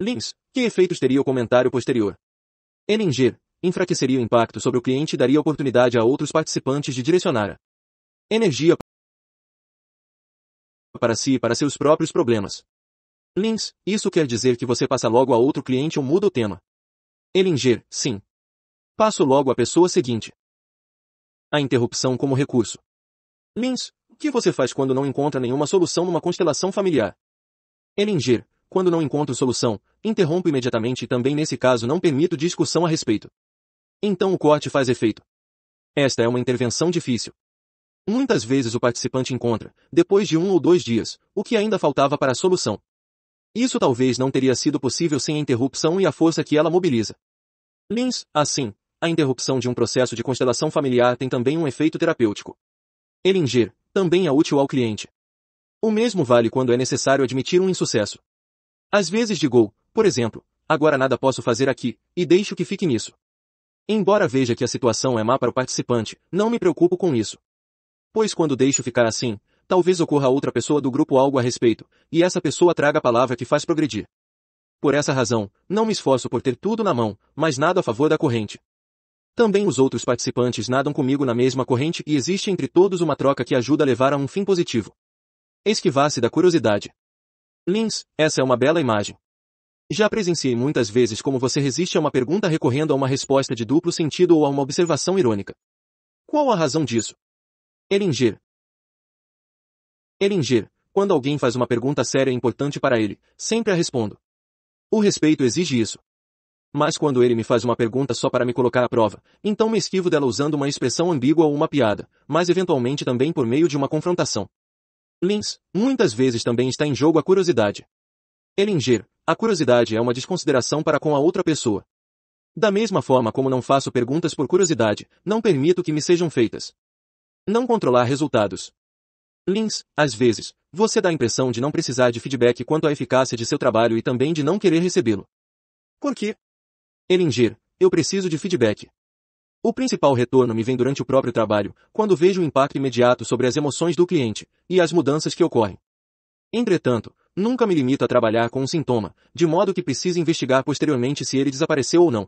S1: Lins, que efeitos teria o comentário posterior? Eninger, enfraqueceria o impacto sobre o cliente e daria oportunidade a outros participantes de direcionar a energia para si e para seus próprios problemas. Lins, isso quer dizer que você passa logo a outro cliente ou muda o tema. Elinger, sim. Passo logo à pessoa seguinte. A interrupção como recurso. Lins, o que você faz quando não encontra nenhuma solução numa constelação familiar? Elinger, quando não encontro solução, interrompo imediatamente e também nesse caso não permito discussão a respeito. Então o corte faz efeito. Esta é uma intervenção difícil. Muitas vezes o participante encontra, depois de um ou dois dias, o que ainda faltava para a solução. Isso talvez não teria sido possível sem a interrupção e a força que ela mobiliza. Lins, assim, a interrupção de um processo de constelação familiar tem também um efeito terapêutico. Elinger, também é útil ao cliente. O mesmo vale quando é necessário admitir um insucesso. Às vezes digo, por exemplo, agora nada posso fazer aqui, e deixo que fique nisso. Embora veja que a situação é má para o participante, não me preocupo com isso. Pois quando deixo ficar assim, talvez ocorra a outra pessoa do grupo algo a respeito, e essa pessoa traga a palavra que faz progredir. Por essa razão, não me esforço por ter tudo na mão, mas nada a favor da corrente. Também os outros participantes nadam comigo na mesma corrente e existe entre todos uma troca que ajuda a levar a um fim positivo. Esquivar-se da curiosidade. Lins, essa é uma bela imagem. Já presenciei muitas vezes como você resiste a uma pergunta recorrendo a uma resposta de duplo sentido ou a uma observação irônica. Qual a razão disso? Eringir. Eringir. Quando alguém faz uma pergunta séria e é importante para ele, sempre a respondo. O respeito exige isso. Mas quando ele me faz uma pergunta só para me colocar à prova, então me esquivo dela usando uma expressão ambígua ou uma piada, mas eventualmente também por meio de uma confrontação. Lins, muitas vezes também está em jogo a curiosidade. Elinger, a curiosidade é uma desconsideração para com a outra pessoa. Da mesma forma como não faço perguntas por curiosidade, não permito que me sejam feitas. Não controlar resultados. Lins, às vezes, você dá a impressão de não precisar de feedback quanto à eficácia de seu trabalho e também de não querer recebê-lo. Por quê? Elinger, eu preciso de feedback. O principal retorno me vem durante o próprio trabalho, quando vejo o impacto imediato sobre as emoções do cliente e as mudanças que ocorrem. Entretanto, nunca me limito a trabalhar com um sintoma, de modo que precise investigar posteriormente se ele desapareceu ou não.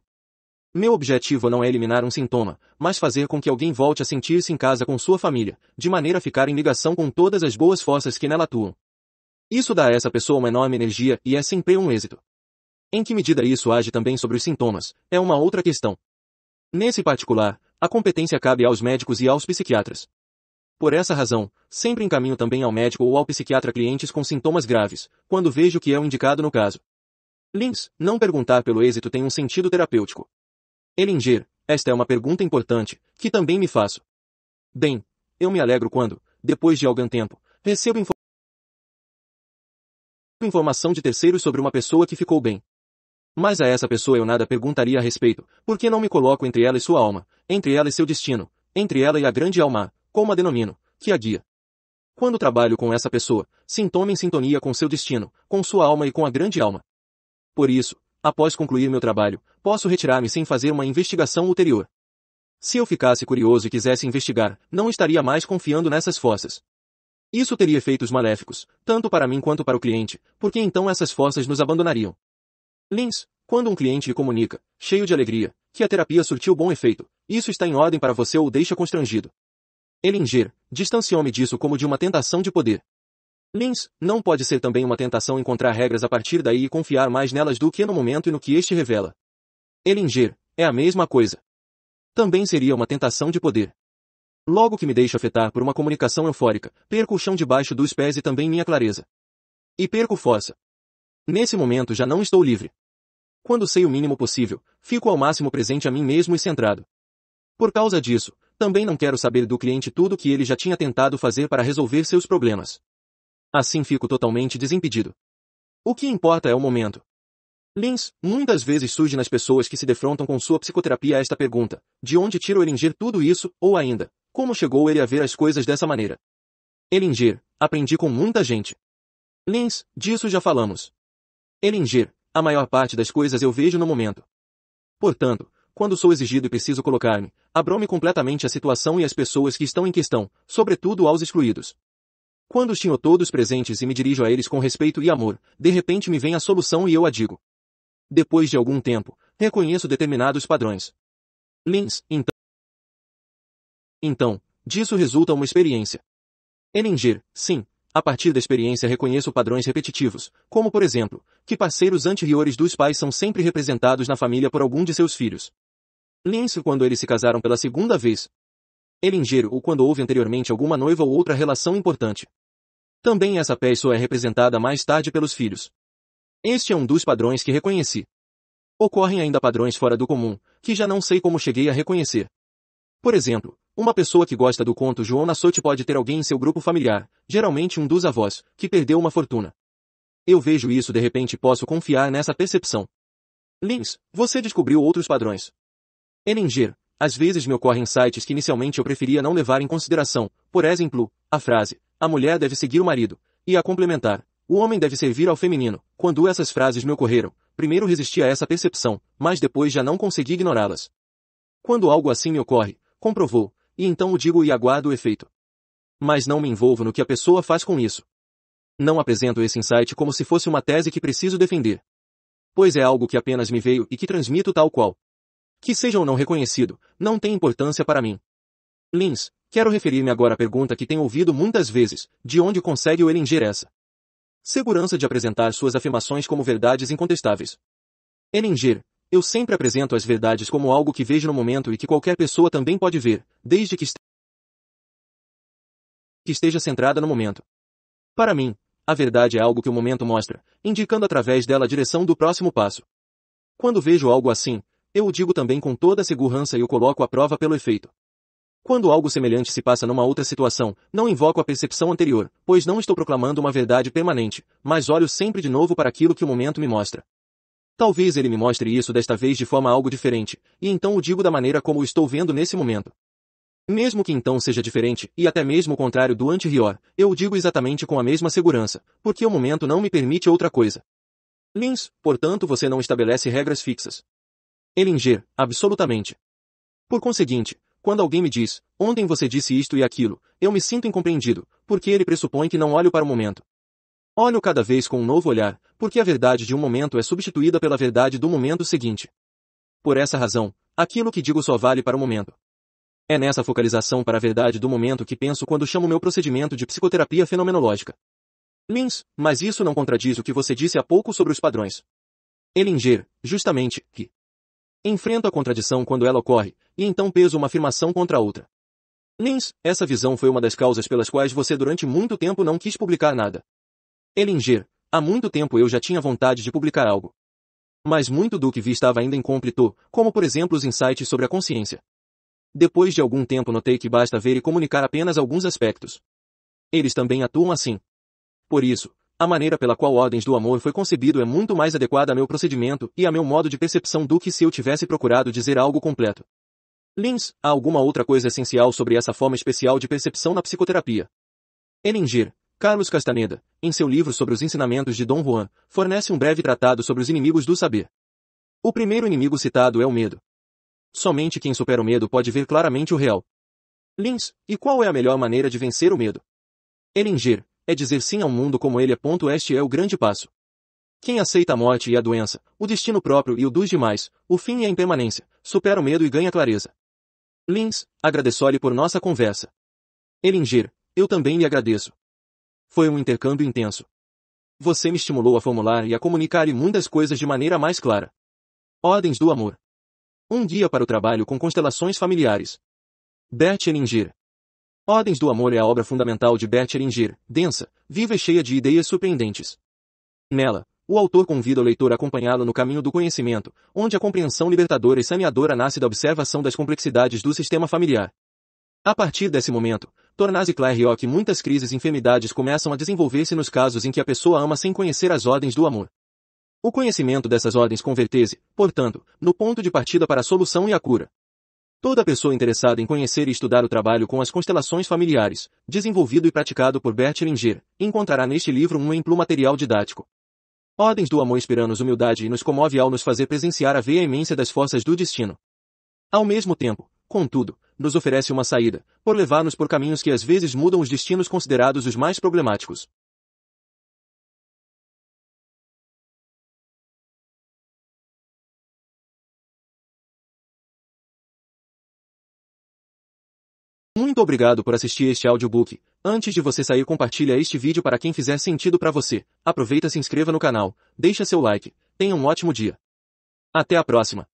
S1: Meu objetivo não é eliminar um sintoma, mas fazer com que alguém volte a sentir-se em casa com sua família, de maneira a ficar em ligação com todas as boas forças que nela atuam. Isso dá a essa pessoa uma enorme energia e é sempre um êxito. Em que medida isso age também sobre os sintomas, é uma outra questão. Nesse particular, a competência cabe aos médicos e aos psiquiatras. Por essa razão, sempre encaminho também ao médico ou ao psiquiatra clientes com sintomas graves, quando vejo que é o indicado no caso. Lins, não perguntar pelo êxito tem um sentido terapêutico. Elinger, esta é uma pergunta importante, que também me faço. Bem, eu me alegro quando, depois de algum tempo, recebo info informação de terceiros sobre uma pessoa que ficou bem. Mas a essa pessoa eu nada perguntaria a respeito, porque não me coloco entre ela e sua alma, entre ela e seu destino, entre ela e a grande alma, como a denomino, que a guia. Quando trabalho com essa pessoa, sintoma em sintonia com seu destino, com sua alma e com a grande alma. Por isso, após concluir meu trabalho, posso retirar-me sem fazer uma investigação ulterior. Se eu ficasse curioso e quisesse investigar, não estaria mais confiando nessas forças. Isso teria efeitos maléficos, tanto para mim quanto para o cliente, porque então essas forças nos abandonariam. Lins, quando um cliente lhe comunica, cheio de alegria, que a terapia surtiu bom efeito, isso está em ordem para você ou deixa constrangido. Elinger, distanciou-me disso como de uma tentação de poder. Lins, não pode ser também uma tentação encontrar regras a partir daí e confiar mais nelas do que no momento e no que este revela. Elinger, é a mesma coisa. Também seria uma tentação de poder. Logo que me deixo afetar por uma comunicação eufórica, perco o chão debaixo dos pés e também minha clareza. E perco força. Nesse momento já não estou livre. Quando sei o mínimo possível, fico ao máximo presente a mim mesmo e centrado. Por causa disso, também não quero saber do cliente tudo o que ele já tinha tentado fazer para resolver seus problemas. Assim fico totalmente desimpedido. O que importa é o momento. Lins, muitas vezes surge nas pessoas que se defrontam com sua psicoterapia esta pergunta, de onde tiro Elinger tudo isso, ou ainda, como chegou ele a ver as coisas dessa maneira? Elinger, aprendi com muita gente. Lins, disso já falamos. Elinger, a maior parte das coisas eu vejo no momento. Portanto, quando sou exigido e preciso colocar-me, abro-me completamente à situação e às pessoas que estão em questão, sobretudo aos excluídos. Quando os tinha todos presentes e me dirijo a eles com respeito e amor, de repente me vem a solução e eu a digo. Depois de algum tempo, reconheço determinados padrões. Lins, então. Então, disso resulta uma experiência. Eninger, sim, a partir da experiência reconheço padrões repetitivos, como por exemplo, que parceiros anteriores dos pais são sempre representados na família por algum de seus filhos. Lins, quando eles se casaram pela segunda vez, Elinger, ou quando houve anteriormente alguma noiva ou outra relação importante. Também essa pessoa só é representada mais tarde pelos filhos. Este é um dos padrões que reconheci. Ocorrem ainda padrões fora do comum, que já não sei como cheguei a reconhecer. Por exemplo, uma pessoa que gosta do conto João Nassotti pode ter alguém em seu grupo familiar, geralmente um dos avós, que perdeu uma fortuna. Eu vejo isso de repente posso confiar nessa percepção. Lins, você descobriu outros padrões. Elinger, às vezes me ocorrem sites que inicialmente eu preferia não levar em consideração, por exemplo, a frase, a mulher deve seguir o marido, e a complementar, o homem deve servir ao feminino. Quando essas frases me ocorreram, primeiro resisti a essa percepção, mas depois já não consegui ignorá-las. Quando algo assim me ocorre, comprovou, e então o digo e aguardo o efeito. Mas não me envolvo no que a pessoa faz com isso. Não apresento esse insight como se fosse uma tese que preciso defender. Pois é algo que apenas me veio e que transmito tal qual que seja ou não reconhecido, não tem importância para mim. Lins, quero referir-me agora à pergunta que tenho ouvido muitas vezes, de onde consegue o elinger essa? Segurança de apresentar suas afirmações como verdades incontestáveis. Elinger, eu sempre apresento as verdades como algo que vejo no momento e que qualquer pessoa também pode ver, desde que esteja centrada no momento. Para mim, a verdade é algo que o momento mostra, indicando através dela a direção do próximo passo. Quando vejo algo assim, eu o digo também com toda a segurança e o coloco à prova pelo efeito. Quando algo semelhante se passa numa outra situação, não invoco a percepção anterior, pois não estou proclamando uma verdade permanente, mas olho sempre de novo para aquilo que o momento me mostra. Talvez ele me mostre isso desta vez de forma algo diferente, e então o digo da maneira como o estou vendo nesse momento. Mesmo que então seja diferente, e até mesmo o contrário do anterior, eu o digo exatamente com a mesma segurança, porque o momento não me permite outra coisa. Lins, portanto você não estabelece regras fixas. Elinger, absolutamente. Por conseguinte, quando alguém me diz, ontem você disse isto e aquilo, eu me sinto incompreendido, porque ele pressupõe que não olho para o momento. Olho cada vez com um novo olhar, porque a verdade de um momento é substituída pela verdade do momento seguinte. Por essa razão, aquilo que digo só vale para o momento. É nessa focalização para a verdade do momento que penso quando chamo meu procedimento de psicoterapia fenomenológica. Lins, mas isso não contradiz o que você disse há pouco sobre os padrões. Elinger, justamente, que Enfrenta a contradição quando ela ocorre, e então pesa uma afirmação contra outra. Lins, essa visão foi uma das causas pelas quais você durante muito tempo não quis publicar nada. Elinger, há muito tempo eu já tinha vontade de publicar algo. Mas muito do que vi estava ainda incompleto, como por exemplo os insights sobre a consciência. Depois de algum tempo notei que basta ver e comunicar apenas alguns aspectos. Eles também atuam assim. Por isso, a maneira pela qual Ordens do Amor foi concebido é muito mais adequada a meu procedimento e a meu modo de percepção do que se eu tivesse procurado dizer algo completo. Lins, há alguma outra coisa essencial sobre essa forma especial de percepção na psicoterapia? Eninger, Carlos Castaneda, em seu livro sobre os ensinamentos de Dom Juan, fornece um breve tratado sobre os inimigos do saber. O primeiro inimigo citado é o medo. Somente quem supera o medo pode ver claramente o real. Lins, e qual é a melhor maneira de vencer o medo? Elinger, é dizer sim ao mundo como ele é. Este é o grande passo. Quem aceita a morte e a doença, o destino próprio e o dos demais, o fim e é a impermanência, supera o medo e ganha clareza. Lins, agradeço-lhe por nossa conversa. Elingir, eu também lhe agradeço. Foi um intercâmbio intenso. Você me estimulou a formular e a comunicar-lhe muitas coisas de maneira mais clara. Ordens do amor. Um guia para o trabalho com constelações familiares. Bert Elingir. Ordens do Amor é a obra fundamental de Bert Hellinger, densa, viva e cheia de ideias surpreendentes. Nela, o autor convida o leitor a acompanhá-lo no caminho do conhecimento, onde a compreensão libertadora e saneadora nasce da observação das complexidades do sistema familiar. A partir desse momento, torna-se claro que muitas crises e enfermidades começam a desenvolver-se nos casos em que a pessoa ama sem conhecer as ordens do amor. O conhecimento dessas ordens converte-se, portanto, no ponto de partida para a solução e a cura. Toda pessoa interessada em conhecer e estudar o trabalho com as constelações familiares, desenvolvido e praticado por Bert Linger, encontrará neste livro um amplo material didático. Ordens do amor inspira-nos humildade e nos comove ao nos fazer presenciar a veemência das forças do destino. Ao mesmo tempo, contudo, nos oferece uma saída, por levar-nos por caminhos que às vezes mudam os destinos considerados os mais problemáticos. Muito obrigado por assistir este audiobook. Antes de você sair compartilha este vídeo para quem fizer sentido para você. Aproveita se inscreva no canal, deixa seu like. Tenha um ótimo dia. Até a próxima.